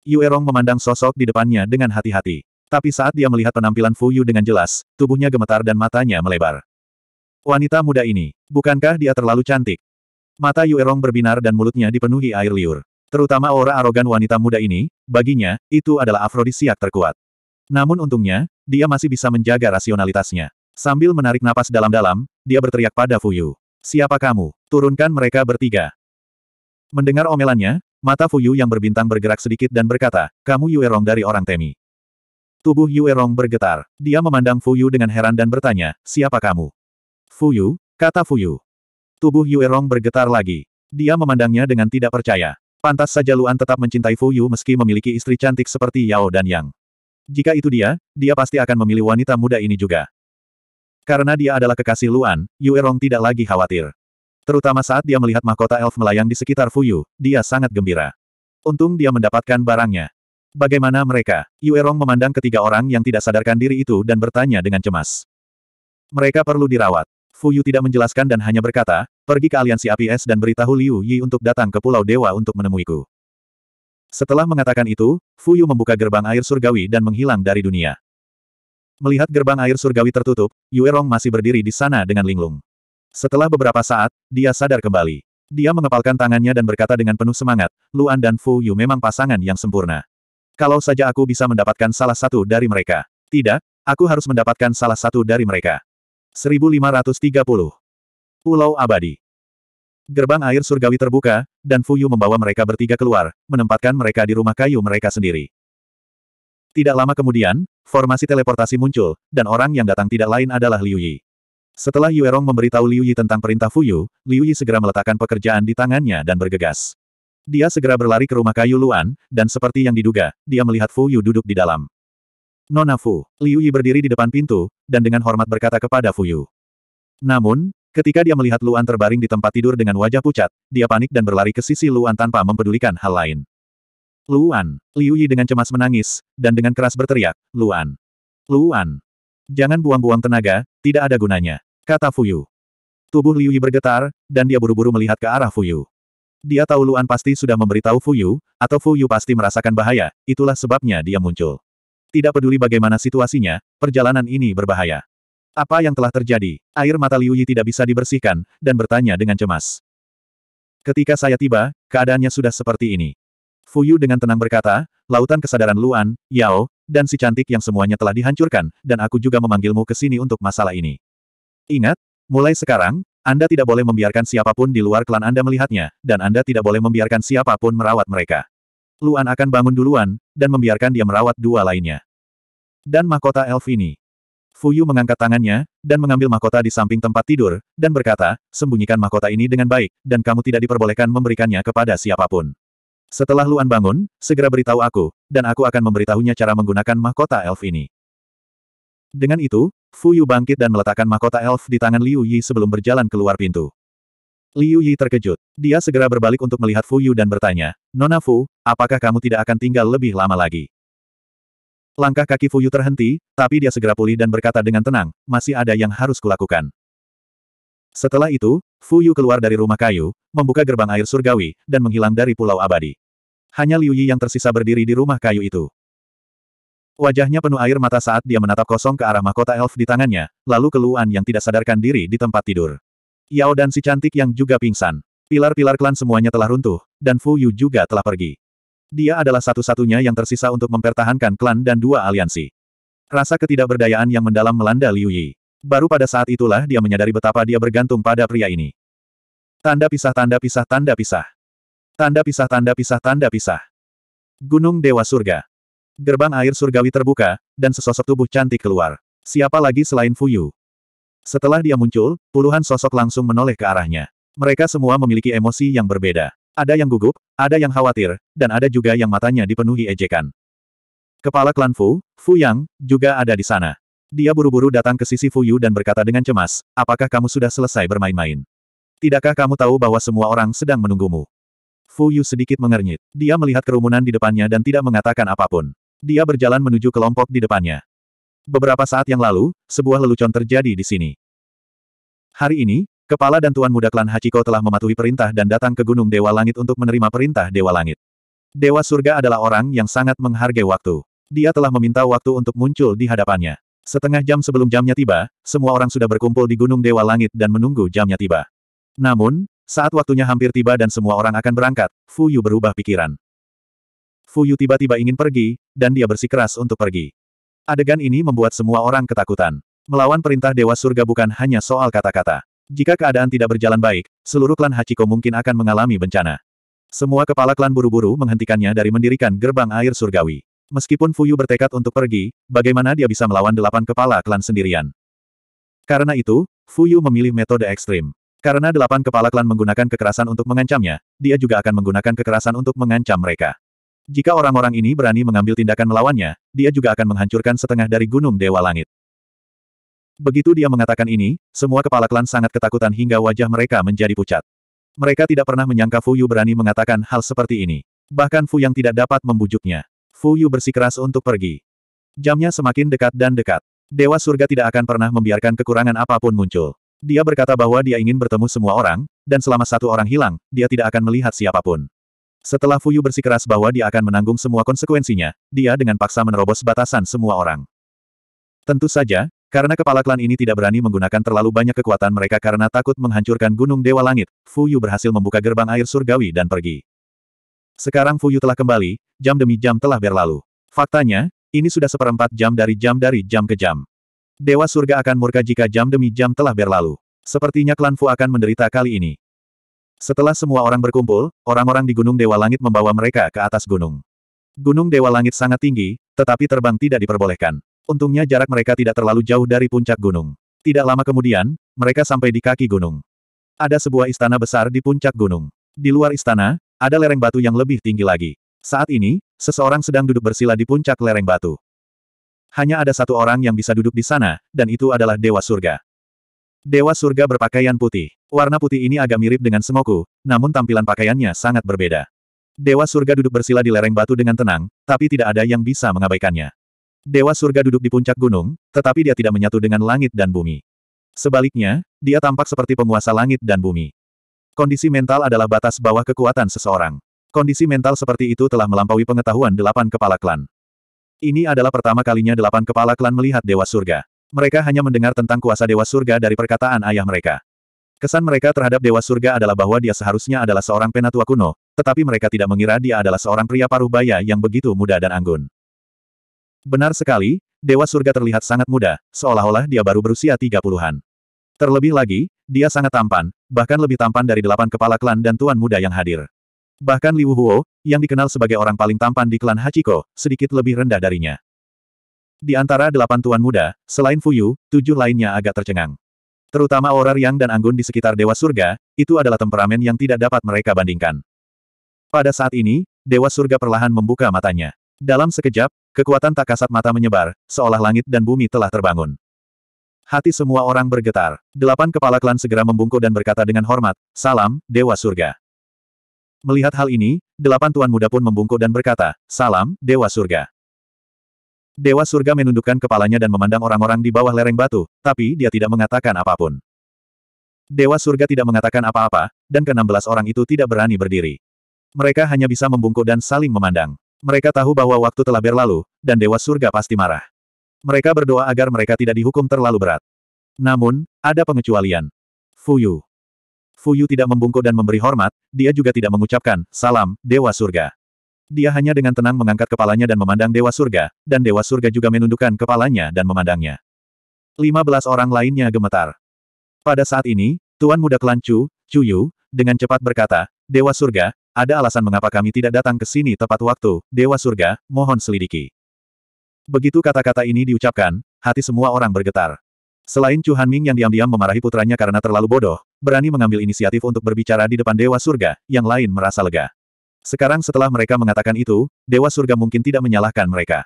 Yuerong memandang sosok di depannya dengan hati-hati. Tapi saat dia melihat penampilan Fu Yu dengan jelas, tubuhnya gemetar dan matanya melebar. Wanita muda ini, bukankah dia terlalu cantik? Mata Yuerong berbinar dan mulutnya dipenuhi air liur. Terutama aura arogan wanita muda ini, baginya, itu adalah afrodisiak terkuat. Namun untungnya, dia masih bisa menjaga rasionalitasnya. Sambil menarik napas dalam-dalam, dia berteriak pada Fuyu. Siapa kamu? Turunkan mereka bertiga. Mendengar omelannya, Mata Fuyu yang berbintang bergerak sedikit dan berkata, kamu Yuerong dari orang Temi. Tubuh Yuerong bergetar. Dia memandang Fuyu dengan heran dan bertanya, siapa kamu? Fuyu, kata Fuyu. Tubuh Yuerong bergetar lagi. Dia memandangnya dengan tidak percaya. Pantas saja Luan tetap mencintai Fuyu meski memiliki istri cantik seperti Yao dan Yang. Jika itu dia, dia pasti akan memilih wanita muda ini juga. Karena dia adalah kekasih Luan, Yuerong tidak lagi khawatir. Terutama saat dia melihat mahkota elf melayang di sekitar Fuyu, dia sangat gembira. Untung dia mendapatkan barangnya. Bagaimana mereka? Yuerong memandang ketiga orang yang tidak sadarkan diri itu dan bertanya dengan cemas. Mereka perlu dirawat. Fuyu tidak menjelaskan dan hanya berkata, pergi ke aliansi APS dan beritahu Liu Yi untuk datang ke Pulau Dewa untuk menemuiku. Setelah mengatakan itu, Fuyu membuka gerbang air surgawi dan menghilang dari dunia. Melihat gerbang air surgawi tertutup, Yuerong masih berdiri di sana dengan linglung. Setelah beberapa saat, dia sadar kembali. Dia mengepalkan tangannya dan berkata dengan penuh semangat, Luan dan Fu Yu memang pasangan yang sempurna. Kalau saja aku bisa mendapatkan salah satu dari mereka. Tidak, aku harus mendapatkan salah satu dari mereka. 1530. Pulau Abadi. Gerbang air surgawi terbuka, dan Fuyu membawa mereka bertiga keluar, menempatkan mereka di rumah kayu mereka sendiri. Tidak lama kemudian, formasi teleportasi muncul, dan orang yang datang tidak lain adalah Liu Yi. Setelah Yuerong memberitahu Liu Yi tentang perintah Fuyu, Liu Yi segera meletakkan pekerjaan di tangannya dan bergegas. Dia segera berlari ke rumah kayu Luan, dan seperti yang diduga, dia melihat Fuyu duduk di dalam. Nona Fu, Liu Yi berdiri di depan pintu, dan dengan hormat berkata kepada Fuyu. Namun, ketika dia melihat Luan terbaring di tempat tidur dengan wajah pucat, dia panik dan berlari ke sisi Luan tanpa mempedulikan hal lain. Luan, Liu Yi dengan cemas menangis, dan dengan keras berteriak, Luan. Luan, Jangan buang-buang tenaga, tidak ada gunanya. Kata Fuyu. Tubuh Liu Yi bergetar, dan dia buru-buru melihat ke arah Fuyu. Dia tahu Luan pasti sudah memberitahu Fuyu, atau Fuyu pasti merasakan bahaya, itulah sebabnya dia muncul. Tidak peduli bagaimana situasinya, perjalanan ini berbahaya. Apa yang telah terjadi? Air mata Liu Yi tidak bisa dibersihkan, dan bertanya dengan cemas. Ketika saya tiba, keadaannya sudah seperti ini. Fuyu dengan tenang berkata, lautan kesadaran Luan, Yao, dan si cantik yang semuanya telah dihancurkan, dan aku juga memanggilmu ke sini untuk masalah ini. Ingat, mulai sekarang, Anda tidak boleh membiarkan siapapun di luar klan Anda melihatnya, dan Anda tidak boleh membiarkan siapapun merawat mereka. Luan akan bangun duluan, dan membiarkan dia merawat dua lainnya. Dan mahkota elf ini. Fuyu mengangkat tangannya, dan mengambil mahkota di samping tempat tidur, dan berkata, sembunyikan mahkota ini dengan baik, dan kamu tidak diperbolehkan memberikannya kepada siapapun. Setelah Luan bangun, segera beritahu aku, dan aku akan memberitahunya cara menggunakan mahkota elf ini. Dengan itu, Fu Yu bangkit dan meletakkan mahkota elf di tangan Liu Yi sebelum berjalan keluar pintu. Liu Yi terkejut. Dia segera berbalik untuk melihat Fu Yu dan bertanya, Nona Fu, apakah kamu tidak akan tinggal lebih lama lagi? Langkah kaki Fu Yu terhenti, tapi dia segera pulih dan berkata dengan tenang, masih ada yang harus kulakukan. Setelah itu, Fu Yu keluar dari rumah kayu, membuka gerbang air surgawi, dan menghilang dari Pulau Abadi. Hanya Liu Yi yang tersisa berdiri di rumah kayu itu. Wajahnya penuh air mata saat dia menatap kosong ke arah mahkota elf di tangannya, lalu keluhan yang tidak sadarkan diri di tempat tidur. Yao dan si cantik yang juga pingsan. Pilar-pilar klan semuanya telah runtuh, dan Fu Yu juga telah pergi. Dia adalah satu-satunya yang tersisa untuk mempertahankan klan dan dua aliansi. Rasa ketidakberdayaan yang mendalam melanda Liu Yi. Baru pada saat itulah dia menyadari betapa dia bergantung pada pria ini. Tanda pisah tanda pisah tanda pisah. Tanda pisah tanda pisah tanda pisah. Gunung Dewa Surga. Gerbang air surgawi terbuka, dan sesosok tubuh cantik keluar. Siapa lagi selain Fuyu? Setelah dia muncul, puluhan sosok langsung menoleh ke arahnya. Mereka semua memiliki emosi yang berbeda. Ada yang gugup, ada yang khawatir, dan ada juga yang matanya dipenuhi ejekan. Kepala klan Fu, Fu Yang, juga ada di sana. Dia buru-buru datang ke sisi Fu Yu dan berkata dengan cemas, apakah kamu sudah selesai bermain-main? Tidakkah kamu tahu bahwa semua orang sedang menunggumu? Fu Yu sedikit mengernyit. Dia melihat kerumunan di depannya dan tidak mengatakan apapun. Dia berjalan menuju kelompok di depannya. Beberapa saat yang lalu, sebuah lelucon terjadi di sini. Hari ini, kepala dan tuan muda klan Hachiko telah mematuhi perintah dan datang ke Gunung Dewa Langit untuk menerima perintah Dewa Langit. Dewa Surga adalah orang yang sangat menghargai waktu. Dia telah meminta waktu untuk muncul di hadapannya. Setengah jam sebelum jamnya tiba, semua orang sudah berkumpul di Gunung Dewa Langit dan menunggu jamnya tiba. Namun, saat waktunya hampir tiba dan semua orang akan berangkat, Fu Yu berubah pikiran. Fu Yu tiba-tiba ingin pergi, dan dia bersikeras untuk pergi. Adegan ini membuat semua orang ketakutan. Melawan perintah Dewa Surga bukan hanya soal kata-kata. Jika keadaan tidak berjalan baik, seluruh klan Hachiko mungkin akan mengalami bencana. Semua kepala klan buru-buru menghentikannya dari mendirikan gerbang air surgawi. Meskipun Fuyu bertekad untuk pergi, bagaimana dia bisa melawan delapan kepala klan sendirian? Karena itu, Fuyu memilih metode ekstrim. Karena delapan kepala klan menggunakan kekerasan untuk mengancamnya, dia juga akan menggunakan kekerasan untuk mengancam mereka. Jika orang-orang ini berani mengambil tindakan melawannya, dia juga akan menghancurkan setengah dari Gunung Dewa Langit. Begitu dia mengatakan ini, semua kepala klan sangat ketakutan hingga wajah mereka menjadi pucat. Mereka tidak pernah menyangka Fu Yu berani mengatakan hal seperti ini. Bahkan Fu yang tidak dapat membujuknya. Fu Yu bersikeras untuk pergi. Jamnya semakin dekat dan dekat. Dewa surga tidak akan pernah membiarkan kekurangan apapun muncul. Dia berkata bahwa dia ingin bertemu semua orang, dan selama satu orang hilang, dia tidak akan melihat siapapun. Setelah Fuyu bersikeras bahwa dia akan menanggung semua konsekuensinya, dia dengan paksa menerobos batasan semua orang. Tentu saja, karena kepala klan ini tidak berani menggunakan terlalu banyak kekuatan mereka karena takut menghancurkan Gunung Dewa Langit, Fuyu berhasil membuka gerbang air surgawi dan pergi. Sekarang Fuyu telah kembali, jam demi jam telah berlalu. Faktanya, ini sudah seperempat jam dari jam dari jam ke jam. Dewa surga akan murka jika jam demi jam telah berlalu. Sepertinya klan Fu akan menderita kali ini. Setelah semua orang berkumpul, orang-orang di Gunung Dewa Langit membawa mereka ke atas gunung. Gunung Dewa Langit sangat tinggi, tetapi terbang tidak diperbolehkan. Untungnya jarak mereka tidak terlalu jauh dari puncak gunung. Tidak lama kemudian, mereka sampai di kaki gunung. Ada sebuah istana besar di puncak gunung. Di luar istana, ada lereng batu yang lebih tinggi lagi. Saat ini, seseorang sedang duduk bersila di puncak lereng batu. Hanya ada satu orang yang bisa duduk di sana, dan itu adalah Dewa Surga. Dewa Surga berpakaian putih. Warna putih ini agak mirip dengan Sengoku, namun tampilan pakaiannya sangat berbeda. Dewa Surga duduk bersila di lereng batu dengan tenang, tapi tidak ada yang bisa mengabaikannya. Dewa Surga duduk di puncak gunung, tetapi dia tidak menyatu dengan langit dan bumi. Sebaliknya, dia tampak seperti penguasa langit dan bumi. Kondisi mental adalah batas bawah kekuatan seseorang. Kondisi mental seperti itu telah melampaui pengetahuan delapan kepala klan. Ini adalah pertama kalinya delapan kepala klan melihat Dewa Surga. Mereka hanya mendengar tentang kuasa Dewa Surga dari perkataan ayah mereka. Kesan mereka terhadap Dewa Surga adalah bahwa dia seharusnya adalah seorang penatua kuno, tetapi mereka tidak mengira dia adalah seorang pria paruh baya yang begitu muda dan anggun. Benar sekali, Dewa Surga terlihat sangat muda, seolah-olah dia baru berusia tiga puluhan. Terlebih lagi, dia sangat tampan, bahkan lebih tampan dari delapan kepala klan dan tuan muda yang hadir. Bahkan Liu Huo, yang dikenal sebagai orang paling tampan di klan Hachiko, sedikit lebih rendah darinya. Di antara delapan tuan muda, selain Fuyu, tujuh lainnya agak tercengang. Terutama Orang Yang dan Anggun di sekitar Dewa Surga, itu adalah temperamen yang tidak dapat mereka bandingkan. Pada saat ini, Dewa Surga perlahan membuka matanya. Dalam sekejap, kekuatan tak kasat mata menyebar, seolah langit dan bumi telah terbangun. Hati semua orang bergetar. Delapan kepala klan segera membungkuk dan berkata dengan hormat, Salam, Dewa Surga. Melihat hal ini, delapan tuan muda pun membungkuk dan berkata, Salam, Dewa Surga. Dewa Surga menundukkan kepalanya dan memandang orang-orang di bawah lereng batu, tapi dia tidak mengatakan apapun. Dewa Surga tidak mengatakan apa-apa, dan ke-16 orang itu tidak berani berdiri. Mereka hanya bisa membungkuk dan saling memandang. Mereka tahu bahwa waktu telah berlalu, dan Dewa Surga pasti marah. Mereka berdoa agar mereka tidak dihukum terlalu berat. Namun, ada pengecualian. Fuyu. Fu Yu tidak membungkuk dan memberi hormat, dia juga tidak mengucapkan, salam, Dewa Surga. Dia hanya dengan tenang mengangkat kepalanya dan memandang Dewa Surga, dan Dewa Surga juga menundukkan kepalanya dan memandangnya. 15 orang lainnya gemetar. Pada saat ini, Tuan Muda Klan Chu, Chu Yu, dengan cepat berkata, Dewa Surga, ada alasan mengapa kami tidak datang ke sini tepat waktu, Dewa Surga, mohon selidiki. Begitu kata-kata ini diucapkan, hati semua orang bergetar. Selain Chu Hanming yang diam-diam memarahi putranya karena terlalu bodoh, berani mengambil inisiatif untuk berbicara di depan Dewa Surga, yang lain merasa lega. Sekarang setelah mereka mengatakan itu, Dewa Surga mungkin tidak menyalahkan mereka.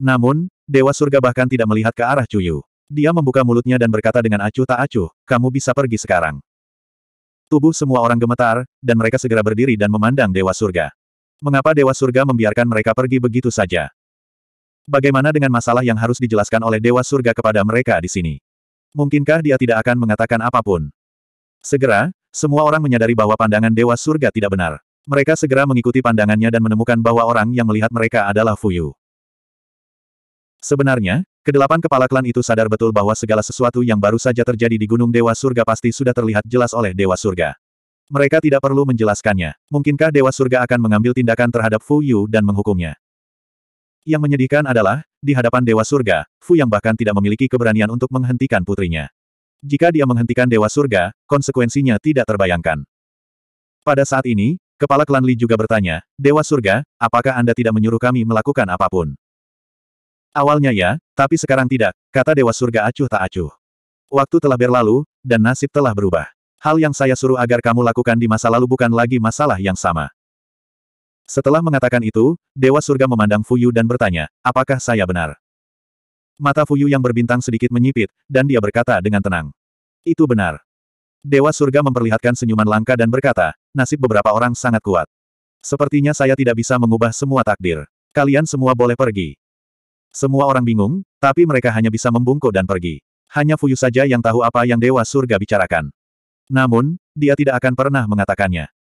Namun, Dewa Surga bahkan tidak melihat ke arah Chu Yu. Dia membuka mulutnya dan berkata dengan acuh tak acuh, kamu bisa pergi sekarang. Tubuh semua orang gemetar, dan mereka segera berdiri dan memandang Dewa Surga. Mengapa Dewa Surga membiarkan mereka pergi begitu saja? Bagaimana dengan masalah yang harus dijelaskan oleh Dewa Surga kepada mereka di sini? Mungkinkah dia tidak akan mengatakan apapun? Segera, semua orang menyadari bahwa pandangan Dewa Surga tidak benar. Mereka segera mengikuti pandangannya dan menemukan bahwa orang yang melihat mereka adalah Fuyu. Sebenarnya, kedelapan kepala klan itu sadar betul bahwa segala sesuatu yang baru saja terjadi di Gunung Dewa Surga pasti sudah terlihat jelas oleh Dewa Surga. Mereka tidak perlu menjelaskannya. Mungkinkah Dewa Surga akan mengambil tindakan terhadap Fuyu dan menghukumnya? Yang menyedihkan adalah, di hadapan Dewa Surga, Fu yang bahkan tidak memiliki keberanian untuk menghentikan putrinya. Jika dia menghentikan Dewa Surga, konsekuensinya tidak terbayangkan. Pada saat ini, Kepala Klan Li juga bertanya, Dewa Surga, apakah Anda tidak menyuruh kami melakukan apapun? Awalnya ya, tapi sekarang tidak, kata Dewa Surga acuh tak acuh. Waktu telah berlalu, dan nasib telah berubah. Hal yang saya suruh agar kamu lakukan di masa lalu bukan lagi masalah yang sama. Setelah mengatakan itu, Dewa Surga memandang Fuyu dan bertanya, apakah saya benar? Mata Fuyu yang berbintang sedikit menyipit, dan dia berkata dengan tenang. Itu benar. Dewa Surga memperlihatkan senyuman langka dan berkata, nasib beberapa orang sangat kuat. Sepertinya saya tidak bisa mengubah semua takdir. Kalian semua boleh pergi. Semua orang bingung, tapi mereka hanya bisa membungkuk dan pergi. Hanya Fuyu saja yang tahu apa yang Dewa Surga bicarakan. Namun, dia tidak akan pernah mengatakannya.